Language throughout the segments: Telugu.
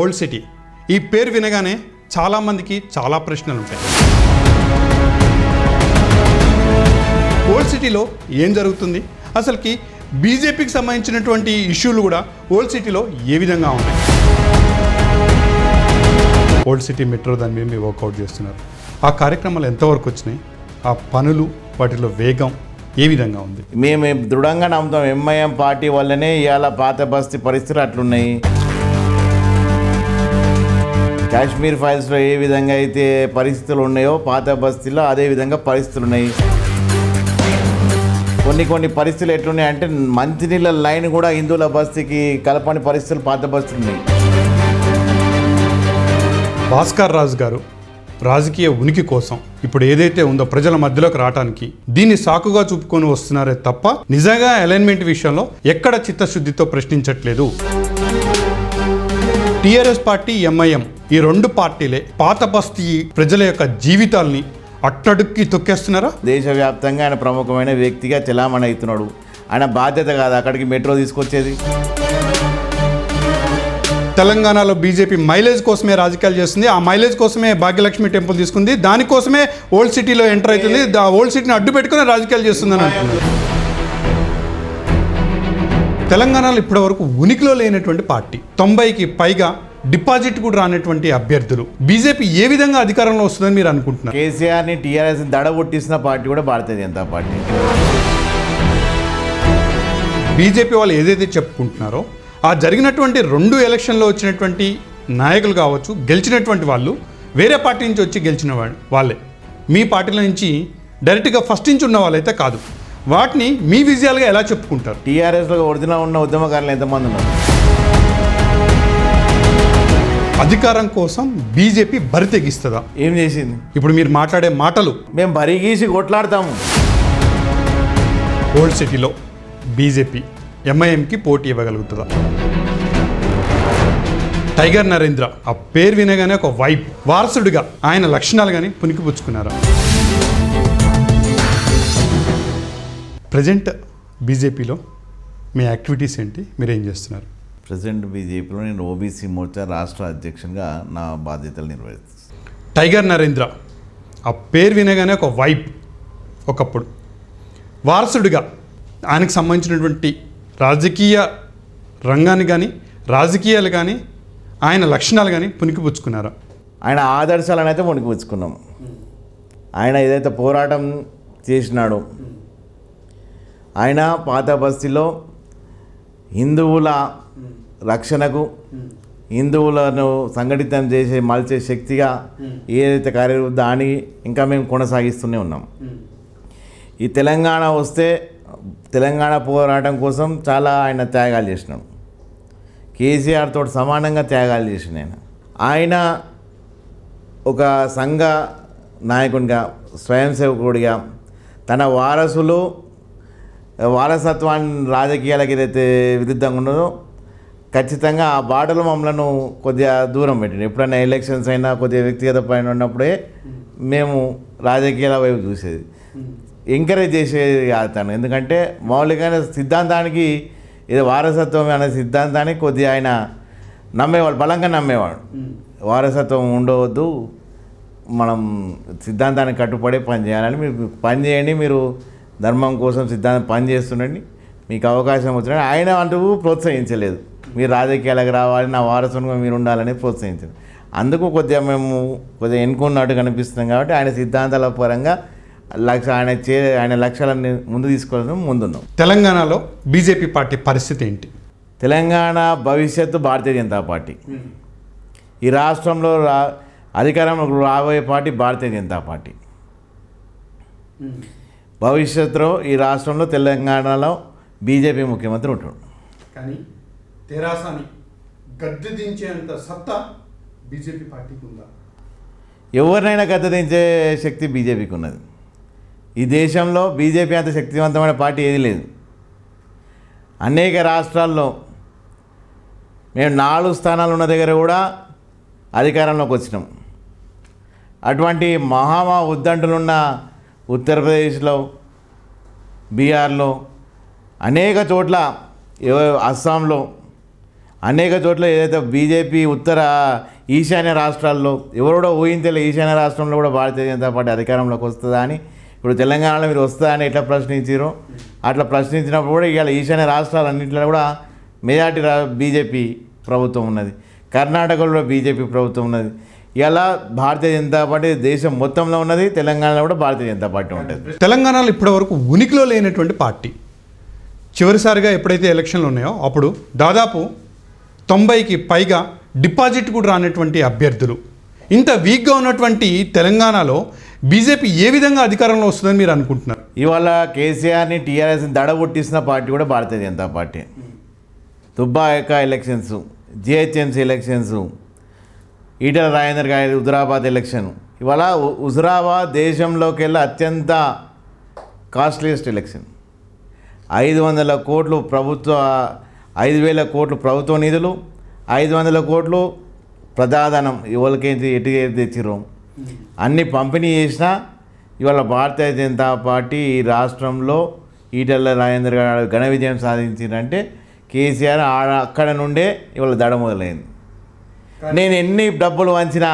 ఓల్డ్ సిటీ ఈ పేరు వినగానే చాలామందికి చాలా ప్రశ్నలు ఉంటాయి ఓల్డ్ సిటీలో ఏం జరుగుతుంది అసలుకి బీజేపీకి సంబంధించినటువంటి ఇష్యూలు కూడా ఓల్డ్ సిటీలో ఏ విధంగా ఉన్నాయి ఓల్డ్ సిటీ మెట్రో దాని మీద వర్కౌట్ చేస్తున్నారు ఆ కార్యక్రమాలు ఎంతవరకు వచ్చినాయి ఆ పనులు వాటిలో వేగం ఏ విధంగా ఉంది మేము దృఢంగా నమ్ముతాం ఎంఐఎం పార్టీ వల్లనే ఇవాళ పాత బస్తీ పరిస్థితులు అట్లున్నాయి కాశ్మీర్ ఫైల్స్లో ఏ విధంగా అయితే పరిస్థితులు ఉన్నాయో పాత బస్తీలో అదే విధంగా పరిస్థితులు ఉన్నాయి కొన్ని కొన్ని పరిస్థితులు ఎట్లున్నాయి అంటే మంచినీళ్ళ లైన్ కూడా హిందువుల బస్తీకి కలపని పరిస్థితులు పాత బస్తీలు ఉన్నాయి భాస్కర్ రాజు గారు రాజకీయ ఉనికి కోసం ఇప్పుడు ఏదైతే ఉందో ప్రజల మధ్యలోకి రావడానికి దీన్ని సాకుగా చూపుకొని వస్తున్నారే తప్ప నిజంగా అలైన్మెంట్ విషయంలో ఎక్కడ చిత్తశుద్ధితో ప్రశ్నించట్లేదు టీఆర్ఎస్ పార్టీ ఎంఐఎం ఈ రెండు పార్టీలే పాత బస్తీ ప్రజల యొక్క జీవితాల్ని అట్టడుక్కి తొక్కేస్తున్నారా దేశవ్యాప్తంగా ఆయన ప్రముఖమైన వ్యక్తిగా చలామణ అవుతున్నాడు ఆయన బాధ్యత కాదు అక్కడికి మెట్రో తీసుకొచ్చేది తెలంగాణలో బీజేపీ మైలేజ్ కోసమే రాజకీయాలు చేస్తుంది ఆ మైలేజ్ కోసమే భాగ్యలక్ష్మి టెంపుల్ తీసుకుంది దానికోసమే ఓల్డ్ సిటీలో ఎంటర్ అవుతుంది ఓల్డ్ సిటీని అడ్డు పెట్టుకుని రాజకీయాలు చేస్తుందని అంటున్నారు తెలంగాణలో ఇప్పటివరకు ఉనికిలో లేనటువంటి పార్టీ తొంభైకి పైగా డిపాజిట్ కూడా రానటువంటి అభ్యర్థులు బీజేపీ ఏ విధంగా అధికారంలో వస్తుందని మీరు అనుకుంటున్నారు ని టీఆర్ఎస్ దడగొట్టిసిన పార్టీ కూడా భారతీయ జనతా పార్టీ బీజేపీ వాళ్ళు ఏదైతే చెప్పుకుంటున్నారో ఆ జరిగినటువంటి రెండు ఎలక్షన్లో వచ్చినటువంటి నాయకులు కావచ్చు గెలిచినటువంటి వాళ్ళు వేరే పార్టీ నుంచి వచ్చి గెలిచిన వాళ్ళే మీ పార్టీల నుంచి డైరెక్ట్గా ఫస్ట్ నుంచి ఉన్న వాళ్ళైతే కాదు వాటిని మీ విజయాలుగా ఎలా చెప్పుకుంటారు టీఆర్ఎస్లో ఒరిజినల్ ఉన్న ఉద్యమకారులు ఎంతమంది ఉన్నారు అధికారం కోసం బీజేపీ బరి తెగిస్తుందా ఏం చేసింది ఇప్పుడు మీరు మాట్లాడే మాటలు మేము బరిగీసి కొట్లాడతాము ఓల్డ్ సిటీలో బీజేపీ ఎంఐఎంకి పోటీ ఇవ్వగలుగుతుందా టైగర్ నరేంద్ర ఆ పేరు వినగానే ఒక వైబ్ వారసుడిగా ఆయన లక్షణాలు కానీ పునికిపుచ్చుకున్నారా ప్రజెంట్ బీజేపీలో మీ యాక్టివిటీస్ ఏంటి మీరు ఏం చేస్తున్నారు ప్రజెంట్ బీజేపీలో నేను ఓబీసీ మోర్చా రాష్ట్ర అధ్యక్షునిగా నా బాధ్యతలు నిర్వహిస్తాను టైగర్ నరేంద్ర ఆ పేరు వినగానే ఒక వైప్ ఒకప్పుడు వారసుడిగా ఆయనకు సంబంధించినటువంటి రాజకీయ రంగాన్ని కానీ రాజకీయాలు కానీ ఆయన లక్షణాలు కానీ పునికిపుచ్చుకున్నారా ఆయన ఆదర్శాలను అయితే పునికిపుచ్చుకున్నాం ఆయన ఏదైతే పోరాటం చేసినాడో ఆయన పాత బస్తీలో హిందువుల రక్షణకు హిందువులను సంఘటితం చేసే మలిచే శక్తిగా ఏదైతే కార్యరూప దాన్ని ఇంకా మేము కొనసాగిస్తూనే ఉన్నాం ఈ తెలంగాణ వస్తే తెలంగాణ పోరాటం కోసం చాలా ఆయన త్యాగాలు చేసినాడు కేసీఆర్తో సమానంగా త్యాగాలు చేసిన ఆయన ఆయన ఒక సంఘ నాయకునిగా స్వయం సేవకుడిగా తన వారసులు వారసత్వాన్ని రాజకీయాలకు ఏదైతే విరుద్ధంగా ఉన్నదో ఖచ్చితంగా ఆ బాటలు మమ్మలను కొద్దిగా దూరం పెట్టింది ఎప్పుడైనా ఎలక్షన్స్ అయినా కొద్దిగా వ్యక్తిగత పైన ఉన్నప్పుడే మేము రాజకీయాల వైపు చూసేది hmm. ఎంకరేజ్ చేసేది కాదు ఎందుకంటే మౌలికమైన సిద్ధాంతానికి ఇది వారసత్వం అనే సిద్ధాంతానికి కొద్దిగా ఆయన నమ్మేవాడు బలంగా నమ్మేవాడు hmm. వారసత్వం ఉండవద్దు మనం సిద్ధాంతానికి కట్టుబడి పని చేయాలని మీరు పని చేయండి మీరు ధర్మం కోసం సిద్ధాంతం పనిచేస్తుండండి మీకు అవకాశం వచ్చినా ఆయన అంటూ ప్రోత్సహించలేదు మీరు రాజకీయాలకు రావాలి నా వారసునిగా మీరు ఉండాలని ప్రోత్సహించారు అందుకు కొద్దిగా మేము కొద్దిగా ఎన్నుకున్నట్టు కనిపిస్తున్నాం కాబట్టి ఆయన సిద్ధాంతాల పరంగా లక్ష ఆయన చే ఆయన లక్ష్యాలను ముందు తీసుకోవడం ముందున్నాం తెలంగాణలో బీజేపీ పార్టీ పరిస్థితి ఏంటి తెలంగాణ భవిష్యత్తు భారతీయ జనతా పార్టీ ఈ రాష్ట్రంలో రా అధికారంలో రాబోయే పార్టీ భారతీయ జనతా పార్టీ భవిష్యత్తులో ఈ రాష్ట్రంలో తెలంగాణలో బీజేపీ ముఖ్యమంత్రి ఉంటుంది కానీ తెరాసాని గద్దెదించేంత సత్తా బీజేపీ పార్టీకి ఉందా ఎవరినైనా గద్దెదించే శక్తి బీజేపీకి ఉన్నది ఈ దేశంలో బీజేపీ అంత శక్తివంతమైన పార్టీ ఏది లేదు అనేక రాష్ట్రాల్లో మేము నాలుగు స్థానాలు ఉన్న దగ్గర కూడా అధికారంలోకి వచ్చినాం అటువంటి మహామా ఉద్దంటులున్న ఉత్తరప్రదేశ్లో బీహార్లో అనేక చోట్ల అస్సాంలో అనేక చోట్ల ఏదైతే బీజేపీ ఉత్తర ఈశాన్య రాష్ట్రాల్లో కూడా ఊహించలే ఈశాన్య రాష్ట్రంలో కూడా భారతీయ జనతా పార్టీ అధికారంలోకి వస్తుందా అని ఇప్పుడు తెలంగాణలో మీరు వస్తుందా అని ఎట్లా ప్రశ్నించారు అట్లా ప్రశ్నించినప్పుడు కూడా ఇవాళ ఈశాన్య రాష్ట్రాలన్నింటిలో కూడా మెజార్టీ బీజేపీ ప్రభుత్వం ఉన్నది కర్ణాటకలో బీజేపీ ప్రభుత్వం ఉన్నది ఇలా భారతీయ జనతా పార్టీ దేశం మొత్తంలో ఉన్నది తెలంగాణలో కూడా భారతీయ జనతా పార్టీ ఉంటుంది తెలంగాణలో ఇప్పటి వరకు ఉనికిలో లేనటువంటి పార్టీ చివరిసారిగా ఎప్పుడైతే ఎలక్షన్లు ఉన్నాయో అప్పుడు దాదాపు తొంభైకి పైగా డిపాజిట్ కూడా రానటువంటి అభ్యర్థులు ఇంత వీక్గా ఉన్నటువంటి తెలంగాణలో బీజేపీ ఏ విధంగా అధికారంలో వస్తుందని మీరు అనుకుంటున్నారు ఇవాళ కేసీఆర్ని టీఆర్ఎస్ని దడగొట్టిసిన పార్టీ కూడా భారతీయ జనతా పార్టీ తుబ్బాయక elections GHMC elections Etela Rajender గారి హుజరాబాద్ ఎలక్షన్ ఇవాళ హుజరాబాద్ దేశంలోకి వెళ్ళి అత్యంత కాస్ట్లీయెస్ట్ ఎలక్షన్ ఐదు వందల కోట్లు ప్రభుత్వ ఐదు వేల కోట్లు ప్రభుత్వ నిధులు ఐదు వందల కోట్లు ప్రజాధనం ఇవాళకేంటి ఎటు తెచ్చిర్రు అన్ని పంపిణీ చేసినా ఇవాళ భారతీయ జనతా పార్టీ ఈ రాష్ట్రంలో ఈటెల రాజేంద్ర గారు ఘన విజయం సాధించిందంటే కేసీఆర్ ఆడ అక్కడ నుండే ఇవాళ దడ మొదలైంది నేను ఎన్ని డబ్బులు వంచినా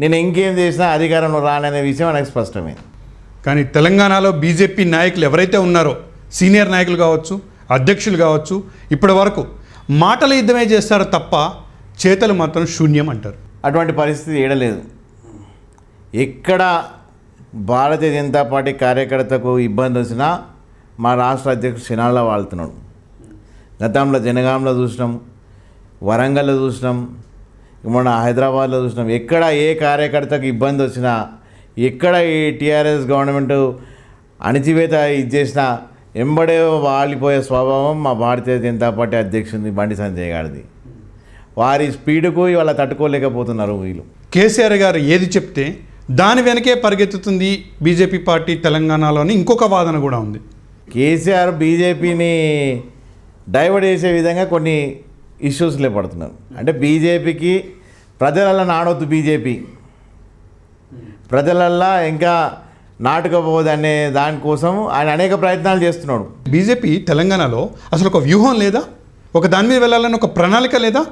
నేను ఇంకేం చేసినా అధికారంలో రాననే విషయం నాకు స్పష్టమైంది కానీ తెలంగాణలో బీజేపీ నాయకులు ఎవరైతే ఉన్నారో సీనియర్ నాయకులు కావచ్చు అధ్యక్షులు కావచ్చు ఇప్పటి వరకు మాటలు యుద్ధమే చేస్తారు తప్ప చేతలు మాత్రం శూన్యం అంటారు అటువంటి పరిస్థితి ఏడలేదు ఎక్కడ భారతీయ జనతా పార్టీ కార్యకర్తకు ఇబ్బంది వచ్చినా మా రాష్ట్ర అధ్యక్షుడు సినాల్లో వాళ్తున్నాడు గతంలో జనగాంలో చూసినాం వరంగల్లో చూసినాం మొన్న హైదరాబాద్లో చూసినాం ఎక్కడ ఏ కార్యకర్తకు ఇబ్బంది వచ్చినా ఎక్కడ ఈ టీఆర్ఎస్ గవర్నమెంట్ అణిచివేత చేసినా ఎంబడే వాలిపోయే స్వభావం మా భారతీయ జనతా పార్టీ అధ్యక్షుడి బండి సంజయ్ గారిది వారి స్పీడ్కు ఇవాళ తట్టుకోలేకపోతున్నారు వీళ్ళు కేసీఆర్ గారు ఏది చెప్తే దాని వెనకే పరిగెత్తుతుంది బీజేపీ పార్టీ తెలంగాణలోని ఇంకొక వాదన కూడా ఉంది కేసీఆర్ బీజేపీని డైవర్ట్ చేసే విధంగా కొన్ని ఇష్యూస్లే పడుతున్నారు అంటే బీజేపీకి ప్రజలల్లా నాడొద్దు బీజేపీ ప్రజలల్లా ఇంకా అనే దానికోసం ఆయన అనేక ప్రయత్నాలు చేస్తున్నాడు బీజేపీ తెలంగాణలో అసలు ఒక వ్యూహం లేదా ఒక దాని మీద వెళ్ళాలని ఒక ప్రణాళిక లేదా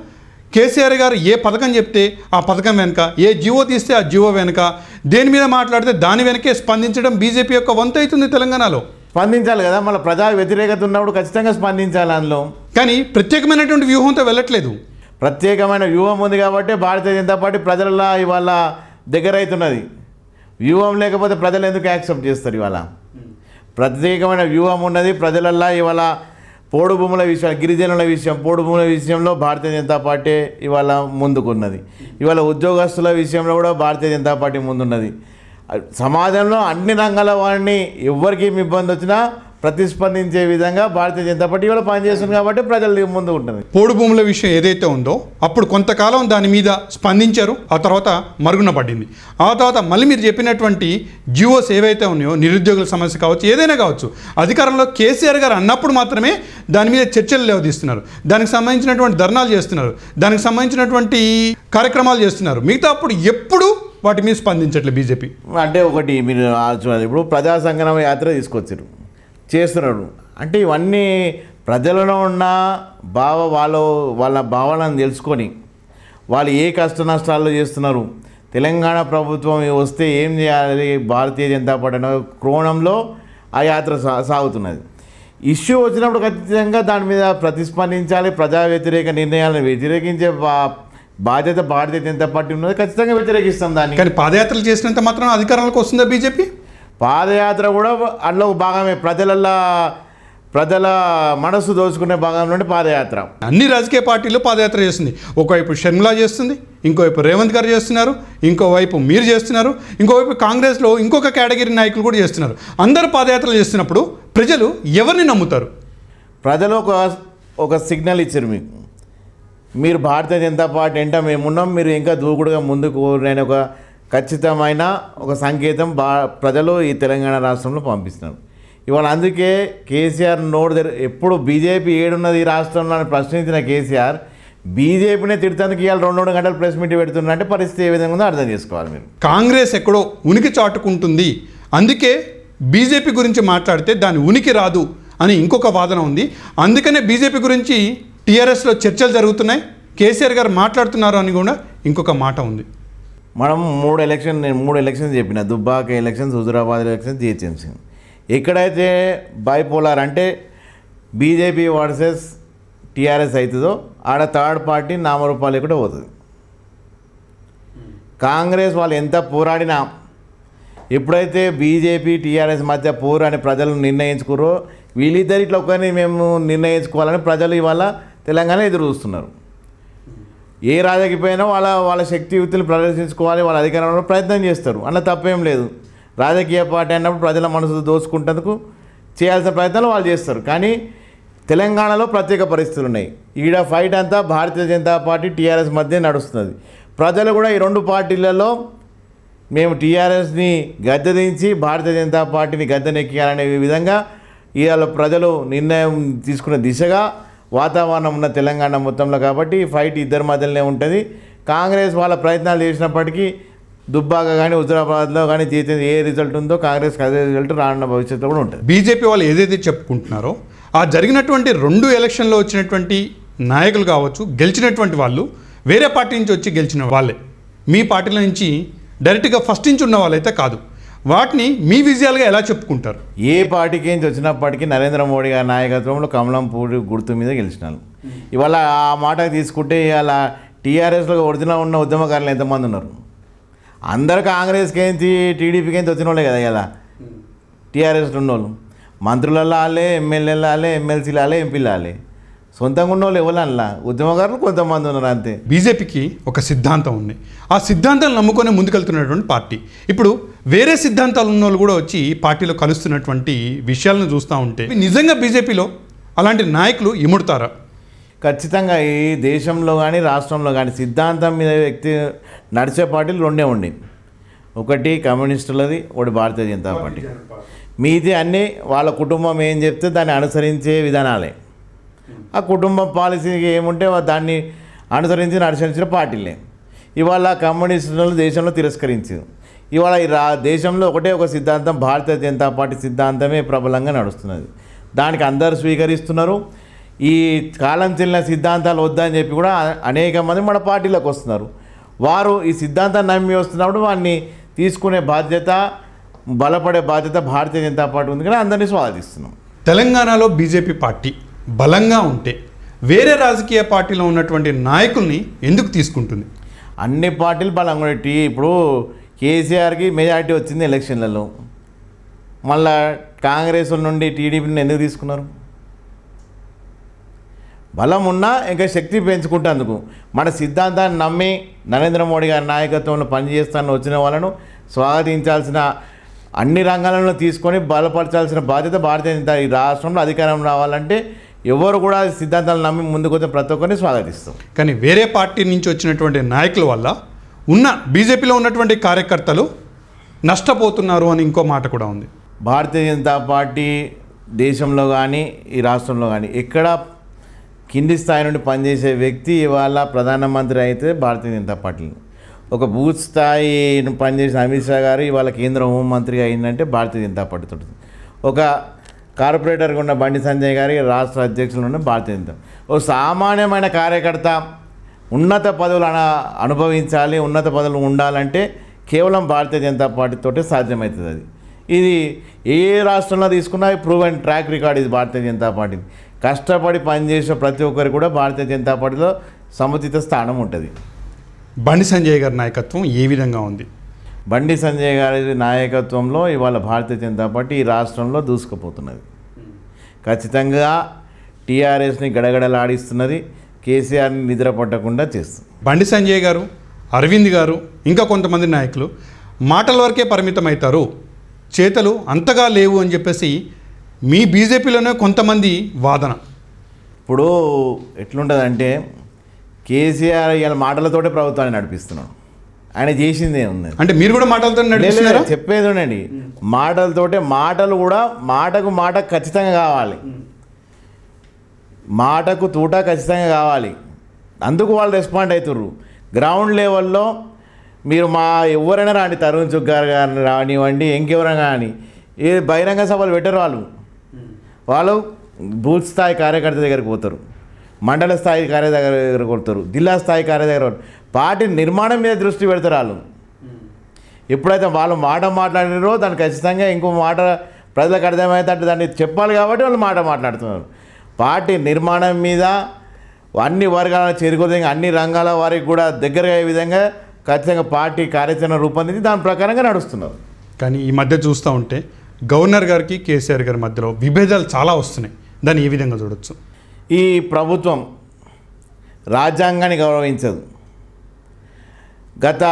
కేసీఆర్ గారు ఏ పథకం చెప్తే ఆ పథకం వెనుక ఏ జీవో తీస్తే ఆ జీవో వెనుక దేని మీద మాట్లాడితే దాని వెనకే స్పందించడం బీజేపీ యొక్క వంతు అవుతుంది తెలంగాణలో స్పందించాలి కదా మళ్ళీ ప్రజా వ్యతిరేకత ఉన్నప్పుడు ఖచ్చితంగా స్పందించాలి అందులో కానీ ప్రత్యేకమైనటువంటి వ్యూహంతో వెళ్ళట్లేదు ప్రత్యేకమైన వ్యూహం ఉంది కాబట్టి భారతీయ జనతా పార్టీ ప్రజల ఇవాళ దగ్గర అవుతున్నది వ్యూహం లేకపోతే ప్రజలు ఎందుకు యాక్సెప్ట్ చేస్తారు ఇవాళ ప్రత్యేకమైన వ్యూహం ఉన్నది ప్రజలల్లా ఇవాళ పోడు భూముల విషయం గిరిజనుల విషయం పోడు భూముల విషయంలో భారతీయ జనతా పార్టీ ఇవాళ ముందుకున్నది ఇవాళ ఉద్యోగస్తుల విషయంలో కూడా భారతీయ జనతా పార్టీ ముందున్నది సమాజంలో అన్ని రంగాల వారిని ఎవరికి ఏమి ఇబ్బంది వచ్చినా ప్రతిస్పందించే విధంగా భారతీయ జనతా పార్టీ ఇవాళ పనిచేస్తుంది కాబట్టి ప్రజల ముందు ఉంటుంది పోడు భూముల విషయం ఏదైతే ఉందో అప్పుడు కొంతకాలం దాని మీద స్పందించారు ఆ తర్వాత మరుగున పడింది ఆ తర్వాత మళ్ళీ మీరు చెప్పినటువంటి జియోస్ ఏవైతే ఉన్నాయో నిరుద్యోగుల సమస్య కావచ్చు ఏదైనా కావచ్చు అధికారంలో కేసీఆర్ గారు అన్నప్పుడు మాత్రమే దాని మీద చర్చలు లేవదీస్తున్నారు దానికి సంబంధించినటువంటి ధర్నాలు చేస్తున్నారు దానికి సంబంధించినటువంటి కార్యక్రమాలు చేస్తున్నారు మిగతా అప్పుడు ఎప్పుడు వాటి మీద స్పందించట్లేదు బీజేపీ అంటే ఒకటి మీరు ఇప్పుడు ప్రజా సంగ్రామ యాత్ర తీసుకొచ్చారు చేస్తున్నారు అంటే ఇవన్నీ ప్రజలలో ఉన్న భావ వాళ్ళ వాళ్ళ భావాలను తెలుసుకొని వాళ్ళు ఏ కష్ట నష్టాల్లో చేస్తున్నారు తెలంగాణ ప్రభుత్వం వస్తే ఏం చేయాలి భారతీయ జనతా పార్టీ అనే క్రోణంలో ఆ యాత్ర సాగుతున్నది ఇష్యూ వచ్చినప్పుడు ఖచ్చితంగా దాని మీద ప్రతిస్పందించాలి ప్రజా వ్యతిరేక నిర్ణయాలను వ్యతిరేకించే బాధ్యత భారతీయ జనతా పార్టీ ఉన్నది ఖచ్చితంగా వ్యతిరేకిస్తాం దాన్ని కానీ పాదయాత్రలు చేసినంత మాత్రం అధికారంలోకి వస్తుందా బీజేపీ పాదయాత్ర కూడా అందులో ఒక భాగమే ప్రజలల్లా ప్రజల మనసు దోచుకునే భాగంలో పాదయాత్ర అన్ని రాజకీయ పార్టీలు పాదయాత్ర చేస్తుంది ఒకవైపు షర్మిలా చేస్తుంది ఇంకోవైపు రేవంత్ గారు చేస్తున్నారు ఇంకోవైపు మీరు చేస్తున్నారు ఇంకోవైపు కాంగ్రెస్లో ఇంకొక కేటగిరీ నాయకులు కూడా చేస్తున్నారు అందరు పాదయాత్రలు చేస్తున్నప్పుడు ప్రజలు ఎవరిని నమ్ముతారు ప్రజలు ఒక ఒక సిగ్నల్ ఇచ్చారు మీకు మీరు భారతీయ జనతా పార్టీ అంటే మేమున్నాం మీరు ఇంకా దూకుడుగా ముందుకు నేను ఒక ఖచ్చితమైన ఒక సంకేతం బా ప్రజలు ఈ తెలంగాణ రాష్ట్రంలో పంపిస్తున్నారు ఇవాళ అందుకే కేసీఆర్ నోడు తెర ఎప్పుడు బీజేపీ ఏడున్నది ఈ రాష్ట్రంలో అని ప్రశ్నించిన కేసీఆర్ బీజేపీనే తిడతానికి ఇవాళ రెండు రెండు గంటలు ప్రెస్ మీట్ పెడుతున్నా అంటే పరిస్థితి ఏ విధంగా ఉందో అర్థం చేసుకోవాలి మీరు కాంగ్రెస్ ఎక్కడో ఉనికి చాటుకుంటుంది అందుకే బీజేపీ గురించి మాట్లాడితే దాని ఉనికి రాదు అని ఇంకొక వాదన ఉంది అందుకనే బీజేపీ గురించి టీఆర్ఎస్లో చర్చలు జరుగుతున్నాయి కేసీఆర్ గారు మాట్లాడుతున్నారు అని కూడా ఇంకొక మాట ఉంది మనం మూడు ఎలక్షన్ నేను మూడు ఎలక్షన్ చెప్పిన Dubbaka elections Huzurabad elections GHMC ఎక్కడైతే బైపోలార్ అంటే బీజేపీ వర్సెస్ టీఆర్ఎస్ అవుతుందో ఆడ థర్డ్ పార్టీ నామరూపాలు ఎక్కడ పోతుంది కాంగ్రెస్ వాళ్ళు ఎంత పోరాడినా ఎప్పుడైతే బీజేపీ టీఆర్ఎస్ మధ్య పోరు అని ప్రజలు నిర్ణయించుకురో వీళ్ళిద్దరు ఇట్లా ఒకరిని మేము నిర్ణయించుకోవాలని ప్రజలు ఇవాళ తెలంగాణ ఎదురు చూస్తున్నారు ఏ రాజకీయపోయినా పోయినా వాళ్ళ వాళ్ళ శక్తి యుక్తులు ప్రదర్శించుకోవాలి వాళ్ళ అధికారంలో ప్రయత్నం చేస్తారు అన్న తప్పేం లేదు రాజకీయ పార్టీ అన్నప్పుడు ప్రజల మనసు దోచుకుంటందుకు చేయాల్సిన ప్రయత్నాలు వాళ్ళు చేస్తారు కానీ తెలంగాణలో ప్రత్యేక పరిస్థితులు ఉన్నాయి ఈడ ఫైట్ అంతా భారతీయ జనతా పార్టీ టీఆర్ఎస్ మధ్య నడుస్తున్నది ప్రజలు కూడా ఈ రెండు పార్టీలలో మేము టీఆర్ఎస్ని గద్దెదించి భారతీయ జనతా పార్టీని గద్దెనెక్కియాలనే విధంగా ఇవాళ ప్రజలు నిర్ణయం తీసుకున్న దిశగా వాతావరణం ఉన్న తెలంగాణ మొత్తంలో కాబట్టి ఈ ఫైట్ ఇద్దరి మధ్యలోనే ఉంటుంది కాంగ్రెస్ వాళ్ళ ప్రయత్నాలు చేసినప్పటికీ దుబ్బాక కానీ హుజరాబాద్లో కానీ చేసే ఏ రిజల్ట్ ఉందో కాంగ్రెస్ అదే రిజల్ట్ రానున్న భవిష్యత్తులో కూడా ఉంటుంది బీజేపీ వాళ్ళు ఏదైతే చెప్పుకుంటున్నారో ఆ జరిగినటువంటి రెండు ఎలక్షన్లో వచ్చినటువంటి నాయకులు కావచ్చు గెలిచినటువంటి వాళ్ళు వేరే పార్టీ నుంచి వచ్చి గెలిచిన వాళ్ళే మీ పార్టీల నుంచి డైరెక్ట్గా ఫస్ట్ నుంచి ఉన్న వాళ్ళైతే కాదు వాటిని మీ విజయాలుగా ఎలా చెప్పుకుంటారు ఏ పార్టీకి ఏం వచ్చినప్పటికీ నరేంద్ర మోడీ గారి నాయకత్వంలో కమలంపూడి గుర్తు మీద గెలిచినారు hmm. ఇవాళ ఆ మాట తీసుకుంటే ఇవాళ టీఆర్ఎస్లో ఒరిజినల్ ఉన్న ఉద్యమకారులు ఎంతమంది ఉన్నారు అందరు కాంగ్రెస్కి ఏంటి టీడీపీకి ఏంటి వచ్చిన వాళ్ళే కదా ఇలా hmm. టీఆర్ఎస్లో ఉన్నోళ్ళు మంత్రులలో వాళ్ళే ఎమ్మెల్యేలు వాళ్ళే ఎమ్మెల్సీలు వాళ్ళే ఎంపీలు వాళ్ళే సొంతంగా ఉన్న వాళ్ళు ఎవరన్నా ఉద్యమకారులు కొంతమంది ఉన్నారు అంతే బీజేపీకి ఒక సిద్ధాంతం ఉంది ఆ సిద్ధాంతాలు నమ్ముకొని ముందుకెళ్తున్నటువంటి పార్టీ ఇప్పుడు వేరే సిద్ధాంతాలు ఉన్న వాళ్ళు కూడా వచ్చి పార్టీలో కలుస్తున్నటువంటి విషయాలను చూస్తూ ఉంటే నిజంగా బీజేపీలో అలాంటి నాయకులు ఇముడతారా ఖచ్చితంగా ఈ దేశంలో కానీ రాష్ట్రంలో కానీ సిద్ధాంతం మీద వ్యక్తి నడిచే పార్టీలు రెండే ఉండి ఒకటి కమ్యూనిస్టులది ఒకటి భారతీయ జనతా పార్టీ మీది అన్నీ వాళ్ళ కుటుంబం ఏం చెప్తే దాన్ని అనుసరించే విధానాలే ఆ కుటుంబం పాలసీకి ఏముంటే దాన్ని అనుసరించి నడిచిన పార్టీలే ఇవాళ కమ్యూనిస్టులు దేశంలో తిరస్కరించారు ఇవాళ ఈ రా దేశంలో ఒకటే ఒక సిద్ధాంతం భారతీయ జనతా పార్టీ సిద్ధాంతమే ప్రబలంగా నడుస్తున్నది దానికి అందరు స్వీకరిస్తున్నారు ఈ కాలం చెల్లిన సిద్ధాంతాలు వద్దని చెప్పి కూడా అనేక మంది మన పార్టీలకు వస్తున్నారు వారు ఈ సిద్ధాంతాన్ని నమ్మి వస్తున్నప్పుడు వారిని తీసుకునే బాధ్యత బలపడే బాధ్యత భారతీయ జనతా పార్టీ ఉంది కానీ అందరినీ స్వాగతిస్తున్నాం తెలంగాణలో బీజేపీ పార్టీ బలంగా ఉంటే వేరే రాజకీయ పార్టీలో ఉన్నటువంటి నాయకుల్ని ఎందుకు తీసుకుంటుంది అన్ని పార్టీలు బలంగా ఉండేటి ఇప్పుడు కేసీఆర్కి మెజారిటీ వచ్చింది ఎలక్షన్లలో మళ్ళా కాంగ్రెస్ నుండి టీడీపీని ఎందుకు తీసుకున్నారు బలం ఉన్నా ఇంకా శక్తి పెంచుకుంటేందుకు మన సిద్ధాంతాన్ని నమ్మి నరేంద్ర మోడీ గారి నాయకత్వంలో పనిచేస్తాను వచ్చిన వాళ్ళను స్వాగతించాల్సిన అన్ని రంగాలను తీసుకొని బలపరచాల్సిన బాధ్యత భారతీయ జనతా ఈ రాష్ట్రంలో అధికారం రావాలంటే ఎవరు కూడా సిద్ధాంతాలు నమ్మి ముందుకు వచ్చే ప్రతి ఒక్కరిని స్వాగతిస్తాం కానీ వేరే పార్టీ నుంచి వచ్చినటువంటి నాయకుల వల్ల ఉన్న బీజేపీలో ఉన్నటువంటి కార్యకర్తలు నష్టపోతున్నారు అని ఇంకో మాట కూడా ఉంది భారతీయ జనతా పార్టీ దేశంలో కానీ ఈ రాష్ట్రంలో కానీ ఎక్కడ కింది స్థాయి నుండి పనిచేసే వ్యక్తి ఇవాళ ప్రధానమంత్రి అయితే భారతీయ జనతా పార్టీని ఒక బూత్ స్థాయి పనిచేసిన అమిత్ షా గారు ఇవాళ కేంద్ర హోంమంత్రిగా అయిందంటే భారతీయ జనతా పార్టీ ఒక కార్పొరేటర్గా ఉన్న బండి సంజయ్ గారికి రాష్ట్ర అధ్యక్షులు ఉన్న భారతీయ జనతా ఓ సామాన్యమైన కార్యకర్త ఉన్నత పదవులు అన అనుభవించాలి ఉన్నత పదవులు ఉండాలంటే కేవలం భారతీయ జనతా పార్టీతోటే సాధ్యమవుతుంది అది ఇది ఏ రాష్ట్రంలో తీసుకున్నా ప్రూవ్ అండ్ ట్రాక్ రికార్డ్ ఇది భారతీయ జనతా పార్టీ కష్టపడి పనిచేసే ప్రతి ఒక్కరు కూడా భారతీయ జనతా పార్టీలో సముచిత స్థానం ఉంటుంది బండి సంజయ్ గారి నాయకత్వం ఏ విధంగా ఉంది బండి సంజయ్ గారి నాయకత్వంలో ఇవాళ భారతీయ జనతా పార్టీ ఈ రాష్ట్రంలో దూసుకుపోతున్నది ఖచ్చితంగా టీఆర్ఎస్ని గడగడలాడిస్తున్నది కేసీఆర్ని నిద్ర పట్టకుండా చేస్తుంది బండి సంజయ్ గారు అరవింద్ గారు ఇంకా కొంతమంది నాయకులు మాటల వరకే అవుతారు చేతలు అంతగా లేవు అని చెప్పేసి మీ బీజేపీలోనే కొంతమంది వాదన ఇప్పుడు ఎట్లుంటుందంటే కేసీఆర్ ఇవాళ మాటలతోటే ప్రభుత్వాన్ని నడిపిస్తున్నాడు ఆయన చేసిందే ఉంది అంటే మీరు కూడా మాటలతో చెప్పేది ఉండండి మాటలతోటే మాటలు కూడా మాటకు మాట ఖచ్చితంగా కావాలి మాటకు తూట ఖచ్చితంగా కావాలి అందుకు వాళ్ళు రెస్పాండ్ అవుతుర్రు గ్రౌండ్ లెవెల్లో మీరు మా ఎవరైనా రాని తరుణ్ చుగ్గారు కానీ రానివ్వండి ఇంకెవరైనా కానీ ఏ బహిరంగ సభలు పెట్టరు వాళ్ళు వాళ్ళు బూత్ స్థాయి కార్యకర్త దగ్గరికి పోతారు మండల స్థాయి కార్య దగ్గర కొడతారు జిల్లా స్థాయి కార్య దగ్గర పార్టీ నిర్మాణం మీద దృష్టి పెడతారు వాళ్ళు ఎప్పుడైతే వాళ్ళు మాట మాట్లాడినారో దాన్ని ఖచ్చితంగా ఇంకో మాట ప్రజలకు అర్థమవుతుంటే దాన్ని చెప్పాలి కాబట్టి వాళ్ళు మాట మాట్లాడుతున్నారు పార్టీ నిర్మాణం మీద అన్ని వర్గాలను చేరుకోదే అన్ని రంగాల వారికి కూడా దగ్గరగా అయ్యే విధంగా ఖచ్చితంగా పార్టీ కార్యాచరణ రూపొందించి దాని ప్రకారంగా నడుస్తున్నారు కానీ ఈ మధ్య చూస్తూ ఉంటే గవర్నర్ గారికి కేసీఆర్ గారి మధ్యలో విభేదాలు చాలా వస్తున్నాయి దాన్ని ఏ విధంగా చూడవచ్చు ఈ ప్రభుత్వం రాజ్యాంగాన్ని గౌరవించదు గత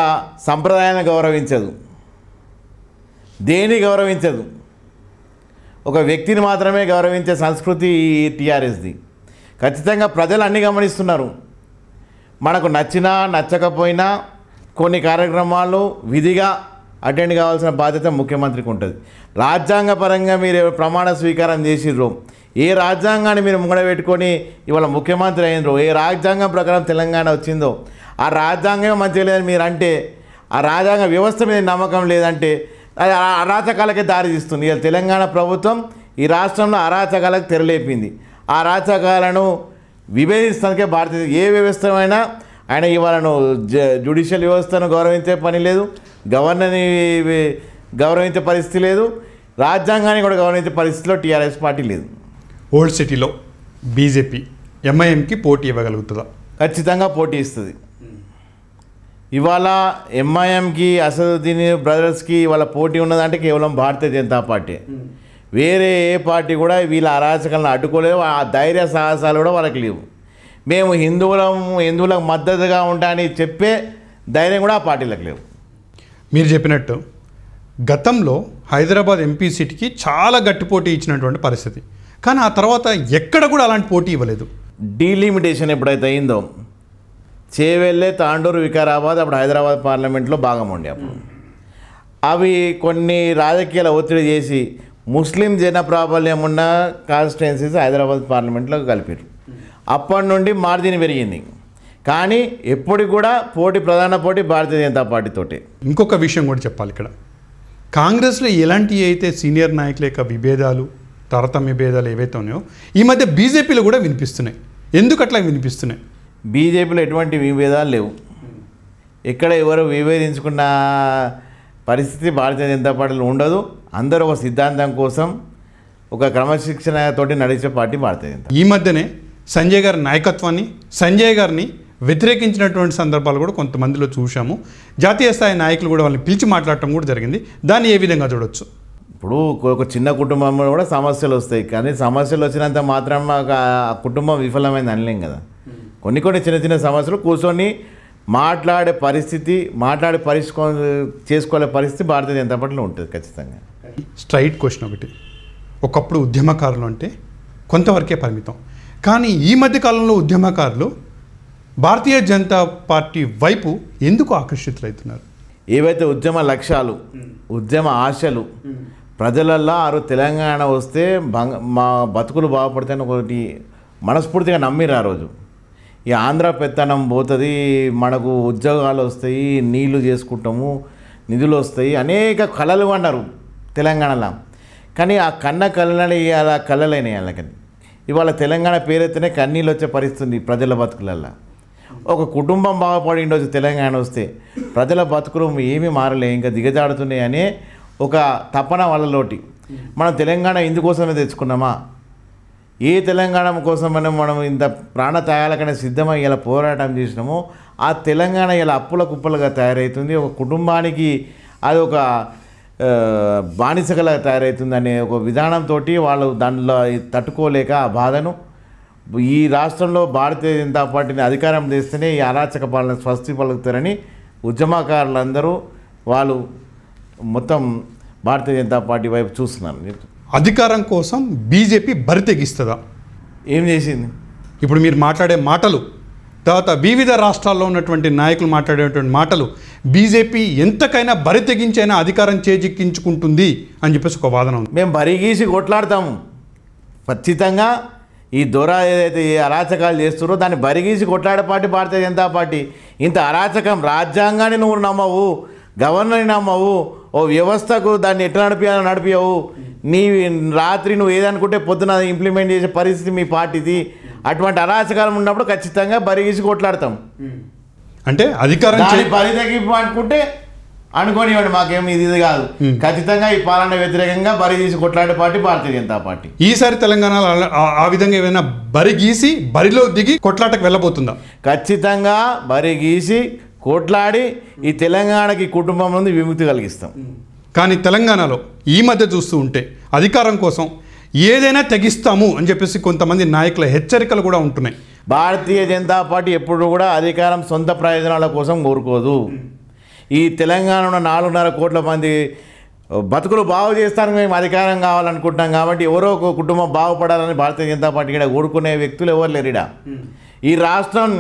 సంప్రదాయాన్ని గౌరవించదు దేని గౌరవించదు ఒక వ్యక్తిని మాత్రమే గౌరవించే సంస్కృతి టీఆర్ఎస్ది ఖచ్చితంగా ప్రజలు అన్నీ గమనిస్తున్నారు మనకు నచ్చినా నచ్చకపోయినా కొన్ని కార్యక్రమాలు విధిగా అటెండ్ కావాల్సిన బాధ్యత ముఖ్యమంత్రికి ఉంటుంది రాజ్యాంగపరంగా మీరు ప్రమాణ స్వీకారం చేసిర్రు ఏ రాజ్యాంగాన్ని మీరు ముంగడబెట్టుకొని ఇవాళ ముఖ్యమంత్రి అయినరు ఏ రాజ్యాంగం ప్రకారం తెలంగాణ వచ్చిందో ఆ రాజ్యాంగమే మంచిగా లేదని మీరు అంటే ఆ రాజ్యాంగ వ్యవస్థ మీద నమ్మకం లేదంటే అది అరాచకాలకే దారి తీస్తుంది ఇక తెలంగాణ ప్రభుత్వం ఈ రాష్ట్రంలో అరాచకాలకు తెరలేపింది ఆ రాచకాలను విభేదిస్తానికే భారతీయ ఏ వ్యవస్థమైనా ఆయన ఇవాళను జుడిషియల్ వ్యవస్థను గౌరవించే పని లేదు గవర్నర్ని గౌరవించే పరిస్థితి లేదు రాజ్యాంగాన్ని కూడా గౌరవించే పరిస్థితిలో టీఆర్ఎస్ పార్టీ లేదు ఓల్డ్ సిటీలో బీజేపీ ఎంఐఎంకి పోటీ ఇవ్వగలుగుతుందా ఖచ్చితంగా పోటీ ఇస్తుంది ఇవాళ ఎంఐఎంకి అసదుద్దీన్ బ్రదర్స్కి ఇవాళ పోటీ ఉన్నదంటే కేవలం భారతీయ జనతా పార్టీ వేరే ఏ పార్టీ కూడా వీళ్ళ అరాచకాలను అడ్డుకోలేవు ఆ ధైర్య సాహసాలు కూడా వాళ్ళకి లేవు మేము హిందువులం హిందువులకు మద్దతుగా ఉంటామని చెప్పే ధైర్యం కూడా ఆ పార్టీలకు లేవు మీరు చెప్పినట్టు గతంలో హైదరాబాద్ ఎంపీ సీట్కి చాలా గట్టి పోటీ ఇచ్చినటువంటి పరిస్థితి కానీ ఆ తర్వాత ఎక్కడ కూడా అలాంటి పోటీ ఇవ్వలేదు డీలిమిటేషన్ ఎప్పుడైతే అయిందో చేవెళ్ళే తాండూరు వికారాబాద్ అప్పుడు హైదరాబాద్ పార్లమెంట్లో భాగం ఉండే అప్పుడు అవి కొన్ని రాజకీయాల ఒత్తిడి చేసి ముస్లిం జన ప్రాబల్యం ఉన్న కాన్స్టిట్యున్సీస్ హైదరాబాద్ పార్లమెంట్లో కలిపారు అప్పటి నుండి మార్జిన్ పెరిగింది కానీ ఎప్పటికి కూడా పోటీ ప్రధాన పోటీ భారతీయ జనతా పార్టీతోటి ఇంకొక విషయం కూడా చెప్పాలి ఇక్కడ కాంగ్రెస్లో ఎలాంటి అయితే సీనియర్ నాయకుల యొక్క విభేదాలు తరతమ్య భేదాలు ఏవైతే ఉన్నాయో ఈ మధ్య బీజేపీలో కూడా వినిపిస్తున్నాయి ఎందుకు అట్లా వినిపిస్తున్నాయి బీజేపీలో ఎటువంటి విభేదాలు లేవు ఎక్కడ ఎవరు విభేదించుకున్న పరిస్థితి భారతీయ జనతా పార్టీలో ఉండదు అందరూ ఒక సిద్ధాంతం కోసం ఒక క్రమశిక్షణతోటి నడిచే పార్టీ భారతీయ జనతా ఈ మధ్యనే సంజయ్ గారి నాయకత్వాన్ని సంజయ్ గారిని వ్యతిరేకించినటువంటి సందర్భాలు కూడా కొంతమందిలో చూశాము జాతీయ స్థాయి నాయకులు కూడా వాళ్ళని పిలిచి మాట్లాడటం కూడా జరిగింది దాన్ని ఏ విధంగా చూడొచ్చు ఇప్పుడు ఒక చిన్న కుటుంబంలో కూడా సమస్యలు వస్తాయి కానీ సమస్యలు వచ్చినంత మాత్రం ఆ కుటుంబం విఫలమైంది అనలేం కదా కొన్ని కొన్ని చిన్న చిన్న సమస్యలు కూర్చొని మాట్లాడే పరిస్థితి మాట్లాడే పరిష్కో చేసుకోలే పరిస్థితి భారతీయ జనతా పార్టీలో ఉంటుంది ఖచ్చితంగా స్ట్రైట్ క్వశ్చన్ ఒకటి ఒకప్పుడు ఉద్యమకారులు అంటే కొంతవరకే పరిమితం కానీ ఈ మధ్య కాలంలో ఉద్యమకారులు భారతీయ జనతా పార్టీ వైపు ఎందుకు ఆకర్షితులవుతున్నారు ఏవైతే ఉద్యమ లక్ష్యాలు ఉద్యమ ఆశలు ప్రజలల్లో ఆరు తెలంగాణ వస్తే మా బతుకులు బాగుపడతాయని ఒకటి మనస్ఫూర్తిగా నమ్మిరు ఆ రోజు ఈ ఆంధ్ర పెత్తనం పోతుంది మనకు ఉద్యోగాలు వస్తాయి నీళ్లు చేసుకుంటాము నిధులు వస్తాయి అనేక కళలు అన్నారు తెలంగాణలో కానీ ఆ కన్న కళలని అలా కళలైనవి వాళ్ళకని ఇవాళ తెలంగాణ అయితేనే కన్నీళ్ళు వచ్చే పరిస్థితుంది ప్రజల బతుకులల్లో ఒక కుటుంబం బాగుపడి ఉండొచ్చు తెలంగాణ వస్తే ప్రజల బతుకులు ఏమీ మారలే ఇంకా దిగజాడుతున్నాయి అనే ఒక తపన వాళ్ళలోటి మనం తెలంగాణ ఇందుకోసమే తెచ్చుకున్నామా ఏ తెలంగాణ కోసం మనం మనం ఇంత ప్రాణ త్యాగాలకనే సిద్ధమై ఇలా పోరాటం చేసినామో ఆ తెలంగాణ ఇలా అప్పుల కుప్పలుగా తయారవుతుంది ఒక కుటుంబానికి అది ఒక బానిసగలా తయారవుతుంది అనే ఒక విధానంతో వాళ్ళు దానిలో తట్టుకోలేక ఆ బాధను ఈ రాష్ట్రంలో భారతీయ జనతా పార్టీని అధికారం చేస్తేనే ఈ అరాచక పాలన స్వస్తి పలుకుతారని ఉద్యమకారులందరూ వాళ్ళు మొత్తం భారతీయ జనతా పార్టీ వైపు చూస్తున్నారు అధికారం కోసం బీజేపీ బరి తెగిస్తుందా ఏం చేసింది ఇప్పుడు మీరు మాట్లాడే మాటలు తర్వాత వివిధ రాష్ట్రాల్లో ఉన్నటువంటి నాయకులు మాట్లాడేటువంటి మాటలు బీజేపీ ఎంతకైనా బరి తెగించైనా అధికారం చేజిక్కించుకుంటుంది అని చెప్పేసి ఒక వాదన ఉంది మేము బరిగీసి కొట్లాడతాము ఖచ్చితంగా ఈ దొర ఏదైతే అరాచకాలు చేస్తున్నారో దాన్ని బరిగీసి కొట్లాడే పార్టీ భారతీయ జనతా పార్టీ ఇంత అరాచకం రాజ్యాంగాన్ని నువ్వు నమ్మవు గవర్నర్ని నమ్మవు ఓ వ్యవస్థకు దాన్ని ఎట్లా నడిపియాలో నడిపావు నీ రాత్రి నువ్వు ఏదనుకుంటే పొద్దున ఇంప్లిమెంట్ చేసే పరిస్థితి మీ పార్టీది అటువంటి అరాచకాలం ఉన్నప్పుడు ఖచ్చితంగా బరిగీసి కొట్లాడతాం అంటే అధికారం పరితగింపు అనుకుంటే అనుకోనివ్వండి మాకేం ఇది ఇది కాదు ఖచ్చితంగా ఈ పాలన వ్యతిరేకంగా బరి తీసి కొట్లాడే పార్టీ భారతీయ జనతా పార్టీ ఈసారి తెలంగాణలో ఆ విధంగా ఏమైనా బరి గీసి బరిలో దిగి కొట్లాటకు వెళ్ళబోతుందా ఖచ్చితంగా బరి గీసి కొట్లాడి ఈ తెలంగాణకి కుటుంబం నుండి విముక్తి కలిగిస్తాం కానీ తెలంగాణలో ఈ మధ్య చూస్తూ ఉంటే అధికారం కోసం ఏదైనా తెగిస్తాము అని చెప్పేసి కొంతమంది నాయకుల హెచ్చరికలు కూడా ఉంటున్నాయి భారతీయ జనతా పార్టీ ఎప్పుడు కూడా అధికారం సొంత ప్రయోజనాల కోసం కోరుకోదు ఈ తెలంగాణ ఉన్న నాలుగున్నర కోట్ల మంది బతుకులు బాగు చేస్తానికి మేము అధికారం కావాలనుకుంటున్నాం కాబట్టి ఎవరో ఒక కుటుంబం బాగుపడాలని భారతీయ జనతా పార్టీ ఇక్కడ కోరుకునే వ్యక్తులు ఎవరు లేరుడా ఈ రాష్ట్రం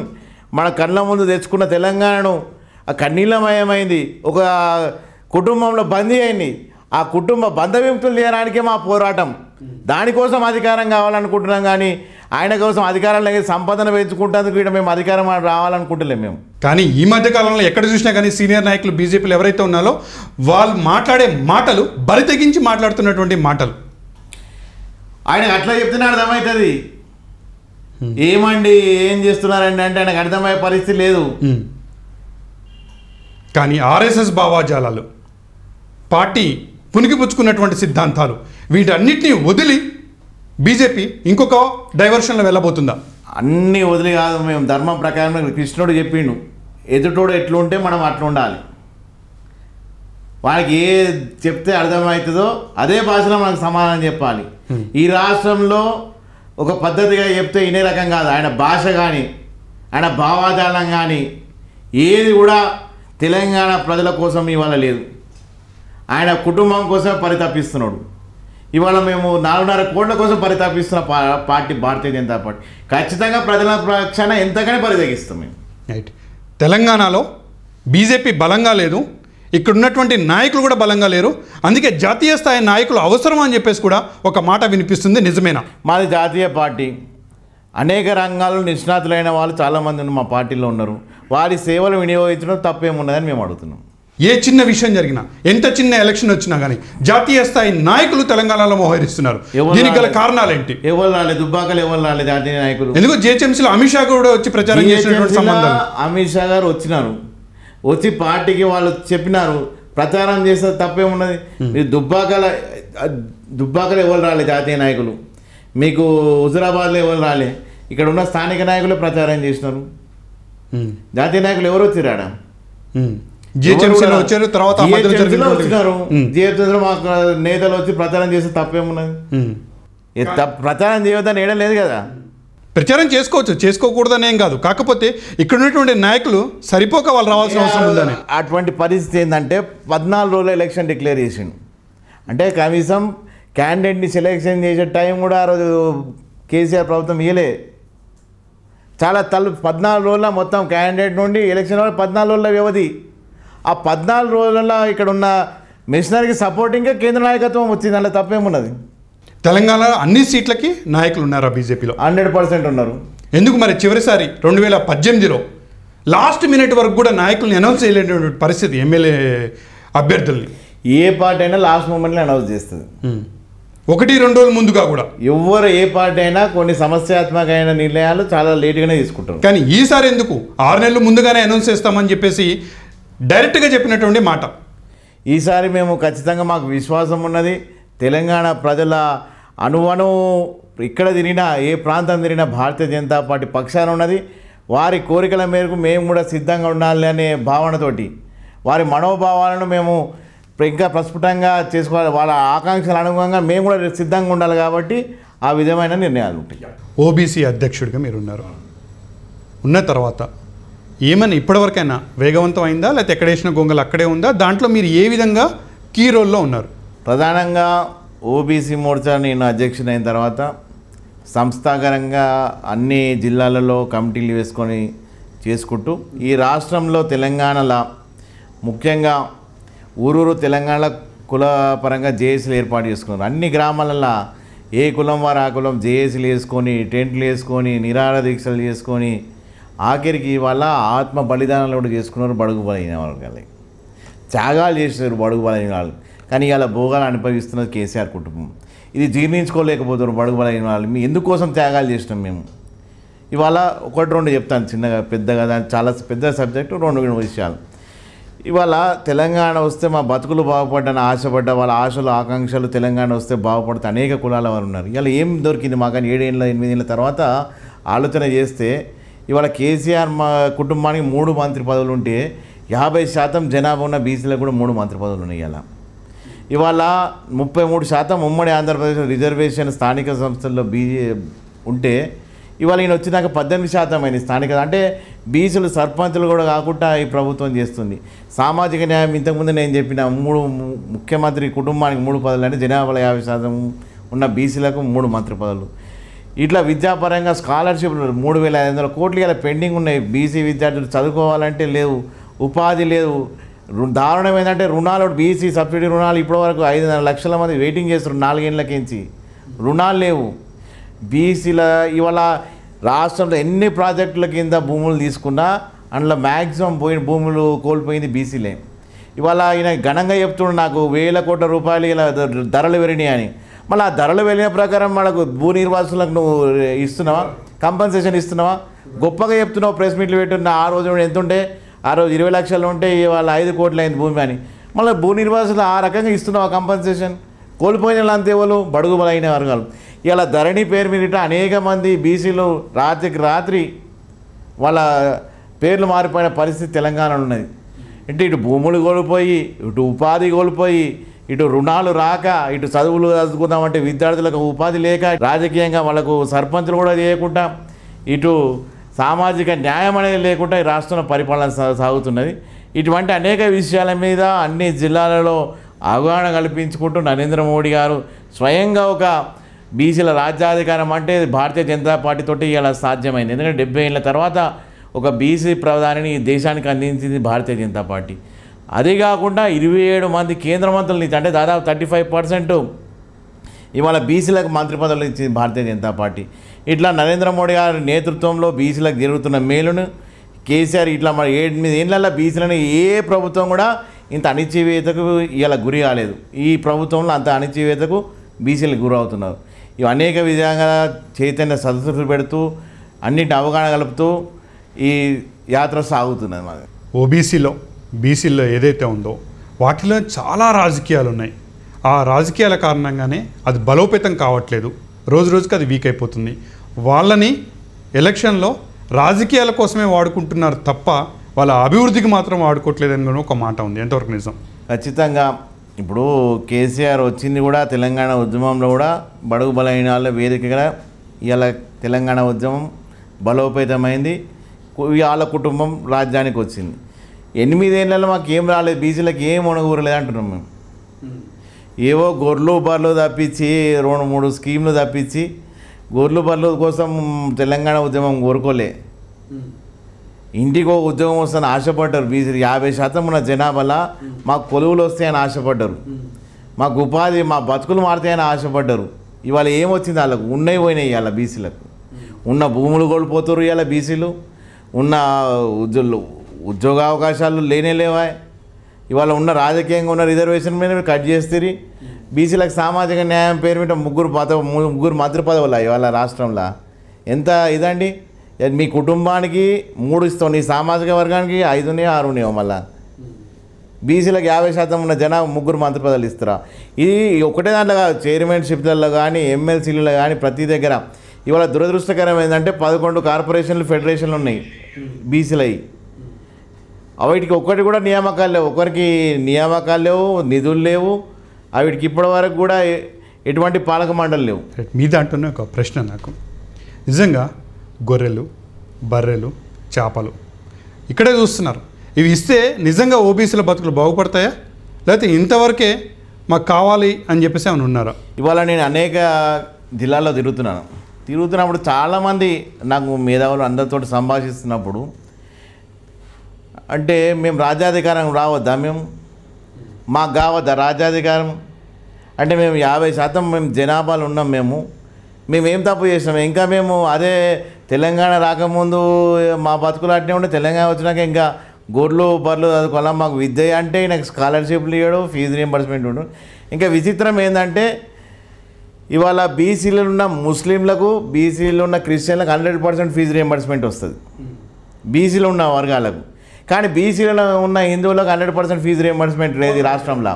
మన కళ్ళ ముందు తెచ్చుకున్న తెలంగాణను కన్నీలమయమైంది ఒక కుటుంబంలో బందీ అయింది ఆ కుటుంబ బంధ విముక్తులు చేయడానికే మా పోరాటం దానికోసం అధికారం కావాలనుకుంటున్నాం కానీ ఆయన కోసం అధికారం లేదు సంపదన పెంచుకుంటాను ఇక్కడ మేము అధికారం రావాలనుకుంటలేము మేము కానీ ఈ మధ్య కాలంలో ఎక్కడ చూసినా కానీ సీనియర్ నాయకులు బీజేపీలు ఎవరైతే ఉన్నారో వాళ్ళు మాట్లాడే మాటలు బరి తెగించి మాట్లాడుతున్నటువంటి మాటలు ఆయన అట్లా చెప్తున్నాడు అర్థమవుతుంది ఏమండి ఏం చేస్తున్నారండి అంటే ఆయనకు అర్థమయ్యే పరిస్థితి లేదు కానీ ఆర్ఎస్ఎస్ భావాజాలాలు పార్టీ పుణికిపుచ్చుకున్నటువంటి సిద్ధాంతాలు వీటన్నిటిని వదిలి బీజేపీ ఇంకొక డైవర్షన్లో వెళ్ళబోతుందా అన్నీ వదిలి కాదు మేము ధర్మం ప్రకారం కృష్ణుడు చెప్పిండు ఎదుటోడు ఎట్లుంటే మనం అట్లా ఉండాలి వాడికి ఏ చెప్తే అర్థమవుతుందో అదే భాషలో మనకు సమాధానం చెప్పాలి ఈ రాష్ట్రంలో ఒక పద్ధతిగా చెప్తే ఇనే రకం కాదు ఆయన భాష కానీ ఆయన భావాదానం కానీ ఏది కూడా తెలంగాణ ప్రజల కోసం ఇవాళ లేదు ఆయన కుటుంబం కోసం పరితాపిస్తున్నాడు ఇవాళ మేము నాలుగున్నర కోట్ల కోసం పరితాపిస్తున్న పార్టీ భారతీయ జనతా పార్టీ ఖచ్చితంగా ప్రజల పక్షాన ఎంతగానే పరితగిస్తాం మేము రైట్ తెలంగాణలో బీజేపీ బలంగా లేదు ఇక్కడ ఉన్నటువంటి నాయకులు కూడా బలంగా లేరు అందుకే జాతీయ స్థాయి నాయకులు అవసరం అని చెప్పేసి కూడా ఒక మాట వినిపిస్తుంది నిజమేనా మాది జాతీయ పార్టీ అనేక రంగాల్లో నిష్ణాతులైన వాళ్ళు చాలామంది మా పార్టీలో ఉన్నారు వారి సేవలు వినియోగించడం తప్పేమున్నదని మేము అడుగుతున్నాం ఏ చిన్న విషయం జరిగినా ఎంత చిన్న ఎలక్షన్ వచ్చినా కానీ జాతీయ స్థాయి నాయకులు తెలంగాణలో మోహరిస్తున్నారు దీనికి గల కారణాలు ఏంటి ఎవరు రాలేదు దుబ్బాకలు ఎవరు రాలేదు జాతీయ నాయకులు ఎందుకు జిహెచ్ఎంసీలో అమిత్ షా కూడా వచ్చి ప్రచారం చేసినటువంటి సంబంధం అమిత్ షా గారు వచ్చినారు వచ్చి పార్టీకి వాళ్ళు చెప్పినారు ప్రచారం చేస్తే ఉన్నది మీరు దుబ్బాకల దుబ్బాకలు ఎవరు రాలే జాతీయ నాయకులు మీకు హుజరాబాద్లో ఎవరు రాలే ఇక్కడ ఉన్న స్థానిక నాయకులే ప్రచారం చేసినారు జాతీయ నాయకులు ఎవరు వచ్చిరాడా వచ్చారు తర్వాత వచ్చినారు నేతలు వచ్చి ప్రచారం చేసి తప్పేమున్నది ప్రచారం చేయొద్దని వేయడం లేదు కదా ప్రచారం చేసుకోవచ్చు చేసుకోకూడదని ఏం కాదు కాకపోతే ఇక్కడ ఉన్నటువంటి నాయకులు సరిపోక వాళ్ళు రావాల్సిన అవసరం ఉందని అటువంటి పరిస్థితి ఏంటంటే పద్నాలుగు రోజులు ఎలక్షన్ డిక్లేర్ చేసిండు అంటే కనీసం క్యాండిడేట్ని సెలెక్షన్ చేసే టైం కూడా ఆ రోజు కేసీఆర్ ప్రభుత్వం ఇయలే చాలా తలు పద్నాలుగు రోజుల మొత్తం క్యాండిడేట్ నుండి ఎలక్షన్ పద్నాలుగు రోజుల వ్యవధి ఆ పద్నాలుగు రోజులలో ఇక్కడ ఉన్న మిషనరీకి సపోర్టింగ్గా కేంద్ర నాయకత్వం వచ్చింది అందులో తప్పేమున్నది తెలంగాణ అన్ని సీట్లకి నాయకులు ఉన్నారా బీజేపీలో హండ్రెడ్ పర్సెంట్ ఉన్నారు ఎందుకు మరి చివరిసారి రెండు వేల పద్దెనిమిదిలో లాస్ట్ మినిట్ వరకు కూడా నాయకులను అనౌన్స్ చేయలేనటువంటి పరిస్థితి ఎమ్మెల్యే అభ్యర్థుల్ని ఏ పార్టీ అయినా లాస్ట్ మూమెంట్లో అనౌన్స్ చేస్తుంది ఒకటి రెండు రోజుల ముందుగా కూడా ఎవరు ఏ పార్టీ అయినా కొన్ని సమస్యాత్మకమైన నిర్ణయాలు చాలా లేట్గానే తీసుకుంటారు కానీ ఈసారి ఎందుకు ఆరు నెలలు ముందుగానే అనౌన్స్ చేస్తామని చెప్పేసి డైరెక్ట్గా చెప్పినటువంటి మాట ఈసారి మేము ఖచ్చితంగా మాకు విశ్వాసం ఉన్నది తెలంగాణ ప్రజల అనువను ఇక్కడ తిరిగినా ఏ ప్రాంతం తిరిగినా భారతీయ జనతా పార్టీ పక్షాన ఉన్నది వారి కోరికల మేరకు మేము కూడా సిద్ధంగా ఉండాలి అనే భావనతోటి వారి మనోభావాలను మేము ఇంకా ప్రస్ఫుటంగా చేసుకోవాలి వాళ్ళ ఆకాంక్షల అనుగుణంగా మేము కూడా సిద్ధంగా ఉండాలి కాబట్టి ఆ విధమైన నిర్ణయాలు ఉంటాయి ఓబీసీ అధ్యక్షుడిగా మీరు ఉన్నారు ఉన్న తర్వాత ఏమైనా ఇప్పటివరకైనా వేగవంతం అయిందా లేకపోతే ఎక్కడ వేసిన గొంగలు అక్కడే ఉందా దాంట్లో మీరు ఏ విధంగా కీ రోల్లో ఉన్నారు ప్రధానంగా ఓబీసీ మోర్చా నేను అధ్యక్షుడు అయిన తర్వాత సంస్థాగరంగా అన్ని జిల్లాలలో కమిటీలు వేసుకొని చేసుకుంటూ ఈ రాష్ట్రంలో తెలంగాణలో ముఖ్యంగా ఊరూరు తెలంగాణ కులపరంగా జేఏసీలు ఏర్పాటు చేసుకున్నారు అన్ని గ్రామాలలో ఏ కులం వారు ఆ కులం జేఏసీలు వేసుకొని టెంట్లు వేసుకొని నిరాహార దీక్షలు చేసుకొని ఆఖరికి ఇవాళ ఆత్మ బలిదానాలు కూడా చేసుకున్నారు బడుగు బలైన వర్గాలే త్యాగాలు చేసినారు బడుగు బలైన వాళ్ళు కానీ ఇలా భోగాలు అనుభవిస్తున్నారు కేసీఆర్ కుటుంబం ఇది జీర్ణించుకోలేకపోతున్నారు బడుగు బలైన వాళ్ళు ఎందుకోసం త్యాగాలు చేసినాం మేము ఇవాళ ఒకటి రెండు చెప్తాను చిన్నగా పెద్దగా దాని చాలా పెద్ద సబ్జెక్టు రెండు రెండు విషయాలు ఇవాళ తెలంగాణ వస్తే మా బతుకులు బాగుపడ్డని ఆశపడ్డ వాళ్ళ ఆశలు ఆకాంక్షలు తెలంగాణ వస్తే బాగుపడితే అనేక కులాల వారు ఉన్నారు ఇవాళ ఏం దొరికింది మాకని ఏడేళ్ళ ఎనిమిది ఏళ్ళ తర్వాత ఆలోచన చేస్తే ఇవాళ కేసీఆర్ మా కుటుంబానికి మూడు మంత్రి పదవులు ఉంటే యాభై శాతం జనాభా ఉన్న బీసీలకు కూడా మూడు మంత్రి పదవులు ఉన్నాయి ఇలా ఇవాళ ముప్పై మూడు శాతం ఉమ్మడి ఆంధ్రప్రదేశ్ రిజర్వేషన్ స్థానిక సంస్థల్లో బీజే ఉంటే ఇవాళ ఈయన వచ్చినాక పద్దెనిమిది శాతం అయింది స్థానిక అంటే బీసీలు సర్పంచులు కూడా కాకుండా ఈ ప్రభుత్వం చేస్తుంది సామాజిక న్యాయం ఇంతకుముందు నేను చెప్పిన మూడు ముఖ్యమంత్రి కుటుంబానికి మూడు పదవులు అంటే జనాభాలో యాభై శాతం ఉన్న బీసీలకు మూడు మంత్రి పదవులు ఇట్లా విద్యాపరంగా స్కాలర్షిప్లు మూడు వేల ఐదు వందల కోట్లు ఇలా పెండింగ్ ఉన్నాయి బీసీ విద్యార్థులు చదువుకోవాలంటే లేవు ఉపాధి లేదు దారుణం ఏంటంటే రుణాలు బీసీ సబ్సిడీ రుణాలు ఇప్పటివరకు ఐదు లక్షల మంది వెయిటింగ్ చేస్తున్నారు నాలుగేళ్ళకించి రుణాలు లేవు బీసీల ఇవాళ రాష్ట్రంలో ఎన్ని ప్రాజెక్టుల కింద భూములు తీసుకున్నా అందులో మ్యాక్సిమం పోయిన భూములు కోల్పోయింది బీసీలే ఇవాళ ఈయన ఘనంగా చెప్తుండే నాకు వేల కోట్ల రూపాయలు ఇలా ధరలు పెరిగినాయి అని మళ్ళీ ఆ ధరలు వెళ్ళిన ప్రకారం మనకు భూ నిర్వాసులకు నువ్వు ఇస్తున్నావా కంపెన్సేషన్ ఇస్తున్నావా గొప్పగా చెప్తున్నావు ప్రెస్ మీట్లు పెట్టున్నా ఆ రోజు ఎంత ఉంటే ఆ రోజు ఇరవై లక్షలు ఉంటే వాళ్ళు ఐదు కోట్లు అయింది భూమి అని మళ్ళీ భూ నిర్వాసులు ఆ రకంగా ఇస్తున్నావు కంపన్సేషన్ కోల్పోయిన అంతే వాళ్ళు బడుగు బలైన వర్గాలు ఇలా ధరణి పేరు మీద అనేక మంది బీసీలు రాత్రికి రాత్రి వాళ్ళ పేర్లు మారిపోయిన పరిస్థితి తెలంగాణలో ఉన్నది అంటే ఇటు భూములు కోల్పోయి ఇటు ఉపాధి కోల్పోయి ఇటు రుణాలు రాక ఇటు చదువులు చదువుకుందామంటే విద్యార్థులకు ఉపాధి లేక రాజకీయంగా వాళ్ళకు సర్పంచులు కూడా చేయకుండా ఇటు సామాజిక న్యాయం అనేది లేకుండా ఈ రాష్ట్రంలో పరిపాలన సాగుతున్నది ఇటువంటి అనేక విషయాల మీద అన్ని జిల్లాలలో అవగాహన కల్పించుకుంటూ నరేంద్ర మోడీ గారు స్వయంగా ఒక బీసీల రాజ్యాధికారం అంటే భారతీయ జనతా తోటి ఇలా సాధ్యమైంది ఎందుకంటే డెబ్బై ఏళ్ళ తర్వాత ఒక బీసీ ప్రధానిని దేశానికి అందించింది భారతీయ జనతా పార్టీ అదే కాకుండా ఇరవై ఏడు మంది కేంద్ర మంత్రులు నుంచి అంటే దాదాపు థర్టీ ఫైవ్ పర్సెంట్ ఇవాళ బీసీలకు మంత్రి పదవులు ఇచ్చింది భారతీయ జనతా పార్టీ ఇట్లా నరేంద్ర మోడీ గారి నేతృత్వంలో బీసీలకు జరుగుతున్న మేలును కేసీఆర్ ఇట్లా మన ఎనిమిది ఏళ్ళల్లో బీసీలను ఏ ప్రభుత్వం కూడా ఇంత అణిచివేతకు ఇలా గురి కాలేదు ఈ ప్రభుత్వంలో అంత అణిచివేతకు బీసీలకు గురవుతున్నారు ఇవి అనేక విధంగా చైతన్య సదస్సులు పెడుతూ అన్నిటి అవగాహన కలుపుతూ ఈ యాత్ర సాగుతున్నది మాది ఓబీసీలో బీసీల్లో ఏదైతే ఉందో వాటిలో చాలా రాజకీయాలు ఉన్నాయి ఆ రాజకీయాల కారణంగానే అది బలోపేతం కావట్లేదు రోజు రోజుకి అది వీక్ అయిపోతుంది వాళ్ళని ఎలక్షన్లో రాజకీయాల కోసమే వాడుకుంటున్నారు తప్ప వాళ్ళ అభివృద్ధికి మాత్రం వాడుకోవట్లేదు అని ఒక మాట ఉంది ఎంతవరకు నిజం ఖచ్చితంగా ఇప్పుడు కేసీఆర్ వచ్చింది కూడా తెలంగాణ ఉద్యమంలో కూడా బడుగు బలైన వాళ్ళ వేదికగా ఇవాళ తెలంగాణ ఉద్యమం బలోపేతమైంది వాళ్ళ కుటుంబం రాజ్యానికి వచ్చింది ఎనిమిదేళ్ళలో మాకు ఏం రాలేదు బీసీలకు ఏం ఒనగూరలేదు అంటున్నాం మేము ఏవో గొర్రెలు బర్రెలు తప్పించి రెండు మూడు స్కీమ్లు తప్పించి గొర్రెలు బర్రెలు కోసం తెలంగాణ ఉద్యమం కోరుకోలే ఇంటికి ఒక ఉద్యోగం వస్తుందని ఆశపడ్డారు బీసీలు యాభై శాతం ఉన్న జనాభాల మాకు కొలువులు వస్తాయని ఆశపడ్డారు మాకు ఉపాధి మా బతుకులు మారుతాయని ఆశపడ్డారు ఇవాళ ఏమొచ్చింది వాళ్ళకు ఉన్నాయి పోయినాయి ఇవాళ బీసీలకు ఉన్న భూములు కోల్పోతారు ఇవాళ బీసీలు ఉన్న ఉద్యోగులు ఉద్యోగ అవకాశాలు లేనే లేవా ఇవాళ ఉన్న రాజకీయంగా ఉన్న రిజర్వేషన్ మీద మీరు కట్ చేస్తుంది బీసీలకు సామాజిక న్యాయం పేరు మీద ముగ్గురు పద ముగ్గురు మంత్రి పదవులు ఇవాళ రాష్ట్రంలో ఎంత ఇదండి మీ కుటుంబానికి మూడు ఇస్తాం నీ సామాజిక వర్గానికి ఐదునే ఆరునేవో మళ్ళా బీసీలకు యాభై శాతం ఉన్న జనాభా ముగ్గురు మంత్రి పదవులు ఇస్తారా ఇది ఒకటే దాంట్లో కాదు చైర్మన్షిప్లలో కానీ ఎమ్మెల్సీలలో కానీ ప్రతి దగ్గర ఇవాళ దురదృష్టకరం ఏంటంటే పదకొండు కార్పొరేషన్లు ఫెడరేషన్లు ఉన్నాయి బీసీలవి వాటికి ఒక్కటి కూడా నియామకాలు లేవు ఒకరికి నియామకాలు లేవు నిధులు లేవు అవిటికి ఇప్పటి వరకు కూడా ఎటువంటి పాలక మండలి లేవు మీ దాంట్లోనే ఒక ప్రశ్న నాకు నిజంగా గొర్రెలు బర్రెలు చేపలు ఇక్కడే చూస్తున్నారు ఇవి ఇస్తే నిజంగా ఓబీసీల బతుకులు బాగుపడతాయా లేకపోతే ఇంతవరకే మాకు కావాలి అని చెప్పేసి అవును ఉన్నారా ఇవాళ నేను అనేక జిల్లాల్లో తిరుగుతున్నాను తిరుగుతున్నప్పుడు చాలామంది నాకు మేధావులు అందరితో సంభాషిస్తున్నప్పుడు అంటే మేము రాజ్యాధికారం రావద్దా మేము మాకు కావద్దా రాజ్యాధికారం అంటే మేము యాభై శాతం మేము జనాభాలు ఉన్నాం మేము మేము ఏం తప్పు చేసినాం ఇంకా మేము అదే తెలంగాణ రాకముందు మా బతుకులు అట్నే ఉంటే తెలంగాణ వచ్చినాక ఇంకా గోడ్లు బర్లు చదువుకోవాలా మాకు విద్య అంటే నాకు స్కాలర్షిప్లు ఇవ్వడం ఫీజు రీంబర్స్మెంట్ ఉండడం ఇంకా విచిత్రం ఏంటంటే ఇవాళ బీసీలు ఉన్న ముస్లింలకు బీసీలు ఉన్న క్రిస్టియన్లకు హండ్రెడ్ పర్సెంట్ ఫీజు రీంబర్స్మెంట్ వస్తుంది బీసీలు ఉన్న వర్గాలకు కానీ బీసీలలో ఉన్న హిందువులకు హండ్రెడ్ పర్సెంట్ ఫీజు రియంబర్స్మెంట్ లేదు రాష్ట్రంలో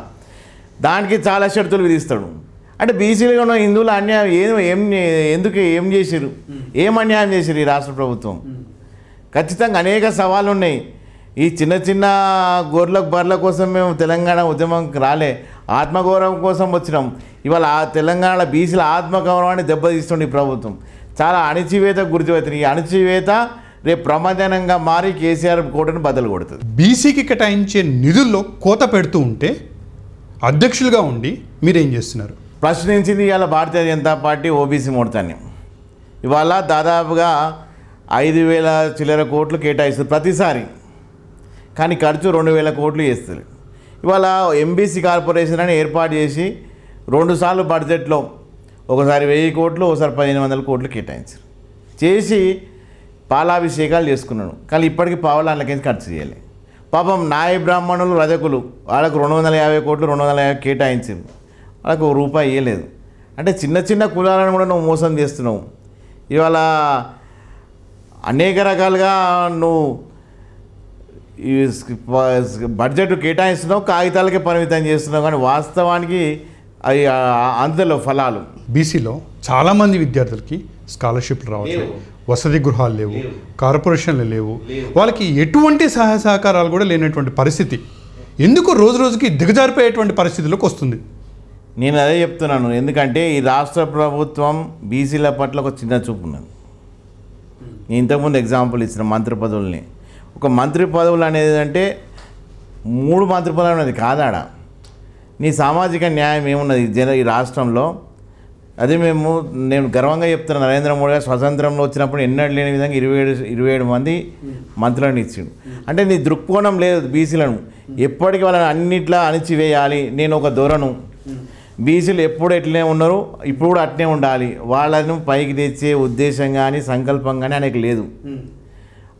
దానికి చాలా షరతులు విధిస్తాడు అంటే బీసీలుగా ఉన్న హిందువులు అన్యాయం ఏం ఏం ఎందుకు ఏం చేశారు ఏం అన్యాయం చేశారు ఈ రాష్ట్ర ప్రభుత్వం ఖచ్చితంగా అనేక సవాళ్ళు ఉన్నాయి ఈ చిన్న చిన్న గోర్లకు బర్ల కోసం మేము తెలంగాణ ఉద్యమంకి రాలే ఆత్మగౌరవం కోసం వచ్చినాం ఇవాళ ఆ తెలంగాణ బీసీల ఆత్మగౌరవాన్ని దెబ్బతీస్తుంది ప్రభుత్వం చాలా అణచివేత గురిచిపోతుంది ఈ అణచివేత రేపు ప్రమాదనంగా మారి కేసీఆర్ కోటను బదులు కొడుతుంది బీసీకి కేటాయించే నిధుల్లో కోత పెడుతూ ఉంటే అధ్యక్షులుగా ఉండి మీరేం చేస్తున్నారు ప్రశ్నించింది ఇవాళ భారతీయ జనతా పార్టీ ఓబీసీ మోడతాన్ని ఇవాళ దాదాపుగా ఐదు వేల చిల్లర కోట్లు కేటాయిస్తారు ప్రతిసారి కానీ ఖర్చు రెండు వేల కోట్లు చేస్తారు ఇవాళ ఎంబీసీ కార్పొరేషన్ అని ఏర్పాటు చేసి రెండుసార్లు బడ్జెట్లో ఒకసారి వెయ్యి కోట్లు ఒకసారి పదిహేను వందల కోట్లు కేటాయించారు చేసి పాలాభిషేకాలు చేసుకున్నాను కానీ ఇప్పటికీ పావలాన్లకేసి ఖర్చు చేయాలి పాపం నాయ బ్రాహ్మణులు రజకులు వాళ్ళకు రెండు వందల యాభై కోట్లు రెండు వందల యాభై కేటాయించింది వాళ్ళకు రూపాయి ఇవ్వలేదు అంటే చిన్న చిన్న కులాలను కూడా నువ్వు మోసం చేస్తున్నావు ఇవాళ అనేక రకాలుగా నువ్వు ఈ బడ్జెట్ కేటాయిస్తున్నావు కాగితాలకే పరిమితం చేస్తున్నావు కానీ వాస్తవానికి అవి అందులో ఫలాలు బీసీలో చాలామంది విద్యార్థులకి స్కాలర్షిప్లు రావట్లేదు వసతి గృహాలు లేవు కార్పొరేషన్లు లేవు వాళ్ళకి ఎటువంటి సహాయ సహకారాలు కూడా లేనటువంటి పరిస్థితి ఎందుకు రోజు రోజుకి దిగజారిపోయేటువంటి పరిస్థితుల్లోకి వస్తుంది నేను అదే చెప్తున్నాను ఎందుకంటే ఈ రాష్ట్ర ప్రభుత్వం బీసీల పట్ల ఒక చిన్న చూపు ఉన్నది నేను ఇంతకుముందు ఎగ్జాంపుల్ ఇచ్చిన మంత్రి పదవుల్ని ఒక మంత్రి పదవులు అనేది అంటే మూడు మంత్రి పదవులు అనేది కాదాడ నీ సామాజిక న్యాయం ఏమున్నది జన ఈ రాష్ట్రంలో అది మేము నేను గర్వంగా చెప్తున్నాను నరేంద్ర మోడీ గారు స్వతంత్రంలో వచ్చినప్పుడు ఎన్నడూ లేని విధంగా ఇరవై ఏడు ఇరవై ఏడు మంది మంత్రులను ఇచ్చిండు అంటే నీ దృక్కోణం లేదు బీసీలను ఎప్పటికీ వాళ్ళని అన్నిట్లా అణిచివేయాలి నేను ఒక దొరను బీసీలు ఎప్పుడు ఎట్లనే ఉన్నారు ఇప్పుడు కూడా అట్నే ఉండాలి వాళ్ళను పైకి తెచ్చే ఉద్దేశం కానీ సంకల్పం కానీ ఆయనకు లేదు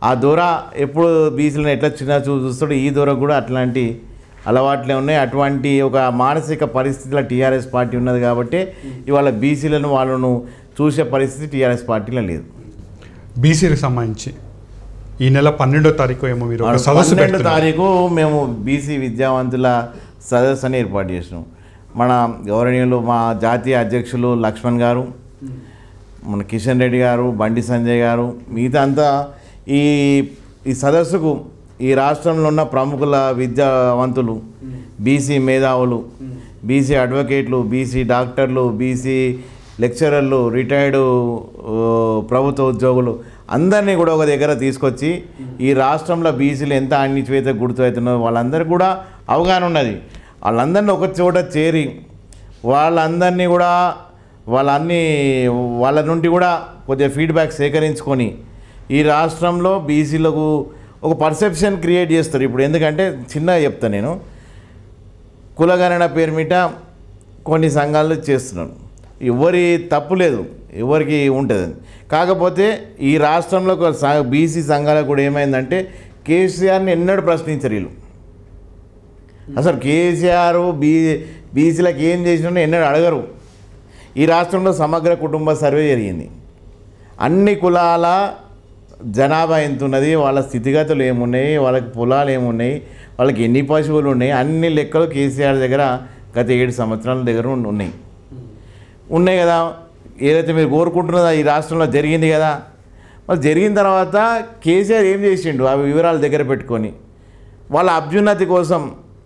ఆ దూర ఎప్పుడు బీసీలను ఎట్లా చిన్న చూస్తాడు ఈ దూర కూడా అట్లాంటి అలవాట్లే ఉన్నాయి అటువంటి ఒక మానసిక పరిస్థితిలో టీఆర్ఎస్ పార్టీ ఉన్నది కాబట్టి ఇవాళ బీసీలను వాళ్ళను చూసే పరిస్థితి టీఆర్ఎస్ పార్టీలో లేదు బీసీలకు సంబంధించి ఈ నెల పన్నెండో తారీఖు ఏమో మీరు పన్నెండో తారీఖు మేము బీసీ విద్యావంతుల సదస్సు అని ఏర్పాటు చేసినాం మన గౌరవనీయులు మా జాతీయ అధ్యక్షులు లక్ష్మణ్ గారు మన కిషన్ రెడ్డి గారు బండి సంజయ్ గారు మిగతా అంతా ఈ ఈ సదస్సుకు ఈ రాష్ట్రంలో ఉన్న ప్రముఖుల విద్యావంతులు బీసీ మేధావులు బీసీ అడ్వకేట్లు బీసీ డాక్టర్లు బీసీ లెక్చరర్లు రిటైర్డు ప్రభుత్వ ఉద్యోగులు అందరినీ కూడా ఒక దగ్గర తీసుకొచ్చి ఈ రాష్ట్రంలో బీసీలు ఎంత అణిచివేత గుర్తువుతున్నారో వాళ్ళందరూ కూడా అవగాహన ఉన్నది వాళ్ళందరినీ ఒక చోట చేరి వాళ్ళందరినీ కూడా వాళ్ళన్ని వాళ్ళ నుండి కూడా కొద్దిగా ఫీడ్బ్యాక్ సేకరించుకొని ఈ రాష్ట్రంలో బీసీలకు ఒక పర్సెప్షన్ క్రియేట్ చేస్తారు ఇప్పుడు ఎందుకంటే చిన్నగా చెప్తాను నేను కులగణన పేరు మీద కొన్ని సంఘాలు చేస్తున్నాను ఎవరి తప్పు లేదు ఎవరికి ఉంటుంది కాకపోతే ఈ రాష్ట్రంలో బీసీ సంఘాలకు కూడా ఏమైందంటే కేసీఆర్ని ఎన్నడూ ప్రశ్నించరు వీళ్ళు అసలు కేసీఆర్ బీ బీసీలకు ఏం చేసినా ఎన్నడూ అడగరు ఈ రాష్ట్రంలో సమగ్ర కుటుంబ సర్వే జరిగింది అన్ని కులాల జనాభా ఎంత ఉన్నది వాళ్ళ స్థితిగతులు ఏమున్నాయి వాళ్ళకి పొలాలు ఏమున్నాయి వాళ్ళకి ఎన్ని పశువులు ఉన్నాయి అన్ని లెక్కలు కేసీఆర్ దగ్గర గత ఏడు సంవత్సరాల దగ్గర ఉన్నాయి ఉన్నాయి కదా ఏదైతే మీరు కోరుకుంటున్నదో ఈ రాష్ట్రంలో జరిగింది కదా మరి జరిగిన తర్వాత కేసీఆర్ ఏం చేసిండు ఆ వివరాలు దగ్గర పెట్టుకొని వాళ్ళ అభ్యున్నతి కోసం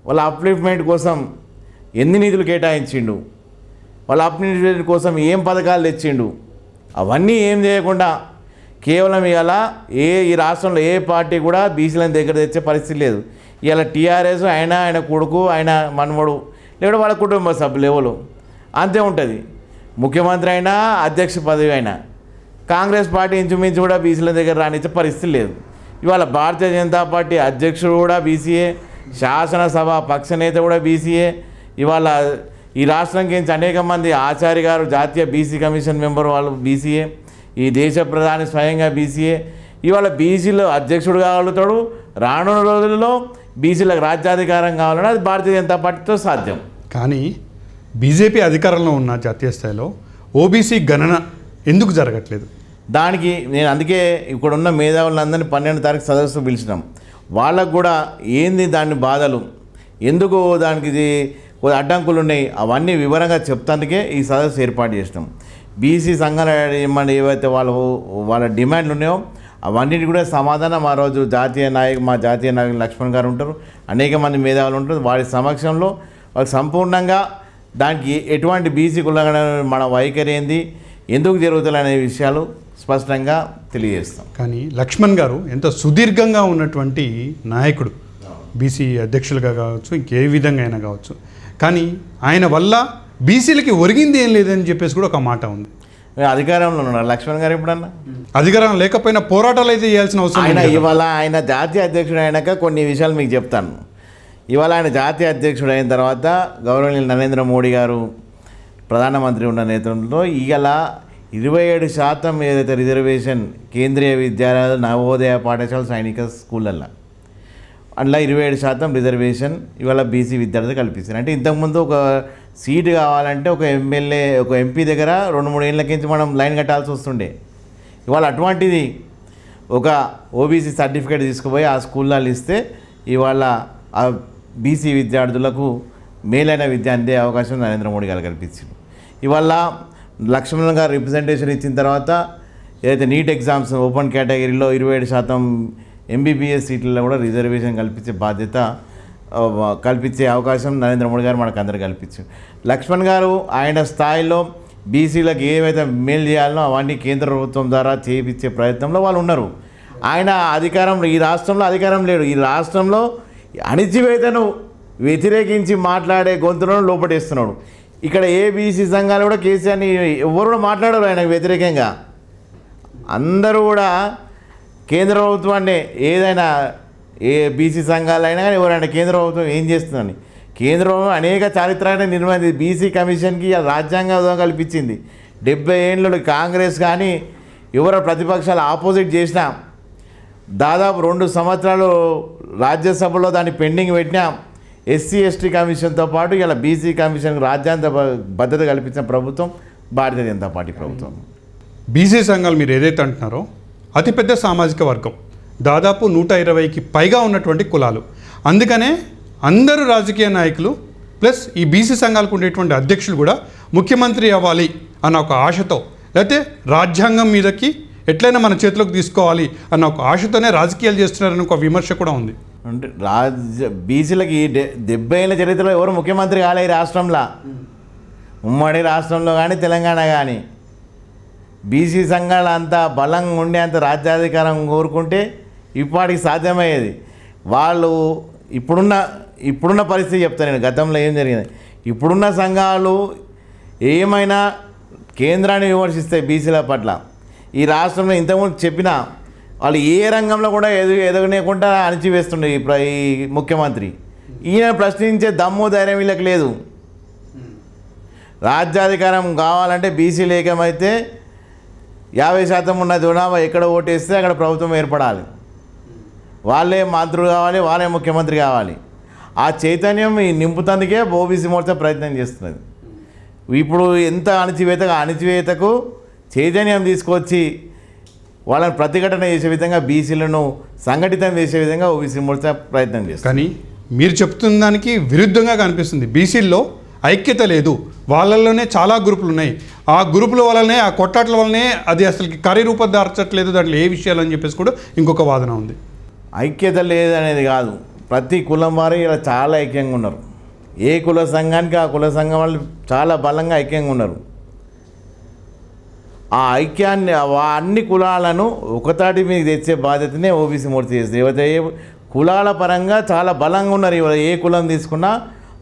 వాళ్ళ అప్లిఫ్ట్మెంట్ కోసం ఎన్ని నిధులు కేటాయించిండు వాళ్ళ అప్లిఫ్ట్మెంట్ కోసం ఏం పథకాలు తెచ్చిండు అవన్నీ ఏం చేయకుండా కేవలం ఇవాళ ఏ ఈ రాష్ట్రంలో ఏ పార్టీ కూడా బీసీలను దగ్గర తెచ్చే పరిస్థితి లేదు ఇవాళ టీఆర్ఎస్ ఆయన ఆయన కొడుకు ఆయన మనవడు లేకపోతే వాళ్ళ కుటుంబ సభ్యులు ఎవరు అంతే ఉంటుంది ముఖ్యమంత్రి అయినా అధ్యక్ష పదవి అయినా కాంగ్రెస్ పార్టీ ఇంచుమించు కూడా బీసీల దగ్గర రానిచ్చే పరిస్థితి లేదు ఇవాళ భారతీయ జనతా పార్టీ అధ్యక్షుడు కూడా బీసీఏ శాసనసభ పక్షనేత కూడా బీసీఏ ఇవాళ ఈ రాష్ట్రం గురించి అనేక మంది ఆచార్య గారు జాతీయ బీసీ కమిషన్ మెంబర్ వాళ్ళు బీసీఏ ఈ దేశ ప్రధాని స్వయంగా బీసీఏ ఇవాళ బీసీలో అధ్యక్షుడు కాగలుగుతాడు రానున్న రోజుల్లో బీసీలకు రాజ్యాధికారం కావాలని అది భారతీయ జనతా పార్టీతో సాధ్యం కానీ బీజేపీ అధికారంలో ఉన్న జాతీయ స్థాయిలో ఓబీసీ గణన ఎందుకు జరగట్లేదు దానికి నేను అందుకే ఇక్కడున్న మేధావులందరినీ పన్నెండు తారీఖు సదస్సు పిలిచినాం వాళ్ళకు కూడా ఏంది దాని బాధలు ఎందుకు దానికి అడ్డంకులు ఉన్నాయి అవన్నీ వివరంగా చెప్తానికే ఈ సదస్సు ఏర్పాటు చేసినాం బీసీ సంఘాల ఇవ్వండి ఏవైతే వాళ్ళు వాళ్ళ డిమాండ్లు ఉన్నాయో అవన్నిటి కూడా సమాధానం ఆ రోజు జాతీయ నాయకు మా జాతీయ నాయకులు లక్ష్మణ్ గారు ఉంటారు అనేక మంది మేధావులు ఉంటారు వారి సమక్షంలో వాళ్ళు సంపూర్ణంగా దానికి ఎటువంటి బీసీ కులగడ మన వైఖరి ఏంది ఎందుకు జరుగుతుంది అనే విషయాలు స్పష్టంగా తెలియజేస్తాం కానీ లక్ష్మణ్ గారు ఎంత సుదీర్ఘంగా ఉన్నటువంటి నాయకుడు బీసీ అధ్యక్షులుగా కావచ్చు ఇంకే విధంగా అయినా కావచ్చు కానీ ఆయన వల్ల బీసీలకి ఒరిగింది ఏం లేదని చెప్పేసి కూడా ఒక మాట ఉంది అధికారంలో ఉన్నాడు లక్ష్మణ్ గారు ఎప్పుడన్నా అధికారం లేకపోయినా పోరాటాలు అయితే చేయాల్సిన అవసరం ఆయన ఇవాళ ఆయన జాతీయ అధ్యక్షుడు అయినాక కొన్ని విషయాలు మీకు చెప్తాను ఇవాళ ఆయన జాతీయ అధ్యక్షుడు అయిన తర్వాత గౌరవనీయులు నరేంద్ర మోడీ గారు ప్రధానమంత్రి ఉన్న నేతృత్వంలో ఇవాళ ఇరవై ఏడు శాతం ఏదైతే రిజర్వేషన్ కేంద్రీయ విద్యాలయాలు నవోదయ పాఠశాల సైనిక స్కూళ్ళల్లో అందులో ఇరవై ఏడు శాతం రిజర్వేషన్ ఇవాళ బీసీ విద్యార్థులు కల్పిస్తారు అంటే ఇంతకుముందు ఒక సీటు కావాలంటే ఒక ఎమ్మెల్యే ఒక ఎంపీ దగ్గర రెండు మూడు ఏళ్ళ నుంచి మనం లైన్ కట్టాల్సి వస్తుండే ఇవాళ అటువంటిది ఒక ఓబీసీ సర్టిఫికేట్ తీసుకుపోయి ఆ స్కూల్లో ఇస్తే ఇవాళ ఆ బీసీ విద్యార్థులకు మేలైన విద్య అందే అవకాశం నరేంద్ర మోడీ గారు కల్పించింది ఇవాళ లక్ష్మణ్ గారు రిప్రజెంటేషన్ ఇచ్చిన తర్వాత ఏదైతే నీట్ ఎగ్జామ్స్ ఓపెన్ కేటగిరీలో ఇరవై ఏడు శాతం ఎంబీబీఎస్ సీట్లలో కూడా రిజర్వేషన్ కల్పించే బాధ్యత కల్పించే అవకాశం నరేంద్ర మోడీ గారు మనకు అందరు కల్పించారు లక్ష్మణ్ గారు ఆయన స్థాయిలో బీసీలకు ఏవైతే మేలు చేయాలనో అవన్నీ కేంద్ర ప్రభుత్వం ద్వారా చేయించే ప్రయత్నంలో వాళ్ళు ఉన్నారు ఆయన అధికారం ఈ రాష్ట్రంలో అధికారం లేడు ఈ రాష్ట్రంలో అణిచివేతను వ్యతిరేకించి మాట్లాడే గొంతులను లోపటేస్తున్నాడు ఇక్కడ ఏబీసీ సంఘాలు కూడా కేసీఆర్ని ఎవరు కూడా మాట్లాడరు ఆయనకు వ్యతిరేకంగా అందరూ కూడా కేంద్ర ప్రభుత్వాన్ని ఏదైనా ఏ బీసీ సంఘాలైనా కానీ ఎవరైనా కేంద్ర ప్రభుత్వం ఏం చేస్తుందని కేంద్ర ప్రభుత్వం అనేక చారిత్రాన్ని నిర్మించింది బీసీ కమిషన్కి రాజ్యాంగ హోదాను కల్పించింది డెబ్బై ఏళ్ళు కాంగ్రెస్ కానీ ఎవరో ప్రతిపక్షాలు ఆపోజిట్ చేసినా దాదాపు రెండు సంవత్సరాలు రాజ్యసభలో దాన్ని పెండింగ్ పెట్టినాం ఎస్సీ ఎస్టీ కమిషన్తో పాటు ఇలా బీసీ కమిషన్ రాజ్యాంగ భద్రత కల్పించిన ప్రభుత్వం భారతీయ జనతా పార్టీ ప్రభుత్వం బీసీ సంఘాలు మీరు ఏదైతే అంటున్నారో అతిపెద్ద సామాజిక వర్గం దాదాపు నూట ఇరవైకి పైగా ఉన్నటువంటి కులాలు అందుకనే అందరూ రాజకీయ నాయకులు ప్లస్ ఈ బీసీ సంఘాలకు ఉండేటువంటి అధ్యక్షులు కూడా ముఖ్యమంత్రి అవ్వాలి అన్న ఒక ఆశతో లేకపోతే రాజ్యాంగం మీదకి ఎట్లయినా మన చేతిలోకి తీసుకోవాలి అన్న ఒక ఆశతోనే రాజకీయాలు చేస్తున్నారని ఒక విమర్శ కూడా ఉంది అంటే రాజ బీసీలకి దెబ్బైన చరిత్రలో ఎవరు ముఖ్యమంత్రి కాలే ఈ రాష్ట్రంలో ఉమ్మడి రాష్ట్రంలో కానీ తెలంగాణ కానీ బీసీ సంఘాలు అంత బలంగా ఉండే అంత రాజ్యాధికారం కోరుకుంటే ఇప్పటికి సాధ్యమయ్యేది వాళ్ళు ఇప్పుడున్న ఇప్పుడున్న పరిస్థితి చెప్తాను నేను గతంలో ఏం జరిగింది ఇప్పుడున్న సంఘాలు ఏమైనా కేంద్రాన్ని విమర్శిస్తే బీసీల పట్ల ఈ రాష్ట్రంలో ఇంతకుముందు చెప్పిన వాళ్ళు ఏ రంగంలో కూడా ఎదు ఎదగనేకుండా అణిచివేస్తుండే ఈ ముఖ్యమంత్రి ఈయన ప్రశ్నించే దమ్ము ధైర్యం వీళ్ళకి లేదు రాజ్యాధికారం కావాలంటే బీసీలు ఏకమైతే యాభై శాతం ఉన్న జనాభా ఎక్కడ ఓటేస్తే అక్కడ ప్రభుత్వం ఏర్పడాలి వాళ్ళే మంత్రులు కావాలి వాళ్ళే ముఖ్యమంత్రి కావాలి ఆ చైతన్యం నింపుతందుకే ఓబీసీ మోర్చా ప్రయత్నం చేస్తున్నది ఇప్పుడు ఎంత అణిచివేత అణచివేతకు చైతన్యం తీసుకొచ్చి వాళ్ళని ప్రతిఘటన చేసే విధంగా బీసీలను సంఘటితం చేసే విధంగా ఓబీసీ మోర్చా ప్రయత్నం చేస్తుంది కానీ మీరు చెప్తున్న దానికి విరుద్ధంగా కనిపిస్తుంది బీసీల్లో ఐక్యత లేదు వాళ్ళల్లోనే చాలా గ్రూపులు ఉన్నాయి ఆ గ్రూపుల వల్లనే ఆ కొట్లాట్ల వల్లనే అది అసలు కార్యరూపం దార్చట్లేదు దాంట్లో ఏ విషయాలు అని చెప్పేసి కూడా ఇంకొక వాదన ఉంది ఐక్యత లేదనేది కాదు ప్రతి కులం వారు ఇలా చాలా ఐక్యంగా ఉన్నారు ఏ కుల సంఘానికి ఆ కుల సంఘం వాళ్ళు చాలా బలంగా ఐక్యంగా ఉన్నారు ఆ ఐక్యాన్ని అన్ని కులాలను ఒకతాటి మీద తెచ్చే బాధ్యతనే ఓబీసీ మూర్తి చేస్తుంది ఏ కులాల పరంగా చాలా బలంగా ఉన్నారు ఇవాళ ఏ కులం తీసుకున్నా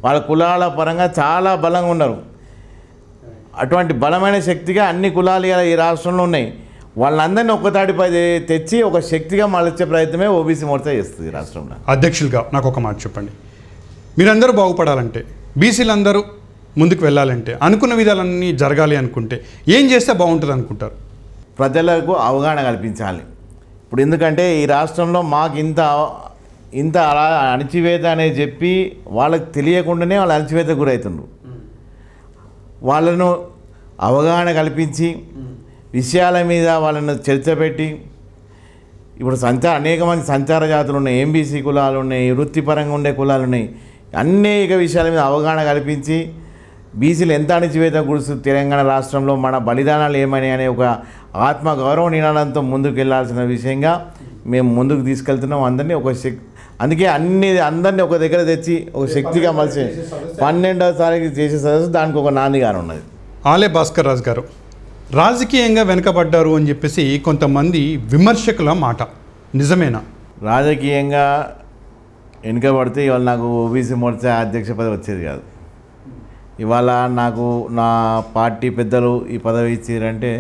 వాళ్ళ కులాల పరంగా చాలా బలంగా ఉన్నారు అటువంటి బలమైన శక్తిగా అన్ని కులాలు ఈ రాష్ట్రంలో ఉన్నాయి వాళ్ళందరినీ ఒక్కతాడిపై తెచ్చి ఒక శక్తిగా మలచే ప్రయత్నమే ఓబీసీ మోర్చా చేస్తుంది రాష్ట్రంలో అధ్యక్షులుగా నాకు ఒక మాట చెప్పండి మీరందరూ బాగుపడాలంటే బీసీలందరూ ముందుకు వెళ్ళాలంటే అనుకున్న విధాలన్నీ జరగాలి అనుకుంటే ఏం చేస్తే బాగుంటుంది అనుకుంటారు ప్రజలకు అవగాహన కల్పించాలి ఇప్పుడు ఎందుకంటే ఈ రాష్ట్రంలో మాకు ఇంత ఇంత అలా అణచివేత అనేది చెప్పి వాళ్ళకి తెలియకుండానే వాళ్ళు అణచివేత గురవుతున్నారు వాళ్ళను అవగాహన కల్పించి విషయాల మీద వాళ్ళను చర్చ పెట్టి ఇప్పుడు సంచార అనేక మంది సంచార జాతులు ఉన్నాయి ఎంబీసీ కులాలు ఉన్నాయి వృత్తిపరంగా ఉండే కులాలు ఉన్నాయి అనేక విషయాల మీద అవగాహన కల్పించి బీసీలు ఎంత అణిచివేత గురుసు తెలంగాణ రాష్ట్రంలో మన బలిదానాలు ఏమని అనే ఒక ఆత్మ గౌరవ నినాదంతో ముందుకు వెళ్లాల్సిన విషయంగా మేము ముందుకు తీసుకెళ్తున్నాం అందరినీ ఒక శక్తి అందుకే అన్ని అందరినీ ఒక దగ్గర తెచ్చి ఒక శక్తిగా మలిసి పన్నెండవ తారీఖు చేసే సదస్సు దానికి ఒక నాన్నగారు ఉన్నది ఆలే భాస్కర్ రాజు గారు రాజకీయంగా వెనుకబడ్డారు అని చెప్పేసి కొంతమంది విమర్శకుల మాట నిజమేనా రాజకీయంగా వెనుకబడితే ఇవాళ నాకు ఓబీసీ మోర్చా అధ్యక్ష పదవి వచ్చేది కాదు ఇవాళ నాకు నా పార్టీ పెద్దలు ఈ పదవి ఇచ్చారంటే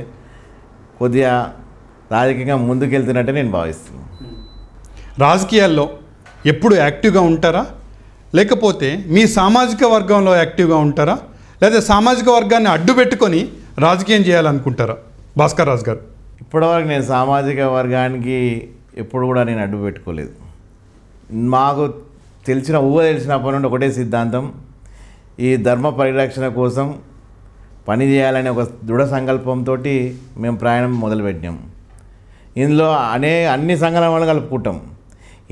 కొద్దిగా రాజకీయంగా ముందుకెళ్తున్నట్టే నేను భావిస్తున్నాను రాజకీయాల్లో ఎప్పుడు యాక్టివ్గా ఉంటారా లేకపోతే మీ సామాజిక వర్గంలో యాక్టివ్గా ఉంటారా లేదా సామాజిక వర్గాన్ని అడ్డు పెట్టుకొని రాజకీయం చేయాలనుకుంటారా భాస్కర్ రాజు గారు ఇప్పటివరకు నేను సామాజిక వర్గానికి ఎప్పుడు కూడా నేను అడ్డు పెట్టుకోలేదు మాకు తెలిసిన ఊహ తెలిసినప్పటి నుండి ఒకటే సిద్ధాంతం ఈ ధర్మ పరిరక్షణ కోసం పని చేయాలనే ఒక దృఢ సంకల్పంతో మేము ప్రయాణం మొదలుపెట్టాం ఇందులో అనే అన్ని సంఘాల వాళ్ళు కలుపుకుంటాం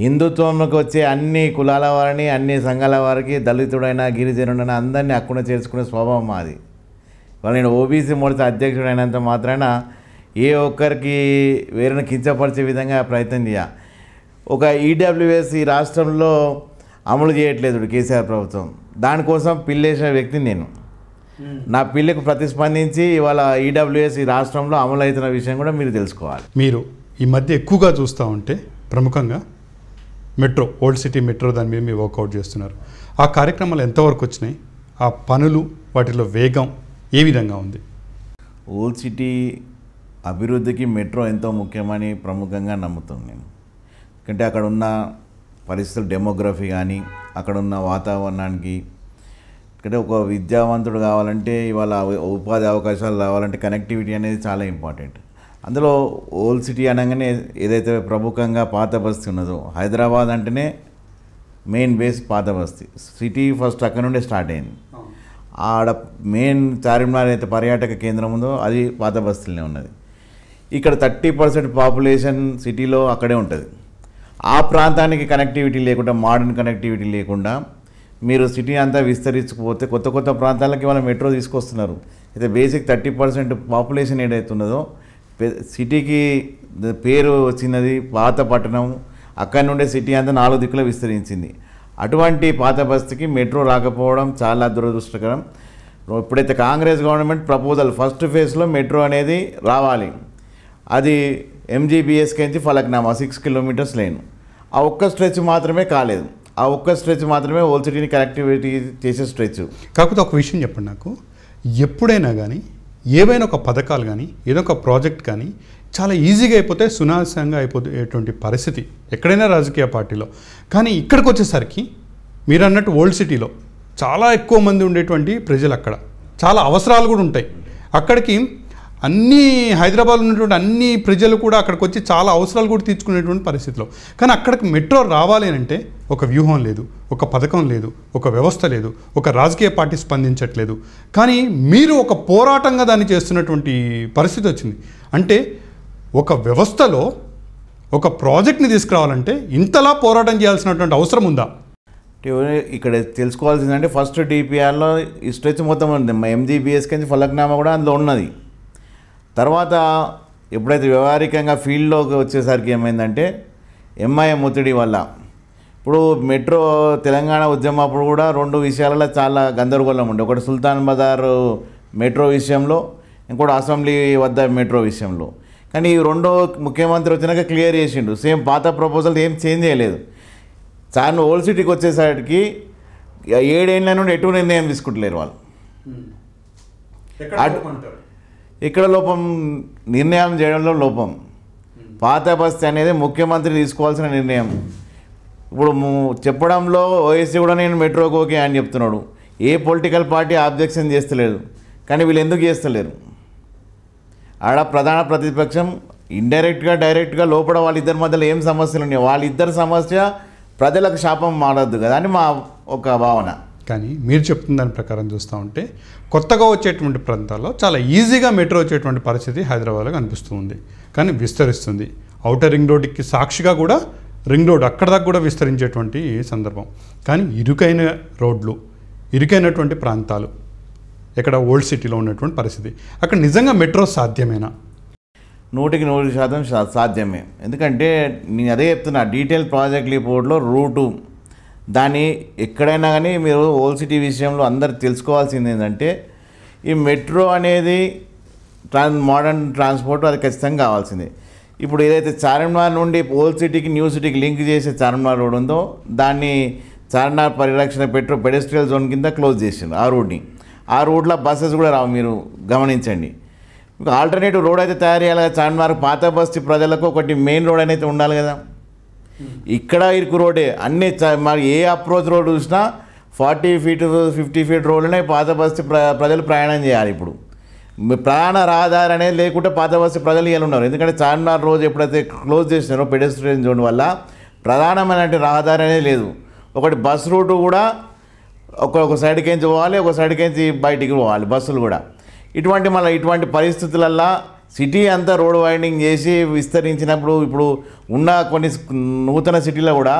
హిందుత్వంలోకి వచ్చే అన్ని కులాల వారిని అన్ని సంఘాల వారికి దళితుడైనా గిరిజనుడైనా అందరినీ అక్కున చేర్చుకునే స్వభావం మాది వాళ్ళు నేను ఓబీసీ మోర్చా అధ్యక్షుడు అయినంత మాత్రాన ఏ ఒక్కరికి వేరేని కించపరిచే విధంగా ప్రయత్నం చేయ ఒక ఈడబ్ల్యూఎస్ e ఈ రాష్ట్రంలో అమలు చేయట్లేదు కేసీఆర్ ప్రభుత్వం దానికోసం పిల్లేసిన వ్యక్తి నేను నా పిల్లకు ప్రతిస్పందించి ఇవాళ ఈడబ్ల్యూఎస్ e ఈ రాష్ట్రంలో అమలు అవుతున్న విషయం కూడా మీరు తెలుసుకోవాలి మీరు ఈ మధ్య ఎక్కువగా చూస్తూ ఉంటే ప్రముఖంగా మెట్రో ఓల్డ్ సిటీ మెట్రో దాని మీద మీరు వర్కౌట్ చేస్తున్నారు ఆ కార్యక్రమాలు ఎంతవరకు వచ్చినాయి ఆ పనులు వాటిలో వేగం ఏ విధంగా ఉంది ఓల్డ్ సిటీ అభివృద్ధికి మెట్రో ఎంతో ముఖ్యమని ప్రముఖంగా నమ్ముతాను నేను ఎందుకంటే అక్కడ ఉన్న పరిస్థితులు డెమోగ్రఫీ కానీ అక్కడ ఉన్న వాతావరణానికి ఎందుకంటే ఒక విద్యావంతుడు కావాలంటే ఇవాళ ఉపాధి అవకాశాలు రావాలంటే కనెక్టివిటీ అనేది చాలా ఇంపార్టెంట్ అందులో ఓల్డ్ సిటీ అనగానే ఏదైతే ప్రముఖంగా పాత బస్తీ ఉన్నదో హైదరాబాద్ అంటేనే మెయిన్ బేస్ పాత బస్తీ సిటీ ఫస్ట్ అక్కడ నుండే స్టార్ట్ అయింది ఆడ మెయిన్ చార్మినార్ అయితే పర్యాటక కేంద్రం ఉందో అది పాత బస్తీలోనే ఉన్నది ఇక్కడ థర్టీ పర్సెంట్ పాపులేషన్ సిటీలో అక్కడే ఉంటుంది ఆ ప్రాంతానికి కనెక్టివిటీ లేకుండా మోడర్న్ కనెక్టివిటీ లేకుండా మీరు సిటీ అంతా విస్తరించకపోతే కొత్త కొత్త ప్రాంతాలకి వాళ్ళు మెట్రో తీసుకొస్తున్నారు అయితే బేసిక్ థర్టీ పర్సెంట్ పాపులేషన్ ఉన్నదో సిటీకి పేరు వచ్చినది పాత పట్టణం అక్కడి నుండే సిటీ అంతా నాలుగు దిక్కులో విస్తరించింది అటువంటి పాత బస్తికి మెట్రో రాకపోవడం చాలా దురదృష్టకరం ఇప్పుడైతే కాంగ్రెస్ గవర్నమెంట్ ప్రపోజల్ ఫస్ట్ ఫేజ్లో మెట్రో అనేది రావాలి అది ఎంజీబీఎస్కి నుంచి ఫలక్నామా సిక్స్ కిలోమీటర్స్ లేను ఆ ఒక్క స్ట్రెచ్ మాత్రమే కాలేదు ఆ ఒక్క స్ట్రెచ్ మాత్రమే ఓల్ సిటీని కనెక్టివిటీ చేసే స్ట్రెచ్ కాకపోతే ఒక విషయం చెప్పండి నాకు ఎప్పుడైనా కానీ ఏవైనా ఒక పథకాలు కానీ ఏదో ఒక ప్రాజెక్ట్ కానీ చాలా ఈజీగా అయిపోతే సునాశంగా అయిపోయేటువంటి పరిస్థితి ఎక్కడైనా రాజకీయ పార్టీలో కానీ ఇక్కడికి వచ్చేసరికి మీరు అన్నట్టు ఓల్డ్ సిటీలో చాలా ఎక్కువ మంది ఉండేటువంటి ప్రజలు అక్కడ చాలా అవసరాలు కూడా ఉంటాయి అక్కడికి అన్ని హైదరాబాద్ ఉన్నటువంటి అన్ని ప్రజలు కూడా అక్కడికి వచ్చి చాలా అవసరాలు కూడా తీర్చుకునేటువంటి పరిస్థితిలో కానీ అక్కడికి మెట్రో రావాలి అంటే ఒక వ్యూహం లేదు ఒక పథకం లేదు ఒక వ్యవస్థ లేదు ఒక రాజకీయ పార్టీ స్పందించట్లేదు కానీ మీరు ఒక పోరాటంగా దాన్ని చేస్తున్నటువంటి పరిస్థితి వచ్చింది అంటే ఒక వ్యవస్థలో ఒక ప్రాజెక్ట్ని తీసుకురావాలంటే ఇంతలా పోరాటం చేయాల్సినటువంటి అవసరం ఉందా ఇక్కడ తెలుసుకోవాల్సింది అంటే ఫస్ట్ డిపిఆర్లో ఈ స్ట్రెచ్ మొత్తం ఉంది ఎంజీబీఎస్ కింద ఫలక్నామా కూడా అందులో ఉన్నది తర్వాత ఎప్పుడైతే వ్యవహారికంగా ఫీల్డ్లోకి వచ్చేసరికి ఏమైందంటే ఎంఐఎం ఒత్తిడి వల్ల ఇప్పుడు మెట్రో తెలంగాణ ఉద్యమం అప్పుడు కూడా రెండు విషయాలలో చాలా గందరగోళం ఉండే ఒకటి సుల్తాన్ బజార్ మెట్రో విషయంలో ఇంకోటి అసెంబ్లీ వద్ద మెట్రో విషయంలో కానీ ఈ రెండో ముఖ్యమంత్రి వచ్చినాక క్లియర్ చేసిండు సేమ్ పాత ప్రపోజల్ ఏం చేంజ్ చేయలేదు సార్ ఓల్డ్ సిటీకి వచ్చేసరికి ఏడేళ్ళ నుండి ఎటు నిర్ణయం తీసుకుంటలేరు వాళ్ళు hmm. ఇక్కడ లోపం నిర్ణయం చేయడంలో లోపం hmm. పాత బస్తీ అనేది ముఖ్యమంత్రి తీసుకోవాల్సిన నిర్ణయం ఇప్పుడు చెప్పడంలో ఓఎస్సీ కూడా నేను మెట్రోకి ఓకే అని చెప్తున్నాడు ఏ పొలిటికల్ పార్టీ ఆబ్జెక్షన్ చేస్తలేదు కానీ వీళ్ళు ఎందుకు చేస్తలేరు ఆడ ప్రధాన ప్రతిపక్షం ఇండైరెక్ట్గా డైరెక్ట్గా లోపల వాళ్ళిద్దరి మధ్యలో ఏం సమస్యలు ఉన్నాయి వాళ్ళిద్దరి సమస్య ప్రజలకు శాపం మారద్దు కదా అని మా ఒక భావన కానీ మీరు చెప్తున్న దాని ప్రకారం చూస్తూ ఉంటే కొత్తగా వచ్చేటువంటి ప్రాంతాల్లో చాలా ఈజీగా మెట్రో వచ్చేటువంటి పరిస్థితి హైదరాబాద్లో కనిపిస్తూ ఉంది కానీ విస్తరిస్తుంది అవుటర్ రింగ్ రోడ్కి సాక్షిగా కూడా రింగ్ రోడ్ అక్కడ దాకా కూడా విస్తరించేటువంటి సందర్భం కానీ ఇరుకైన రోడ్లు ఇరుకైనటువంటి ప్రాంతాలు ఇక్కడ ఓల్డ్ సిటీలో ఉన్నటువంటి పరిస్థితి అక్కడ నిజంగా మెట్రో సాధ్యమేనా నూటికి నూరు శాతం సాధ్యమే ఎందుకంటే నేను అదే చెప్తున్నా డీటెయిల్ ప్రాజెక్ట్ రిపోర్ట్లో రూటు దాన్ని ఎక్కడైనా కానీ మీరు ఓల్డ్ సిటీ విషయంలో అందరు తెలుసుకోవాల్సింది ఏంటంటే ఈ మెట్రో అనేది ట్రాన్స్ మోడర్న్ ట్రాన్స్పోర్ట్ అది ఖచ్చితంగా కావాల్సింది ఇప్పుడు ఏదైతే చార్మినార్ నుండి ఓల్డ్ సిటీకి న్యూ సిటీకి లింక్ చేసే చార్మినార్ రోడ్ ఉందో దాన్ని చార్మినార్ పరిరక్షణ పెట్రో పెడెస్ట్రియల్ జోన్ కింద క్లోజ్ చేసింది ఆ రోడ్ని ఆ రోడ్లో బస్సెస్ కూడా రావు మీరు గమనించండి ఆల్టర్నేటివ్ రోడ్ అయితే తయారు చేయాలి కదా చార్మార్ పాత బస్తీ ప్రజలకు ఒకటి మెయిన్ రోడ్ అనేది ఉండాలి కదా ఇక్కడ ఇరుకు రోడే అన్ని మాకు ఏ అప్రోచ్ రోడ్ చూసినా ఫార్టీ ఫీట్ ఫిఫ్టీ ఫీట్ రోడ్లనే పాత బస్తీ ప్రజలు ప్రయాణం చేయాలి ఇప్పుడు ప్రయాణ రహదారి అనేది లేకుంటే పాత బస్తీ ప్రజలు ఇవ్వాలి ఉన్నారు ఎందుకంటే చార్మినార్ రోజు ఎప్పుడైతే క్లోజ్ చేసినారో పెడెస్ట్రియన్ జోన్ వల్ల ప్రధానమైన రహదారి అనేది లేదు ఒకటి బస్ రూటు కూడా ఒక సైడ్కి నుంచి పోవాలి ఒక సైడ్కి బయటికి పోవాలి బస్సులు కూడా ఇటువంటి మళ్ళీ ఇటువంటి పరిస్థితులల్లో సిటీ అంతా రోడ్ వైండింగ్ చేసి విస్తరించినప్పుడు ఇప్పుడు ఉన్న కొన్ని నూతన సిటీలో కూడా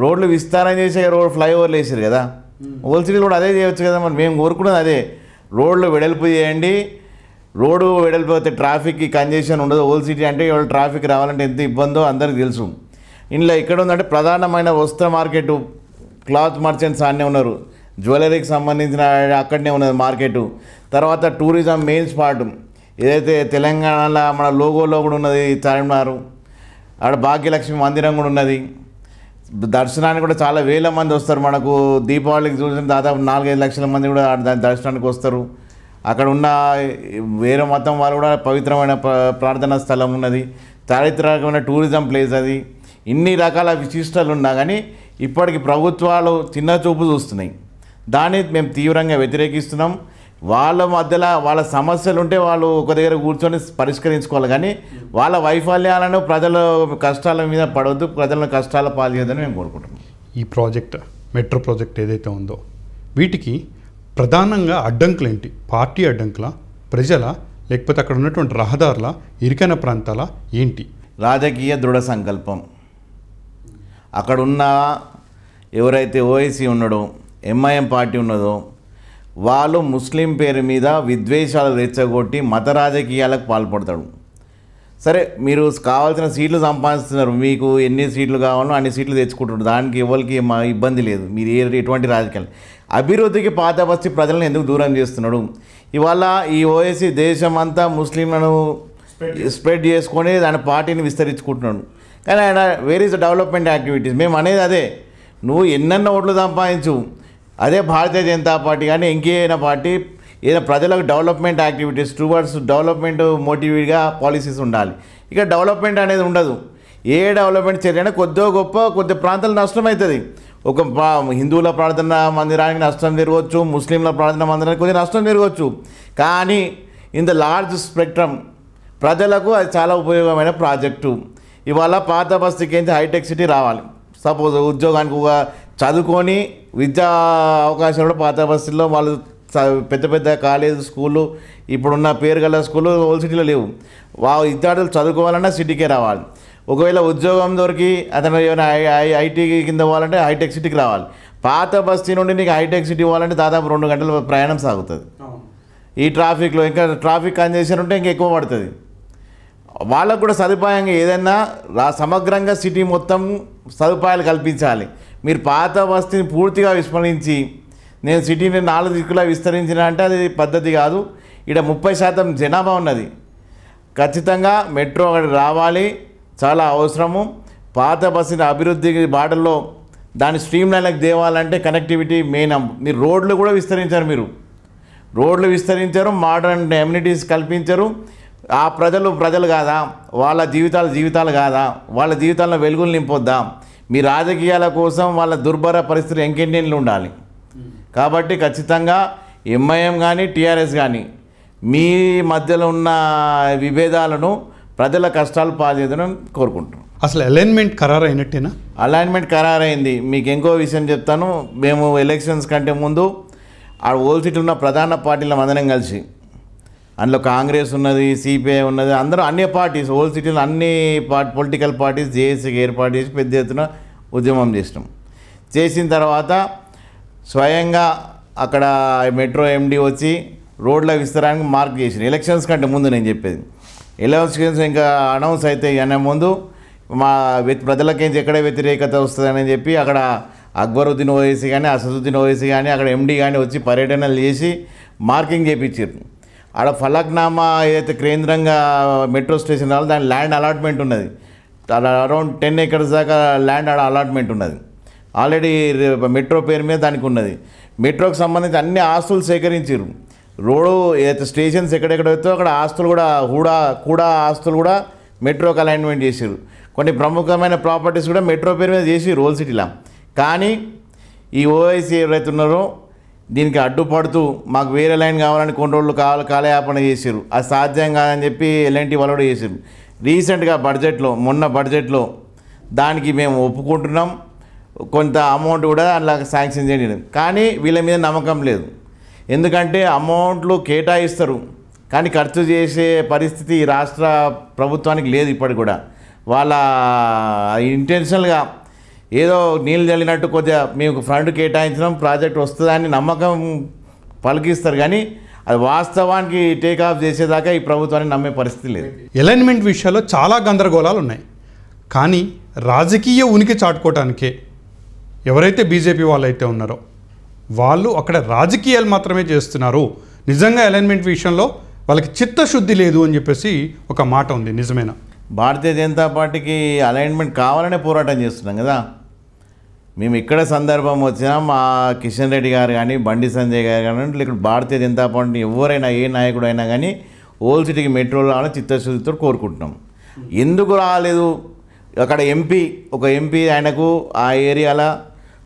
రోడ్లు విస్తారం చేసే రోడ్ ఫ్లైఓవర్లు వేసారు కదా hmm. ఓల్ సిటీలు కూడా అదే చేయవచ్చు కదా మరి మేము కోరుకున్నది అదే రోడ్లు వెడల్పు చేయండి రోడ్డు వెడల్పు అయితే ట్రాఫిక్కి కంజెషన్ ఉండదు ఓల్ సిటీ అంటే ఇవాళ ట్రాఫిక్ రావాలంటే ఎంత ఇబ్బందో అందరికి తెలుసు ఇంట్లో ఇక్కడ ఉందంటే ప్రధానమైన వస్త్ర మార్కెట్ క్లాత్ మర్చెంట్స్ అన్నీ ఉన్నారు జ్యువెలరీకి సంబంధించిన అక్కడనే ఉన్నది మార్కెట్ తర్వాత టూరిజం మెయిన్ స్పాట్ ఏదైతే తెలంగాణలో మన లోగోలో కూడా ఉన్నది చార్మినార్ అక్కడ భాగ్యలక్ష్మి మందిరం కూడా ఉన్నది దర్శనానికి కూడా చాలా వేల మంది వస్తారు మనకు దీపావళికి చూసిన దాదాపు నాలుగైదు లక్షల మంది కూడా దాని దర్శనానికి వస్తారు అక్కడ ఉన్న వేరే మతం వాళ్ళు కూడా పవిత్రమైన ప్రార్థనా స్థలం ఉన్నది చారిత్రకమైన టూరిజం ప్లేస్ అది ఇన్ని రకాల విశిష్టలు ఉన్నా కానీ ఇప్పటికి ప్రభుత్వాలు చిన్న చూపు చూస్తున్నాయి దాన్ని మేము తీవ్రంగా వ్యతిరేకిస్తున్నాం వాళ్ళ మధ్యలో వాళ్ళ సమస్యలు ఉంటే వాళ్ళు ఒక దగ్గర కూర్చొని పరిష్కరించుకోవాలి కానీ వాళ్ళ వైఫల్యాలను ప్రజల కష్టాల మీద పడవద్దు ప్రజలను కష్టాల పాలు మేము కోరుకుంటున్నాం ఈ ప్రాజెక్ట్ మెట్రో ప్రాజెక్ట్ ఏదైతే ఉందో వీటికి ప్రధానంగా అడ్డంకులు ఏంటి పార్టీ అడ్డంకుల ప్రజల లేకపోతే అక్కడ ఉన్నటువంటి రహదారుల ఇరికైన ప్రాంతాల ఏంటి రాజకీయ దృఢ సంకల్పం అక్కడున్న ఎవరైతే ఓఐసీ ఉన్నాడో ఎంఐఎం పార్టీ ఉన్నదో వాళ్ళు ముస్లిం పేరు మీద విద్వేషాలు రెచ్చగొట్టి మత రాజకీయాలకు పాల్పడతాడు సరే మీరు కావాల్సిన సీట్లు సంపాదిస్తున్నారు మీకు ఎన్ని సీట్లు కావాలో అన్ని సీట్లు తెచ్చుకుంటున్నారు దానికి ఎవరికి మా ఇబ్బంది లేదు మీరు ఏ ఎటువంటి రాజకీయాలు అభివృద్ధికి పాతబస్తి ప్రజలను ఎందుకు దూరం చేస్తున్నాడు ఇవాళ ఈ ఓఎస్సీ దేశం అంతా ముస్లింలను స్ప్రెడ్ చేసుకొని దాని పార్టీని విస్తరించుకుంటున్నాడు కానీ ఆయన వేర్ డెవలప్మెంట్ యాక్టివిటీస్ మేము అనేది అదే నువ్వు ఎన్నెన్న ఓట్లు సంపాదించు అదే భారతీయ జనతా పార్టీ కానీ ఇంకేదైనా పార్టీ ఏదైనా ప్రజలకు డెవలప్మెంట్ యాక్టివిటీస్ టువర్డ్స్ డెవలప్మెంట్ మోటివేట్గా పాలసీస్ ఉండాలి ఇక డెవలప్మెంట్ అనేది ఉండదు ఏ డెవలప్మెంట్ చేయాలంటే కొద్దో గొప్ప కొద్ది ప్రాంతాలు నష్టం అవుతుంది ఒక హిందువుల ప్రార్థన మందిరానికి నష్టం జరగవచ్చు ముస్లింల ప్రార్థన మందిరానికి కొద్దిగా నష్టం జరగవచ్చు కానీ ఇన్ ద లార్జ్ స్పెక్ట్రమ్ ప్రజలకు అది చాలా ఉపయోగమైన ప్రాజెక్టు ఇవాళ పాత బస్తీకి హైటెక్ సిటీ రావాలి సపోజ్ ఉద్యోగానికి ఒక చదువుకొని విద్యా అవకాశాలు కూడా పాత బస్తీల్లో వాళ్ళు పెద్ద పెద్ద కాలేజ్ స్కూళ్ళు ఇప్పుడున్న పేరు గల స్కూళ్ళు హోల్ సిటీలో లేవు వా విద్యార్థులు చదువుకోవాలన్నా సిటీకే రావాలి ఒకవేళ ఉద్యోగం దొరికి అతను ఏమైనా ఐటీ కింద పోవాలంటే హైటెక్ సిటీకి రావాలి పాత బస్తీ నుండి నీకు హైటెక్ సిటీ పోవాలంటే దాదాపు రెండు గంటల ప్రయాణం సాగుతుంది ఈ ట్రాఫిక్లో ఇంకా ట్రాఫిక్ కంజెషన్ ఉంటే ఇంకా ఎక్కువ పడుతుంది వాళ్ళకు కూడా సదుపాయంగా ఏదైనా సమగ్రంగా సిటీ మొత్తం సదుపాయాలు కల్పించాలి మీరు పాత వస్తుని పూర్తిగా విస్మరించి నేను సిటీని నాలుగు దిక్కులా విస్తరించిన అంటే అది పద్ధతి కాదు ఇక్కడ ముప్పై శాతం జనాభా ఉన్నది ఖచ్చితంగా మెట్రో అక్కడ రావాలి చాలా అవసరము పాత బస్సుని అభివృద్ధి బాటల్లో దాని స్ట్రీమ్ లైన్లకు దేవాలంటే కనెక్టివిటీ మెయిన్ మీరు రోడ్లు కూడా విస్తరించారు మీరు రోడ్లు విస్తరించారు మోడర్న్ ఎమ్యూనిటీస్ కల్పించారు ఆ ప్రజలు ప్రజలు కాదా వాళ్ళ జీవితాలు జీవితాలు కాదా వాళ్ళ జీవితాల్లో వెలుగులు నింపొద్దాం మీ రాజకీయాల కోసం వాళ్ళ దుర్భర పరిస్థితులు ఎంకెన్నేళ్ళు ఉండాలి కాబట్టి ఖచ్చితంగా ఎంఐఎం కానీ టీఆర్ఎస్ కానీ మీ మధ్యలో ఉన్న విభేదాలను ప్రజల కష్టాలు పాల్చేదని కోరుకుంటున్నాం అసలు అలైన్మెంట్ ఖరారు అయినట్టేనా అలైన్మెంట్ ఖరారైంది మీకు ఇంకో విషయం చెప్తాను మేము ఎలక్షన్స్ కంటే ముందు ఆ ఓల్ ఉన్న ప్రధాన పార్టీల మందనం కలిసి అందులో కాంగ్రెస్ ఉన్నది సిపిఐ ఉన్నది అందరూ అన్ని పార్టీస్ హోల్ సిటీలో అన్ని పార్టీ పొలిటికల్ పార్టీస్ జేఏసీకి ఏర్పాటు చేసి పెద్ద ఎత్తున ఉద్యమం చేసినాం చేసిన తర్వాత స్వయంగా అక్కడ మెట్రో ఎండి వచ్చి రోడ్ల విస్తరానికి మార్క్ చేసిన ఎలక్షన్స్ కంటే ముందు నేను చెప్పేది ఎలక్షన్స్ ఇంకా అనౌన్స్ అయితే అనే ముందు మా ప్రజలకేం ఎక్కడ వ్యతిరేకత వస్తుందని చెప్పి అక్కడ అక్బరుద్దీన్ ఓవైసీ కానీ అసదుద్దీన్ ఓవైసీ కానీ అక్కడ ఎండి కానీ వచ్చి పర్యటనలు చేసి మార్కింగ్ చేయించారు ఆడ ఫలక్నామా ఏదైతే కేంద్రంగా మెట్రో స్టేషన్ రావాలి దాని ల్యాండ్ అలాట్మెంట్ ఉన్నది అరౌండ్ టెన్ ఎకర్స్ దాకా ల్యాండ్ ఆడ అలాట్మెంట్ ఉన్నది ఆల్రెడీ మెట్రో పేరు మీద దానికి ఉన్నది మెట్రోకి సంబంధించి అన్ని ఆస్తులు సేకరించారు రోడ్డు ఏదైతే స్టేషన్స్ ఎక్కడెక్కడ అవుతో అక్కడ ఆస్తులు కూడా హూడా కూడా ఆస్తులు కూడా మెట్రోకి అలైన్మెంట్ చేశారు కొన్ని ప్రముఖమైన ప్రాపర్టీస్ కూడా మెట్రో పేరు మీద చేసి రోల్ సిటీలా కానీ ఈ ఓఐసీ ఎవరైతే ఉన్నారో దీనికి అడ్డుపడుతూ మాకు వేరే లైన్ కావాలని కొన్ని రోజులు కావాలి కాలయాపన చేశారు అది సాధ్యం కాదని చెప్పి ఎలాంటి వలవడ చేశారు రీసెంట్గా బడ్జెట్లో మొన్న బడ్జెట్లో దానికి మేము ఒప్పుకుంటున్నాం కొంత అమౌంట్ కూడా అలా శాంక్షన్ చేయండి కానీ వీళ్ళ మీద నమ్మకం లేదు ఎందుకంటే అమౌంట్లు కేటాయిస్తారు కానీ ఖర్చు చేసే పరిస్థితి రాష్ట్ర ప్రభుత్వానికి లేదు ఇప్పటికి కూడా వాళ్ళ ఇంటెన్షనల్గా ఏదో నీళ్ళు చల్లినట్టు కొద్దిగా మీకు ఫండ్ కేటాయించడం ప్రాజెక్ట్ వస్తుందని నమ్మకం పలికిస్తారు కానీ అది వాస్తవానికి టేక్ ఆఫ్ చేసేదాకా ఈ ప్రభుత్వాన్ని నమ్మే పరిస్థితి లేదు అలైన్మెంట్ విషయాల్లో చాలా గందరగోళాలు ఉన్నాయి కానీ రాజకీయ ఉనికి చాటుకోవటానికే ఎవరైతే బీజేపీ వాళ్ళు అయితే ఉన్నారో వాళ్ళు అక్కడ రాజకీయాలు మాత్రమే చేస్తున్నారు నిజంగా అలైన్మెంట్ విషయంలో వాళ్ళకి చిత్తశుద్ధి లేదు అని చెప్పేసి ఒక మాట ఉంది నిజమేనా భారతీయ జనతా పార్టీకి అలైన్మెంట్ కావాలనే పోరాటం చేస్తున్నాం కదా మేము ఇక్కడ సందర్భం వచ్చినా మా కిషన్ రెడ్డి గారు కానీ బండి సంజయ్ గారు కానీ ఇక్కడ భారతీయ జనతా పార్టీ ఎవరైనా ఏ నాయకుడైనా కానీ ఓల్ సిటీకి మెట్రో రావాలని చిత్తశుద్ధితో కోరుకుంటున్నాం ఎందుకు రాలేదు అక్కడ ఎంపీ ఒక ఎంపీ ఆయనకు ఆ ఏరియాల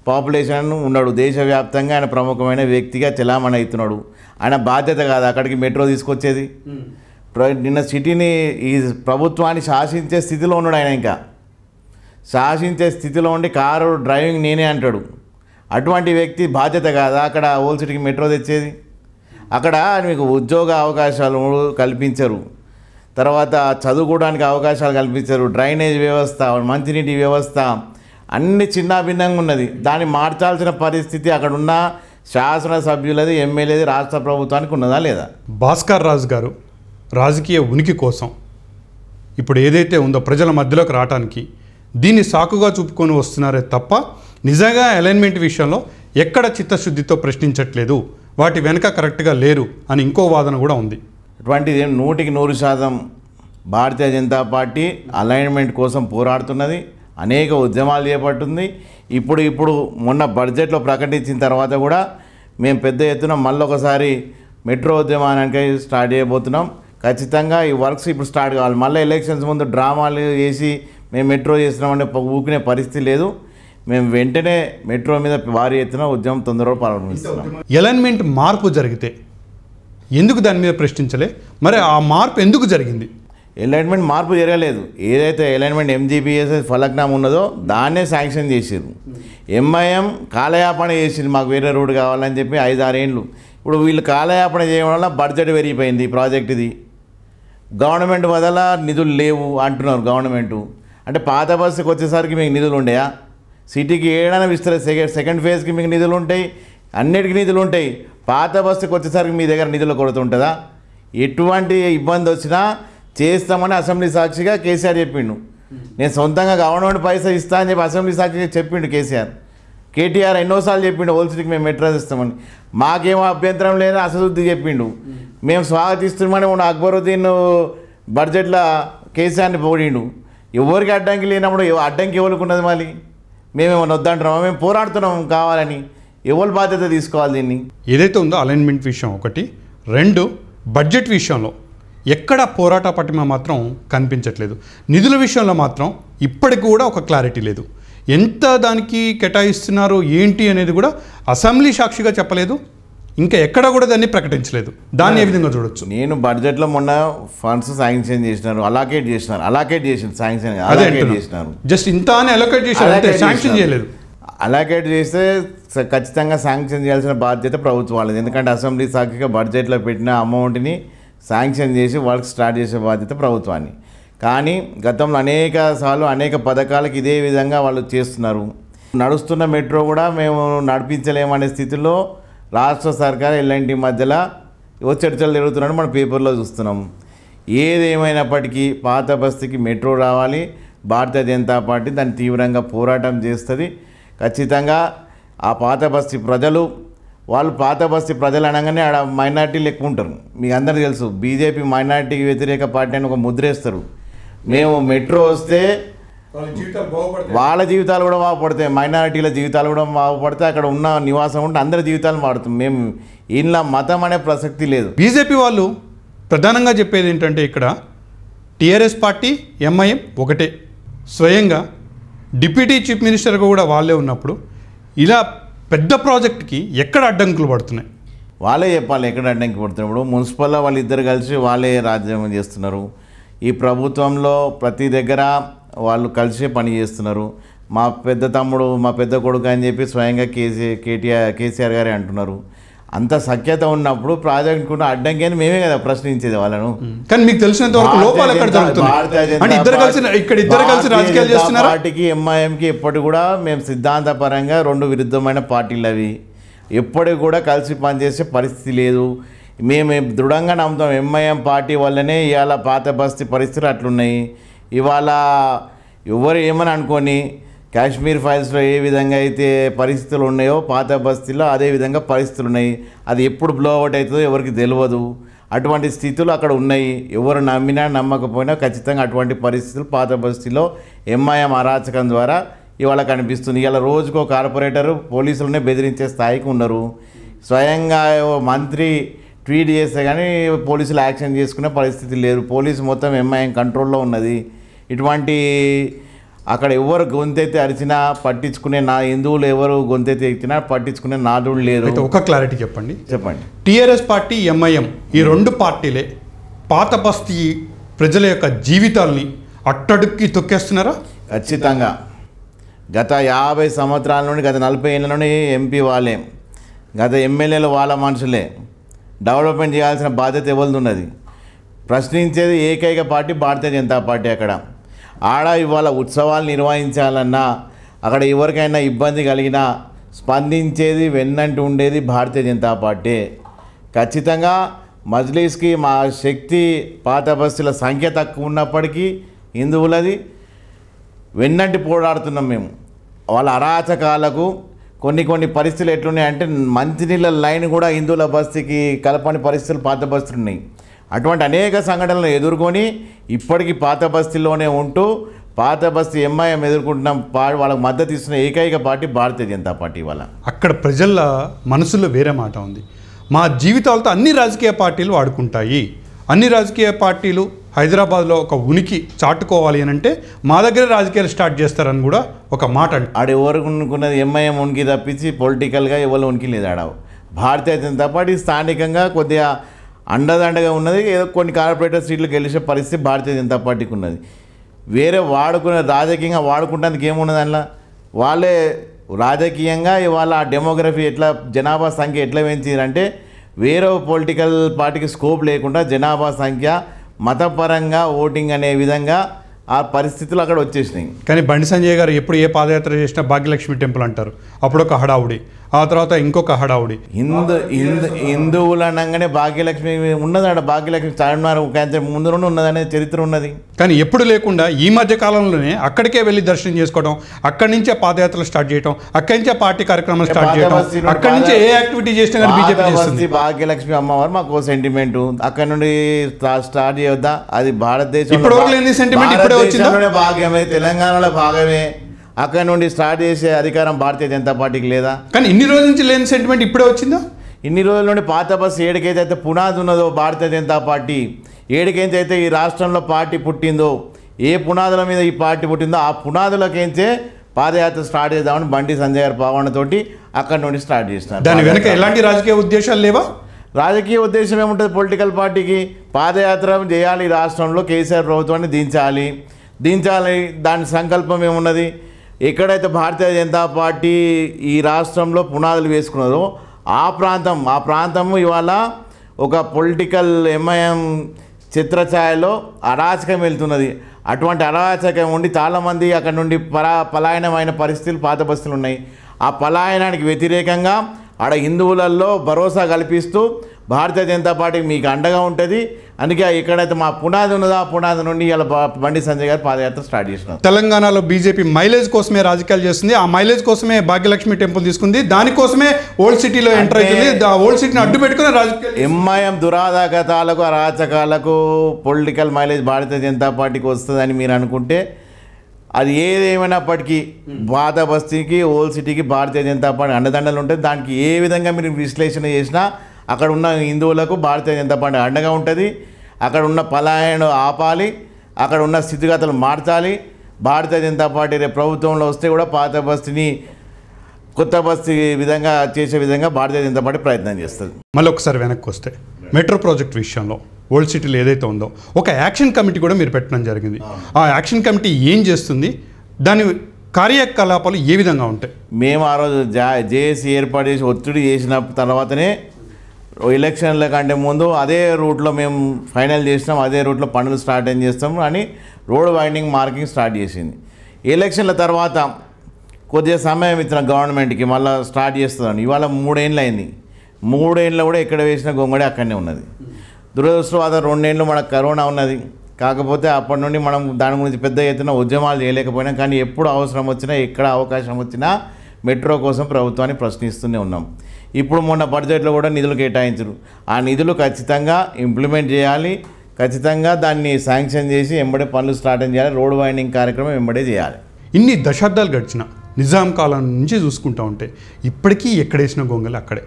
పాపులేషన్ ఉన్నాడు దేశవ్యాప్తంగా ఆయన ప్రముఖమైన వ్యక్తిగా చెలామణి అవుతున్నాడు ఆయన బాధ్యత కాదు అక్కడికి మెట్రో తీసుకొచ్చేది నిన్న సిటీని ఈ ప్రభుత్వాన్ని శాసించే స్థితిలో ఉన్నాడు ఆయన ఇంకా శాసించే స్థితిలో ఉండి కారు డ్రైవింగ్ నేనే అంటాడు అటువంటి వ్యక్తి బాధ్యత కాదా అక్కడ ఓల్ సిటీకి మెట్రో తెచ్చేది అక్కడ మీకు ఉద్యోగ అవకాశాలు కల్పించరు తర్వాత చదువుకోవడానికి అవకాశాలు కల్పించరు డ్రైనేజ్ వ్యవస్థ మంచినీటి వ్యవస్థ అన్ని చిన్న భిన్నంగా ఉన్నది దాన్ని మార్చాల్సిన పరిస్థితి అక్కడున్న శాసనసభ్యులది ఎమ్మెల్యేది రాష్ట్ర ప్రభుత్వానికి ఉన్నదా లేదా భాస్కర్ రాజు గారు రాజకీయ ఉనికి కోసం ఇప్పుడు ఏదైతే ఉందో ప్రజల మధ్యలోకి రావడానికి దీన్ని సాకుగా చూపుకొని వస్తున్నారే తప్ప నిజంగా అలైన్మెంట్ విషయంలో ఎక్కడ చిత్తశుద్ధితో ప్రశ్నించట్లేదు వాటి వెనుక కరెక్ట్గా లేరు అని ఇంకో వాదన కూడా ఉంది ఇటువంటిది నూటికి నూరు శాతం భారతీయ జనతా పార్టీ అలైన్మెంట్ కోసం పోరాడుతున్నది అనేక ఉద్యమాలు చేపట్టింది ఇప్పుడు ఇప్పుడు మొన్న బడ్జెట్లో ప్రకటించిన తర్వాత కూడా మేము పెద్ద ఎత్తున మళ్ళీ ఒకసారి మెట్రో ఉద్యమానికి స్టార్ట్ చేయబోతున్నాం ఖచ్చితంగా ఈ వర్క్స్ ఇప్పుడు స్టార్ట్ కావాలి మళ్ళీ ఎలక్షన్స్ ముందు డ్రామాలు వేసి మేము మెట్రో చేస్తున్నామంటే ఊకునే పరిస్థితి లేదు మేము వెంటనే మెట్రో మీద భారీ ఎత్తున ఉద్యమం తొందరగా ప్రారంభిస్తున్నాం ఎలైన్మెంట్ మార్పు జరిగితే ఎందుకు దాని మీద ప్రశ్నించలే మరి ఆ మార్పు ఎందుకు జరిగింది ఎలైన్మెంట్ మార్పు జరగలేదు ఏదైతే ఎలైన్మెంట్ ఎంజీబీఎస్ ఫలక్నామా ఉన్నదో దాన్నే శాంక్షన్ చేసేది ఎంఐఎం కాలయాపన చేసింది మాకు వేరే రోడ్డు కావాలని చెప్పి ఐదారు ఏళ్ళు ఇప్పుడు వీళ్ళు కాలయాపన చేయడం వల్ల బడ్జెట్ పెరిగిపోయింది ఈ ప్రాజెక్ట్ ఇది గవర్నమెంట్ వదల నిధులు లేవు అంటున్నారు గవర్నమెంటు అంటే పాత బస్సుకి వచ్చేసరికి మీకు నిధులు ఉండయా సిటీకి ఏడైనా విస్తరే సెకండ్ సెకండ్ ఫేజ్కి మీకు నిధులు ఉంటాయి అన్నిటికీ నిధులు ఉంటాయి పాత బస్సుకి వచ్చేసరికి మీ దగ్గర నిధులు కొరత ఉంటుందా ఎటువంటి ఇబ్బంది వచ్చినా చేస్తామని అసెంబ్లీ సాక్షిగా కేసీఆర్ చెప్పిండు నేను సొంతంగా గవర్నమెంట్ పైసా ఇస్తా అని చెప్పి అసెంబ్లీ సాక్షిగా చెప్పిండు కేసీఆర్ కేటీఆర్ ఎన్నోసార్లు చెప్పిండు హోల్సేల్కి మేము మెట్రాస్ ఇస్తామని మాకేమో అభ్యంతరం లేదని అసదుద్ది చెప్పిండు మేము స్వాగతిస్తున్నామని ఉన్న అక్బరుద్దీన్ బడ్జెట్లో కేసీఆర్ని పోడిండు ఎవరికి అడ్డంకి లేనప్పుడు అడ్డంకి ఎవరికి మళ్ళీ మేమేమన్నా వద్దంటున్నామా మేము పోరాడుతున్నాం కావాలని ఎవరు బాధ్యత తీసుకోవాలి దీన్ని ఏదైతే ఉందో అలైన్మెంట్ విషయం ఒకటి రెండు బడ్జెట్ విషయంలో ఎక్కడ పోరాట పటిమ మాత్రం కనిపించట్లేదు నిధుల విషయంలో మాత్రం ఇప్పటికి కూడా ఒక క్లారిటీ లేదు ఎంత దానికి కేటాయిస్తున్నారు ఏంటి అనేది కూడా అసెంబ్లీ సాక్షిగా చెప్పలేదు ఇంకా ఎక్కడ కూడా దాన్ని ప్రకటించలేదు దాన్ని ఏ విధంగా చూడొచ్చు నేను బడ్జెట్లో మొన్న ఫండ్స్ శాంక్షన్ చేసినారు అలాకేట్ చేసినారు అలాకేట్ చేసిన శాంక్షన్ చేసినారు జస్ట్ ఇంత అని అలొకేట్ చేశారు అంటే శాంక్షన్ చేయలేదు అలాకేట్ చేస్తే ఖచ్చితంగా శాంక్షన్ చేయాల్సిన బాధ్యత ప్రభుత్వాలది ఎందుకంటే అసెంబ్లీ సాఖిగా బడ్జెట్లో పెట్టిన అమౌంట్ని శాంక్షన్ చేసి వర్క్ స్టార్ట్ చేసే బాధ్యత ప్రభుత్వాన్ని కానీ గతంలో అనేక సార్లు అనేక పథకాలకు ఇదే విధంగా వాళ్ళు చేస్తున్నారు నడుస్తున్న మెట్రో కూడా మేము నడిపించలేమనే స్థితిలో రాష్ట్ర సర్కారు ఇలాంటి మధ్యలో ఓ చర్చలు మనం పేపర్లో చూస్తున్నాం ఏదేమైనప్పటికీ పాత బస్తీకి మెట్రో రావాలి భారతీయ జనతా పార్టీ దాన్ని తీవ్రంగా పోరాటం చేస్తుంది ఖచ్చితంగా ఆ పాత బస్తీ ప్రజలు వాళ్ళు పాత బస్తీ ప్రజలు అనగానే ఆడ మైనార్టీలు ఎక్కువ ఉంటారు మీకు అందరికీ తెలుసు బీజేపీ మైనార్టీకి వ్యతిరేక పార్టీ అని ఒక ముద్రేస్తారు మేము మెట్రో వస్తే వాళ్ళ జీవితాలు కూడా బాగుపడతాయి మైనారిటీల జీవితాలు కూడా బాగుపడతాయి అక్కడ ఉన్న నివాసం ఉంటే అందరి జీవితాలు మారుతుంది మేము ఇలా మతం అనే ప్రసక్తి లేదు బీజేపీ వాళ్ళు ప్రధానంగా చెప్పేది ఏంటంటే ఇక్కడ టీఆర్ఎస్ పార్టీ ఎంఐఎం ఒకటే స్వయంగా డిప్యూటీ చీఫ్ మినిస్టర్గా కూడా వాళ్ళే ఉన్నప్పుడు ఇలా పెద్ద ప్రాజెక్ట్కి ఎక్కడ అడ్డంకులు పడుతున్నాయి వాళ్ళే చెప్పాలి ఎక్కడ అడ్డంకి పడుతున్నప్పుడు ఇప్పుడు మున్సిపల్లో వాళ్ళిద్దరు కలిసి వాళ్ళే రాజ్యాంగం చేస్తున్నారు ఈ ప్రభుత్వంలో ప్రతి దగ్గర వాళ్ళు కలిసే పని చేస్తున్నారు మా పెద్ద తమ్ముడు మా పెద్ద కొడుకు అని చెప్పి స్వయంగా కేసీ కేటీఆర్ కేసీఆర్ గారే అంటున్నారు అంత సఖ్యత ఉన్నప్పుడు ప్రాజెక్టుకున్న అడ్డంకి మేమే కదా ప్రశ్నించేది వాళ్ళను కానీ మీకు తెలిసినంత వరకు లోపాలు ఎక్కడ ఇద్దరు కలిసి ఇక్కడ ఇద్దరు కలిసి రాజకీయాలు చేస్తున్నారు పార్టీకి ఎంఐఎంకి ఎప్పటి కూడా మేము సిద్ధాంతపరంగా రెండు విరుద్ధమైన పార్టీలు అవి ఎప్పటికి కూడా కలిసి పనిచేసే పరిస్థితి లేదు మేము దృఢంగా నమ్ముతాం ఎంఐఎం పార్టీ వల్లనే ఇవాళ పాత బస్తీ పరిస్థితులు అట్లున్నాయి ఇవాళ ఎవరు ఏమని అనుకొని కాశ్మీర్ ఫైల్స్లో ఏ విధంగా అయితే పరిస్థితులు ఉన్నాయో పాత బస్తీలో అదే విధంగా పరిస్థితులు ఉన్నాయి అది ఎప్పుడు బ్లో అవుట్ అవుతుందో ఎవరికి తెలియదు అటువంటి స్థితులు అక్కడ ఉన్నాయి ఎవరు నమ్మినా నమ్మకపోయినా ఖచ్చితంగా అటువంటి పరిస్థితులు పాత బస్తీలో ఎంఐఎం అరాచకం ద్వారా ఇవాళ కనిపిస్తుంది ఇవాళ రోజుకో కార్పొరేటరు పోలీసులనే బెదిరించే స్థాయికి ఉన్నారు స్వయంగా మంత్రి ట్వీట్ చేస్తే కానీ పోలీసులు యాక్షన్ చేసుకునే పరిస్థితి లేరు పోలీసు మొత్తం ఎంఐఎం కంట్రోల్లో ఉన్నది ఇటువంటి అక్కడ ఎవరు గొంతైతే అరిచినా పట్టించుకునే నా హిందువులు ఎవరు గొంతైతే ఎక్కినా పట్టించుకునే నాదుడు లేరు అయితే ఒక క్లారిటీ చెప్పండి చెప్పండి టీఆర్ఎస్ పార్టీ ఎంఐఎం ఈ రెండు పార్టీలే పాత బస్తీ ప్రజల యొక్క జీవితాల్ని అట్టడుక్కి తొక్కేస్తున్నారా ఖచ్చితంగా గత యాభై సంవత్సరాల నుండి గత నలభై ఏళ్ళ నుండి ఎంపీ వాళ్ళే గత ఎమ్మెల్యేలు వాళ్ళ మనుషులే డెవలప్మెంట్ చేయాల్సిన బాధ్యత ఎవరిది ఉన్నది ప్రశ్నించేది ఏకైక పార్టీ భారతీయ జనతా పార్టీ అక్కడ ఆడ ఇవాళ ఉత్సవాలు నిర్వహించాలన్నా అక్కడ ఎవరికైనా ఇబ్బంది కలిగినా స్పందించేది వెన్నంటూ ఉండేది భారతీయ జనతా పార్టీ ఖచ్చితంగా మజ్లీస్కి మా శక్తి పాత బస్సుల సంఖ్య తక్కువ ఉన్నప్పటికీ హిందువులది వెన్నంటి పోరాడుతున్నాం మేము వాళ్ళ అరాచకాలకు కొన్ని కొన్ని పరిస్థితులు ఎట్లున్నాయి అంటే మంచినీళ్ళ లైన్ కూడా హిందువుల బస్తీకి కలపని పరిస్థితులు పాత బస్తులు ఉన్నాయి అటువంటి అనేక సంఘటనలు ఎదుర్కొని ఇప్పటికీ పాత బస్తీలోనే ఉంటూ పాత బస్తీ ఎంఐఎం ఎదుర్కొంటున్న పార్టీ వాళ్ళకి మద్దతు ఇస్తున్న ఏకైక పార్టీ భారతీయ జనతా పార్టీ వల్ల అక్కడ ప్రజల మనసులో వేరే మాట ఉంది మా జీవితాలతో అన్ని రాజకీయ పార్టీలు వాడుకుంటాయి అన్ని రాజకీయ పార్టీలు హైదరాబాద్లో ఒక ఉనికి చాటుకోవాలి అని అంటే మా దగ్గర రాజకీయాలు స్టార్ట్ చేస్తారని కూడా ఒక మాట అంటే ఆడ ఎవరు అనుకున్నది ఎంఐఎం ఉనికి తప్పించి పొలిటికల్గా ఎవరు ఉనికి లేదు ఆడ భారతీయ జనతా పార్టీ స్థానికంగా కొద్దిగా అండదండగా ఉన్నది ఏదో కొన్ని కార్పొరేటర్ సీట్లకు గెలిచే పరిస్థితి భారతీయ జనతా పార్టీకి ఉన్నది వేరే వాడుకునే రాజకీయంగా వాడుకుంటానికి ఏముండదు అందులో వాళ్ళే రాజకీయంగా ఇవాళ ఆ డెమోగ్రఫీ ఎట్లా జనాభా సంఖ్య ఎట్లా పెంచిందంటే వేరే పొలిటికల్ పార్టీకి స్కోప్ లేకుండా జనాభా సంఖ్య మతపరంగా ఓటింగ్ అనే విధంగా ఆ పరిస్థితులు అక్కడ వచ్చేసినాయి కానీ బండి సంజయ్ గారు ఎప్పుడు ఏ పాదయాత్ర చేసినా భాగ్యలక్ష్మి టెంపుల్ అంటారు అప్పుడు ఒక హడావుడి ఆ తర్వాత ఇంకొక హడావుడి హిందూ హిందూ హిందువులు అనగానే భాగ్యలక్ష్మి ఉన్నదాడ భాగ్యలక్ష్మి చార్మినార్ ముందు నుండి ఉన్నదనే చరిత్ర ఉన్నది కానీ ఎప్పుడు లేకుండా ఈ మధ్య కాలంలోనే అక్కడికే వెళ్ళి దర్శనం చేసుకోవడం అక్కడి నుంచే పాదయాత్రలు స్టార్ట్ చేయడం అక్కడి నుంచే పార్టీ కార్యక్రమాలు స్టార్ట్ చేయడం అక్కడి నుంచి ఏ యాక్టివిటీ చేసినా బీజేపీ చేస్తుంది భాగ్యలక్ష్మి అమ్మవారు మాకు సెంటిమెంట్ అక్కడ నుండి స్టార్ట్ చేయొద్దా అది భారతదేశం ఇప్పుడు సెంటిమెంట్ ఇప్పుడే వచ్చింది భాగ్యమే తెలంగాణలో భాగమే అక్కడి నుండి స్టార్ట్ చేసే అధికారం భారతీయ జనతా పార్టీకి లేదా కానీ ఇన్ని రోజుల నుంచి లేని సెంటిమెంట్ ఇప్పుడే వచ్చిందా ఇన్ని రోజుల నుండి పాత బస్సు ఏడికైతే అయితే పునాది ఉన్నదో భారతీయ జనతా పార్టీ ఏడికైతే ఈ రాష్ట్రంలో పార్టీ పుట్టిందో ఏ పునాదుల మీద ఈ పార్టీ పుట్టిందో ఆ పునాదులకైతే పాదయాత్ర స్టార్ట్ చేద్దామని బండి సంజయ్ గారి భావనతోటి అక్కడ నుండి స్టార్ట్ చేస్తున్నారు దాని వెనక ఎలాంటి రాజకీయ ఉద్దేశాలు లేవా రాజకీయ ఉద్దేశం ఏముంటుంది పొలిటికల్ పార్టీకి పాదయాత్ర చేయాలి రాష్ట్రంలో కేసీఆర్ ప్రభుత్వాన్ని దించాలి దించాలి దాని సంకల్పం ఏమున్నది ఎక్కడైతే భారతీయ జనతా పార్టీ ఈ రాష్ట్రంలో పునాదులు వేసుకున్నదో ఆ ప్రాంతం ఆ ప్రాంతము ఇవాళ ఒక పొలిటికల్ ఎంఐఎం చిత్రఛాయలో అరాచకం వెళ్తున్నది అటువంటి అరాచకం ఉండి చాలామంది అక్కడ నుండి పరా పలాయనమైన పరిస్థితులు పాత బస్తులు ఉన్నాయి ఆ పలాయనానికి వ్యతిరేకంగా ఆడ హిందువులలో భరోసా కల్పిస్తూ భారతీయ జనతా పార్టీ మీకు అండగా ఉంటుంది అందుకే ఇక్కడైతే మా పునాది ఉన్నదో ఆ పునాది నుండి ఇలా బండి సంజయ్ గారు పాదయాత్ర స్టార్ట్ చేసిన తెలంగాణలో బీజేపీ మైలేజ్ కోసమే రాజకీయాలు చేస్తుంది ఆ మైలేజ్ కోసమే భాగ్యలక్ష్మి టెంపుల్ తీసుకుంది దానికోసమే ఓల్డ్ సిటీలో ఎంటర్ అవుతుంది ఓల్డ్ సిటీని అడ్డు పెట్టుకుని రాజకీయాలు ఎంఐఎం దురాధాగతాలకు అరాచకాలకు పొలిటికల్ మైలేజ్ భారతీయ జనతా పార్టీకి వస్తుందని మీరు అనుకుంటే అది ఏదేమైనప్పటికీ hmm. పాత బస్తీకి ఓల్డ్ సిటీకి భారతీయ జనతా పార్టీ అండదండలు ఉంటాయి దానికి ఏ విధంగా మీరు విశ్లేషణ చేసినా అక్కడ ఉన్న హిందువులకు భారతీయ జనతా పార్టీ అండగా ఉంటుంది అక్కడ ఉన్న పలాయనం ఆపాలి అక్కడ ఉన్న స్థితిగతులు మార్చాలి భారతీయ జనతా పార్టీ రేపు ప్రభుత్వంలో వస్తే కూడా పాత బస్తిని కొత్త బస్తి విధంగా చేసే విధంగా భారతీయ జనతా పార్టీ ప్రయత్నం చేస్తుంది మళ్ళీ ఒకసారి వెనక్కి వస్తే మెట్రో ప్రాజెక్ట్ విషయంలో ఓల్డ్ సిటీలో ఏదైతే ఉందో ఒక యాక్షన్ కమిటీ కూడా మీరు పెట్టడం జరిగింది ఆ యాక్షన్ కమిటీ ఏం చేస్తుంది దాని కార్యకలాపాలు ఏ విధంగా ఉంటాయి మేము ఆ రోజు జా జేఏసీ ఏర్పాటు చేసి ఒత్తిడి చేసిన తర్వాతనే ఎలక్షన్ల కంటే ముందు అదే రూట్లో మేము ఫైనల్ చేసినాం అదే రూట్లో పనులు స్టార్ట్ ఏం చేస్తాం అని రోడ్ వైండింగ్ మార్కింగ్ స్టార్ట్ చేసింది ఎలక్షన్ల తర్వాత కొద్దిగా సమయం ఇచ్చిన గవర్నమెంట్కి మళ్ళీ స్టార్ట్ చేస్తుందని ఇవాళ మూడేళ్ళు అయింది మూడేళ్ళు కూడా ఎక్కడ వేసిన గొంగడే అక్కడనే ఉన్నది దురదృష్టవాత రెండేళ్ళు మనకు కరోనా ఉన్నది కాకపోతే అప్పటి నుండి మనం దాని గురించి పెద్ద ఎత్తున ఉద్యమాలు చేయలేకపోయినా కానీ ఎప్పుడు అవసరం వచ్చినా ఎక్కడ అవకాశం వచ్చినా మెట్రో కోసం ప్రభుత్వాన్ని ప్రశ్నిస్తూనే ఉన్నాం ఇప్పుడు మొన్న బడ్జెట్లో కూడా నిధులు కేటాయించరు ఆ నిధులు ఖచ్చితంగా ఇంప్లిమెంట్ చేయాలి ఖచ్చితంగా దాన్ని శాంక్షన్ చేసి ఎంబడే పనులు స్టార్ట్ చేయాలి రోడ్ వైండింగ్ కార్యక్రమం ఎంబడే చేయాలి ఇన్ని దశాబ్దాలు గడిచిన నిజాం కాలం నుంచి చూసుకుంటా ఉంటే ఇప్పటికీ ఎక్కడేసిన గొంగలు అక్కడే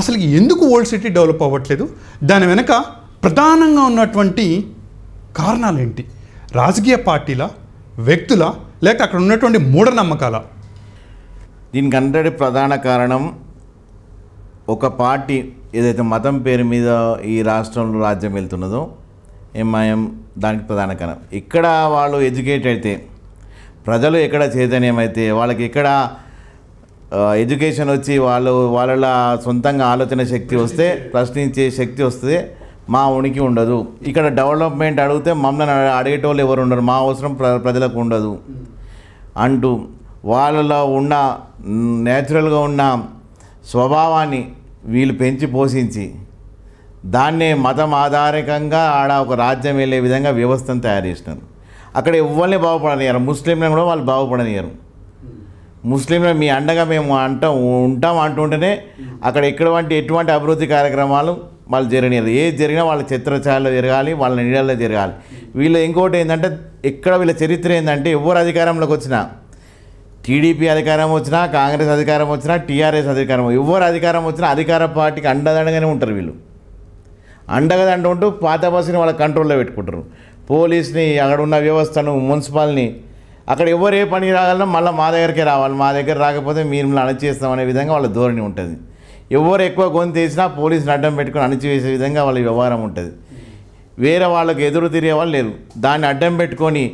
అసలు ఎందుకు ఓల్డ్ సిటీ డెవలప్ అవ్వట్లేదు దాని వెనక ప్రధానంగా ఉన్నటువంటి కారణాలేంటి రాజకీయ పార్టీల వ్యక్తుల లేక అక్కడ ఉన్నటువంటి మూఢనమ్మకాల దీనికి అందరి ప్రధాన కారణం ఒక పార్టీ ఏదైతే మతం పేరు మీద ఈ రాష్ట్రంలో రాజ్యం వెళ్తున్నదో ఎంఐఎం దానికి ప్రధాన కారణం ఇక్కడ వాళ్ళు ఎడ్యుకేట్ అయితే ప్రజలు ఎక్కడ చైతన్యం అయితే వాళ్ళకి ఎక్కడ ఎడ్యుకేషన్ వచ్చి వాళ్ళు వాళ్ళ సొంతంగా ఆలోచన శక్తి వస్తే ప్రశ్నించే శక్తి వస్తే మా ఉనికి ఉండదు ఇక్కడ డెవలప్మెంట్ అడిగితే మమ్మల్ని అడిగేటోళ్ళు ఎవరు ఉండరు మా అవసరం ప్ర ప్రజలకు ఉండదు అంటూ వాళ్ళలో ఉన్న నేచురల్గా ఉన్న స్వభావాన్ని వీళ్ళు పెంచి పోషించి దాన్నే మతం ఆధారికంగా ఆడ ఒక రాజ్యం వెళ్ళే విధంగా వ్యవస్థను తయారు చేసినారు అక్కడ ఎవరిని బాగుపడనియారు ముస్లింలను కూడా వాళ్ళు బాగుపడనియారు ముస్లింలు మీ అండగా మేము అంటాం ఉంటాం అంటుంటేనే అక్కడ ఎక్కడ వంటి ఎటువంటి అభివృద్ధి కార్యక్రమాలు వాళ్ళు జరగనియరు ఏది జరిగినా వాళ్ళ చిత్రఛాయలో జరగాలి వాళ్ళ నీళ్ళలో జరగాలి వీళ్ళు ఇంకోటి ఏంటంటే ఇక్కడ వీళ్ళ చరిత్ర ఏంటంటే ఎవరు అధికారంలోకి వచ్చినా టీడీపీ అధికారం వచ్చినా కాంగ్రెస్ అధికారం వచ్చినా టీఆర్ఎస్ అధికారం ఎవరు అధికారం వచ్చినా అధికార పార్టీకి అండదండగానే ఉంటారు వీళ్ళు అండగదండ ఉంటూ పాత బస్సుని వాళ్ళ కంట్రోల్లో పెట్టుకుంటారు పోలీస్ని అక్కడ ఉన్న వ్యవస్థను మున్సిపాల్ని అక్కడ ఎవరు ఏ పనికి రాగలనో మళ్ళీ మా దగ్గరికే రావాలి మా దగ్గర రాకపోతే మీరు అణచేస్తాం అనే విధంగా వాళ్ళ ధోరణి ఉంటుంది ఎవరు ఎక్కువ గొంతు వేసినా పోలీసుని అడ్డం పెట్టుకుని అణచివేసే విధంగా వాళ్ళ వ్యవహారం ఉంటుంది వేరే వాళ్ళకి ఎదురు తిరిగే వాళ్ళు లేరు దాన్ని అడ్డం పెట్టుకొని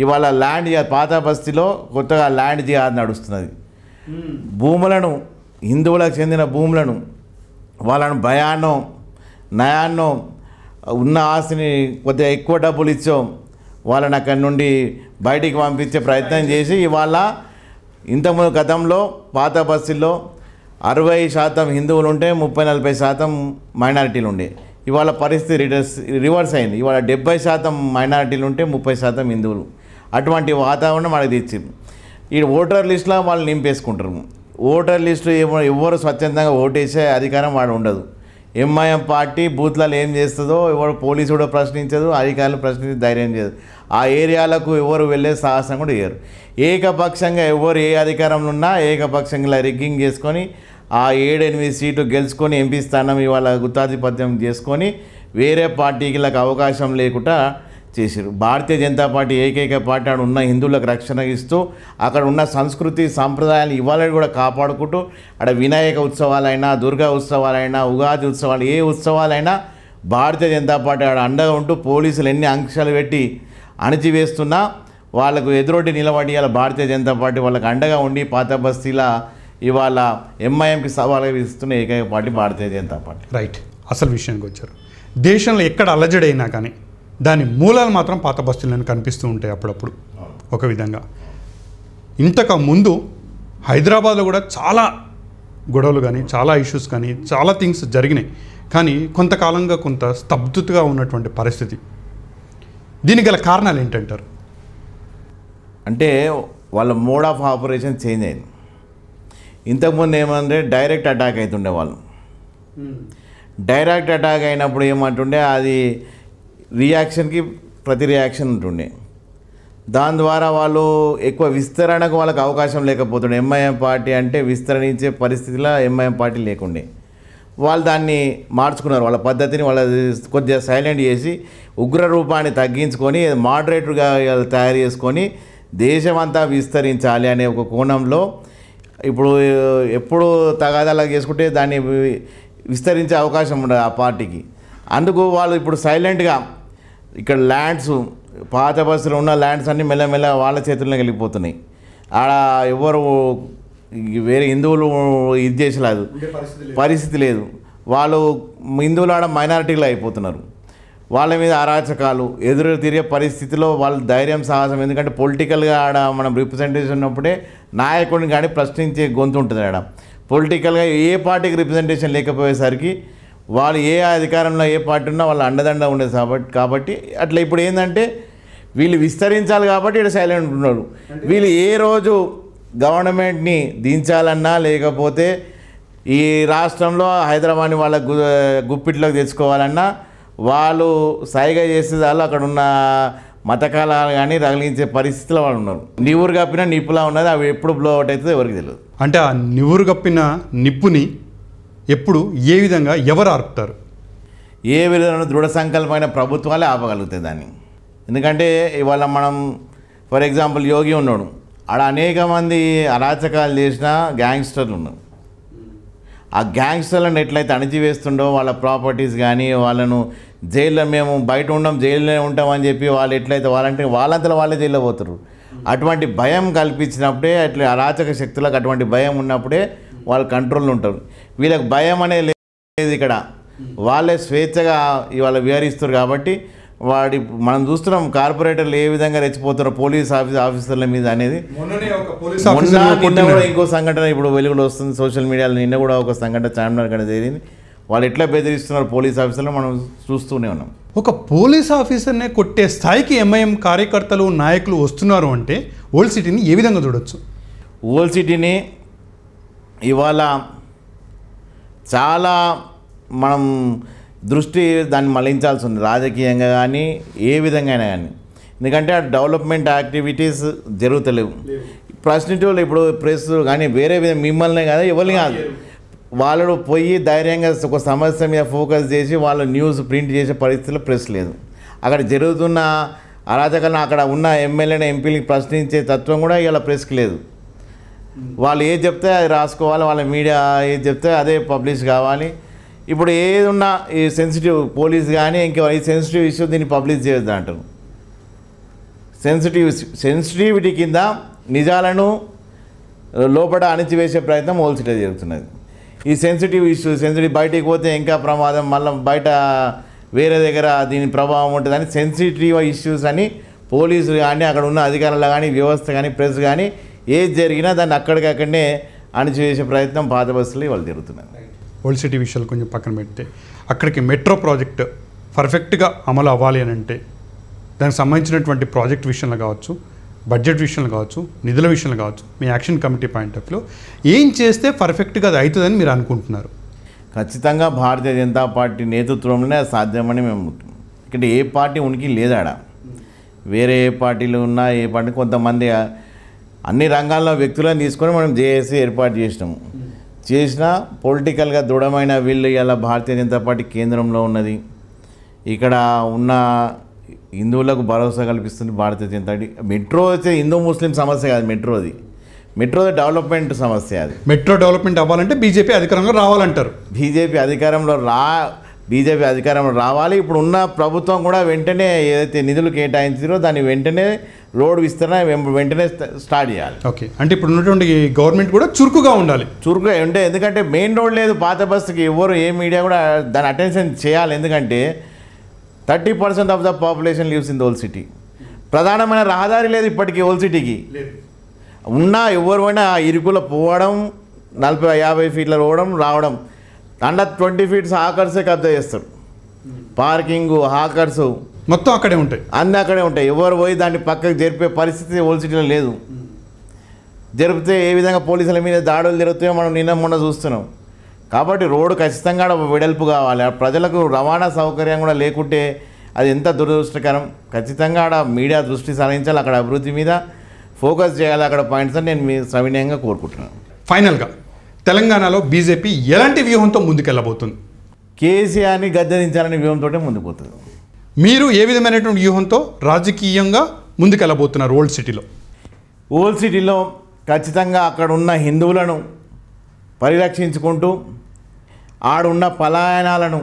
ఇవాళ ల్యాండ్ పాత బస్తీలో కొత్తగా ల్యాండ్ జిహాద్ నడుస్తున్నది భూములను హిందువులకు చెందిన భూములను వాళ్ళను భయాన్నం నయాన్నం ఉన్న ఆస్తిని కొద్దిగా ఎక్కువ డబ్బులు ఇచ్చాం వాళ్ళని అక్కడి నుండి బయటికి పంపించే ప్రయత్నం చేసి ఇవాళ ఇంతకుముందు గతంలో పాత బస్తీల్లో అరవై శాతం హిందువులు ఉంటే ముప్పై నలభై శాతం మైనారిటీలు ఉండే ఇవాళ పరిస్థితి రివర్స్ రివర్స్ అయింది ఇవాళ డెబ్బై శాతం మైనారిటీలు ఉంటే ముప్పై శాతం హిందువులు అటువంటి వాతావరణం మనకు తెచ్చింది ఈ ఓటర్ లిస్టులో వాళ్ళు నింపేసుకుంటారు ఓటర్ లిస్టు ఎవరు స్వచ్ఛందంగా ఓటేసే అధికారం వాడు ఉండదు ఎంఐఎం పార్టీ బూత్లలో ఏం చేస్తుందో ఎవరు పోలీసు కూడా ప్రశ్నించదు అధికారులు ప్రశ్నించి ధైర్యం చేయదు ఆ ఏరియాలకు ఎవరు వెళ్ళే సాహసం కూడా చేయరు ఏకపక్షంగా ఎవరు ఏ అధికారంలో ఉన్నా ఏకపక్షంగా రిగ్గింగ్ చేసుకొని ఆ ఏడెనిమిది సీటు గెలుచుకొని ఎంపీ స్థానం ఇవాళ గుత్తాధిపత్యం చేసుకొని వేరే పార్టీకి అవకాశం లేకుండా చేశారు భారతీయ జనతా పార్టీ ఏకైక పార్టీ ఆడ ఉన్న హిందువులకు రక్షణ ఇస్తూ అక్కడ ఉన్న సంస్కృతి సాంప్రదాయాలు ఇవాళని కూడా కాపాడుకుంటూ అక్కడ వినాయక ఉత్సవాలైనా దుర్గా ఉత్సవాలైనా ఉగాది ఉత్సవాలు ఏ ఉత్సవాలైనా భారతీయ జనతా పార్టీ ఆడ అండగా ఉంటూ పోలీసులు ఎన్ని ఆంక్షలు పెట్టి అణిచివేస్తున్నా వాళ్ళకు ఎదురొడ్డి నిలబడి భారతీయ జనతా పార్టీ వాళ్ళకి అండగా ఉండి పాత బస్తీలా ఇవాళ ఎంఐఎంకి సవాల్ ఇస్తున్న ఏకైక పార్టీ భారతీయ జనతా పార్టీ రైట్ అసలు విషయానికి వచ్చారు దేశంలో ఎక్కడ అలజడైనా కానీ దాని మూలాలు మాత్రం పాత బస్తీలను కనిపిస్తూ ఉంటాయి అప్పుడప్పుడు ఒక విధంగా ఇంతకు ముందు హైదరాబాద్లో కూడా చాలా గొడవలు కానీ చాలా ఇష్యూస్ కానీ చాలా థింగ్స్ జరిగినాయి కానీ కొంతకాలంగా కొంత స్తబ్దుతగా ఉన్నటువంటి పరిస్థితి దీనికి గల కారణాలు ఏంటంటారు అంటే వాళ్ళ మోడ్ ఆఫ్ ఆపరేషన్ చేంజ్ అయింది ఇంతకుముందు ఏమంటే డైరెక్ట్ అటాక్ అవుతుండే వాళ్ళు డైరెక్ట్ అటాక్ అయినప్పుడు ఏమంటుండే అది రియాక్షన్కి ప్రతి రియాక్షన్ ఉంటుండే దాని ద్వారా వాళ్ళు ఎక్కువ విస్తరణకు వాళ్ళకి అవకాశం లేకపోతుండే ఎంఐఎం పార్టీ అంటే విస్తరణించే పరిస్థితిలో ఎంఐఎం పార్టీ లేకుండే వాళ్ళు దాన్ని మార్చుకున్నారు వాళ్ళ పద్ధతిని వాళ్ళ కొద్దిగా సైలెంట్ చేసి ఉగ్ర రూపాన్ని తగ్గించుకొని మోడరేటర్గా తయారు చేసుకొని దేశమంతా విస్తరించాలి అనే ఒక కోణంలో ఇప్పుడు ఎప్పుడు తగాదాలా చేసుకుంటే దాన్ని విస్తరించే అవకాశం ఉండదు ఆ పార్టీకి అందుకు వాళ్ళు ఇప్పుడు సైలెంట్గా ఇక్కడ ల్యాండ్స్ పాత బస్సులో ఉన్న ల్యాండ్స్ అన్నీ మెల్లమెల్ల వాళ్ళ చేతుల్లో వెళ్ళిపోతున్నాయి ఆడ ఎవరు వేరే హిందువులు ఇది చేసలేదు పరిస్థితి లేదు వాళ్ళు హిందువులు ఆడ మైనారిటీలు అయిపోతున్నారు వాళ్ళ మీద అరాచకాలు ఎదురు తిరిగే పరిస్థితిలో వాళ్ళ ధైర్యం సాహసం ఎందుకంటే పొలిటికల్గా ఆడ మనం రిప్రజెంటేషన్ ఉన్నప్పుడే నాయకుడిని కానీ ప్రశ్నించే గొంతు ఉంటుంది ఆడ పొలిటికల్గా ఏ పార్టీకి రిప్రజెంటేషన్ లేకపోయేసరికి వాళ్ళు ఏ అధికారంలో ఏ పార్టీ ఉన్నా వాళ్ళు అండదండ ఉండేది కాబట్టి కాబట్టి అట్లా ఇప్పుడు ఏంటంటే వీళ్ళు విస్తరించాలి కాబట్టి ఇక్కడ సైలెంట్ ఉన్నారు వీళ్ళు ఏ రోజు గవర్నమెంట్ని దించాలన్నా లేకపోతే ఈ రాష్ట్రంలో హైదరాబాద్ని వాళ్ళ గుప్పిట్లోకి తెచ్చుకోవాలన్నా వాళ్ళు సాయిగా చేసే వాళ్ళు అక్కడ ఉన్న మతకాలాలు కానీ రగిలించే పరిస్థితిలో వాళ్ళు ఉన్నారు నివురు కప్పిన నిప్పులా ఉన్నది అవి ఎప్పుడు బ్లో అవుట్ అవుతుంది ఎవరికి తెలియదు అంటే ఆ నివురు కప్పిన నిప్పుని ఎప్పుడు ఏ విధంగా ఎవరు ఆర్పుతారు ఏ విధమైన దృఢ సంకల్పమైన ప్రభుత్వాలే ఆపగలుగుతాయి దాన్ని ఎందుకంటే ఇవాళ మనం ఫర్ ఎగ్జాంపుల్ యోగి ఉన్నాడు ఆడ అనేక మంది అరాచకాలు చేసిన గ్యాంగ్స్టర్లు ఉన్నారు ఆ గ్యాంగ్స్టర్లను ఎట్లయితే అణిచివేస్తుండో వాళ్ళ ప్రాపర్టీస్ కానీ వాళ్ళను జైల్లో మేము బయట ఉండం జైల్లో ఉంటామని చెప్పి వాళ్ళు ఎట్లయితే వాళ్ళంటే వాళ్ళంతలో వాళ్ళే జైల్లో పోతారు అటువంటి భయం కల్పించినప్పుడే అట్లా అరాచక శక్తులకు అటువంటి భయం ఉన్నప్పుడే వాళ్ళు కంట్రోల్ ఉంటారు వీళ్ళకి భయం అనేది లేదు ఇక్కడ వాళ్ళే స్వేచ్ఛగా ఇవాళ విహరిస్తారు కాబట్టి వాడి మనం చూస్తున్నాం కార్పొరేటర్లు ఏ విధంగా రెచ్చిపోతారో పోలీస్ ఆఫీస్ ఆఫీసర్ల మీద అనేది ఇంకో సంఘటన ఇప్పుడు వెలుగులో వస్తుంది సోషల్ మీడియాలో నిన్న కూడా ఒక సంఘటన చార్మినార్ కానీ జరిగింది వాళ్ళు ఎట్లా బెదిరిస్తున్నారు పోలీస్ ఆఫీసర్లు మనం చూస్తూనే ఉన్నాం ఒక పోలీస్ ఆఫీసర్నే కొట్టే స్థాయికి ఎంఐఎం కార్యకర్తలు నాయకులు వస్తున్నారు అంటే ఓల్డ్ సిటీని ఏ విధంగా చూడొచ్చు ఓల్డ్ సిటీని ఇవాళ చాలా మనం దృష్టి దాన్ని మళ్ళించాల్సి ఉంది రాజకీయంగా కానీ ఏ విధంగా అయినా కానీ ఎందుకంటే ఆ డెవలప్మెంట్ యాక్టివిటీస్ జరుగుతలేవు ప్రశ్నించేవాళ్ళు ఇప్పుడు ప్రెస్ కానీ వేరే విధంగా మిమ్మల్ని కాదు ఎవరిని కాదు వాళ్ళు పోయి ధైర్యంగా ఒక సమస్య మీద ఫోకస్ చేసి వాళ్ళు న్యూస్ ప్రింట్ చేసే పరిస్థితిలో ప్రెస్ లేదు అక్కడ జరుగుతున్న అరాచకాలను అక్కడ ఉన్న ఎమ్మెల్యేని ఎంపీని ప్రశ్నించే తత్వం కూడా ఇలా ప్రెస్కి లేదు వాళ్ళు ఏది చెప్తే అది రాసుకోవాలి వాళ్ళ మీడియా ఏది చెప్తే అదే పబ్లిష్ కావాలి ఇప్పుడు ఏది ఉన్నా ఈ సెన్సిటివ్ పోలీస్ కానీ ఇంకా ఈ సెన్సిటివ్ ఇష్యూ దీన్ని పబ్లిష్ చేయొద్దు అంటారు సెన్సిటివ్ సెన్సిటివిటీ కింద నిజాలను లోపల అణిచివేసే ప్రయత్నం హోల్సేల్ జరుగుతున్నది ఈ సెన్సిటివ్ ఇష్యూ సెన్సిటివ్ బయటికి పోతే ఇంకా ప్రమాదం మళ్ళీ బయట వేరే దగ్గర దీని ప్రభావం ఉంటుందని సెన్సిటివ్ ఇష్యూస్ అని పోలీసులు కానీ అక్కడ ఉన్న అధికారులు కానీ వ్యవస్థ కానీ ప్రెస్ కానీ ఏది జరిగినా దాన్ని అక్కడికక్కడనే అణిచివేసే ప్రయత్నం పాత బస్సులు ఇవాళ తిరుగుతున్నారు ఓల్డ్ సిటీ విషయాలు కొంచెం పక్కన పెడితే అక్కడికి మెట్రో ప్రాజెక్ట్ పర్ఫెక్ట్గా అమలు అవ్వాలి అని అంటే దానికి సంబంధించినటువంటి ప్రాజెక్ట్ విషయంలో కావచ్చు బడ్జెట్ విషయంలో కావచ్చు నిధుల విషయంలో కావచ్చు మీ action committee point of view ఏం చేస్తే పర్ఫెక్ట్గా అది అవుతుందని మీరు అనుకుంటున్నారు ఖచ్చితంగా భారతీయ జనతా పార్టీ నేతృత్వంలోనే సాధ్యమని మేము ఇక్కడ ఏ పార్టీ ఉనికి లేదా వేరే ఏ పార్టీలు ఉన్నా ఏ పార్టీ కొంతమంది అన్ని రంగాల్లో వ్యక్తులను తీసుకొని మనం జేఏసీ ఏర్పాటు చేసినాము చేసిన పొలిటికల్గా దృఢమైన వీళ్ళు ఇలా భారతీయ జనతా పార్టీ కేంద్రంలో ఉన్నది ఇక్కడ ఉన్న హిందువులకు భరోసా కల్పిస్తుంది భారతీయ జనతా పార్టీ మెట్రో అయితే హిందూ ముస్లిం సమస్య కాదు మెట్రోది మెట్రో డెవలప్మెంట్ సమస్య అది మెట్రో డెవలప్మెంట్ అవ్వాలంటే బీజేపీ అధికారంలో రావాలంటారు బీజేపీ అధికారంలో రా బీజేపీ అధికారంలో రావాలి ఇప్పుడు ఉన్న ప్రభుత్వం కూడా వెంటనే ఏదైతే నిధులు కేటాయించారో దాన్ని వెంటనే రోడ్ విస్తరణ వెంటనే స్టార్ట్ చేయాలి ఓకే అంటే ఇప్పుడు ఉన్నటువంటి గవర్నమెంట్ కూడా చురుకుగా ఉండాలి చురుకుగా ఉంటే ఎందుకంటే మెయిన్ రోడ్ లేదు పాత బస్సుకి ఎవరు ఏ మీడియా కూడా దాని అటెన్షన్ చేయాలి ఎందుకంటే thirty percent of the population lives in the old city ప్రధానమైన రహదారి లేదు ఇప్పటికీ ఓల్ సిటీకి ఉన్నా ఎవరు పోయినా ఇరుకుల పోవడం నలభై యాభై ఫీట్ల పోవడం రావడం అండ్ ట్వంటీ ఫీట్స్ హాకర్సే కబ్జా చేస్తారు పార్కింగ్ హాకర్స్ మొత్తం అక్కడే ఉంటాయి అన్నీ అక్కడే ఉంటాయి ఎవరు పోయి దాన్ని పక్కకు జరిపే పరిస్థితి ఓల్డ్ సిటీలో లేదు జరిపితే ఏ విధంగా పోలీసుల మీద దాడులు జరుగుతాయో మనం నిన్న మొన్న చూస్తున్నాం కాబట్టి రోడ్డు ఖచ్చితంగా వెడల్పు కావాలి ప్రజలకు రవాణా సౌకర్యం కూడా లేకుంటే అది ఎంత దురదృష్టకరం ఖచ్చితంగా ఆడ మీడియా దృష్టి సాధించాలి అక్కడ అభివృద్ధి మీద ఫోకస్ చేయాలి అక్కడ పాయింట్స్ అని నేను మీ సవినయంగా కోరుకుంటున్నాను ఫైనల్గా తెలంగాణలో బీజేపీ ఎలాంటి వ్యూహంతో ముందుకెళ్ళబోతుంది కేసీఆర్ని గద్దరించాలనే వ్యూహంతో ముందుకుపోతుంది మీరు ఏ విధమైనటువంటి వ్యూహంతో రాజకీయంగా ముందుకెళ్ళబోతున్నారు ఓల్డ్ సిటీలో ఓల్డ్ సిటీలో ఖచ్చితంగా అక్కడ ఉన్న హిందువులను పరిరక్షించుకుంటూ ఆడున్న పలాయనాలను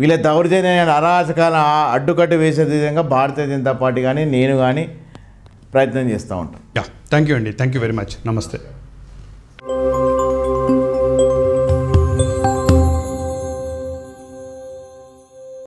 వీళ్ళ దౌర్జన్య అరాచకాలను అడ్డుకట్టు వేసే విధంగా భారతీయ జనతా పార్టీ కానీ నేను కానీ ప్రయత్నం చేస్తూ ఉంటాను యా థ్యాంక్ యూ అండి థ్యాంక్ యూ వెరీ మచ్ నమస్తే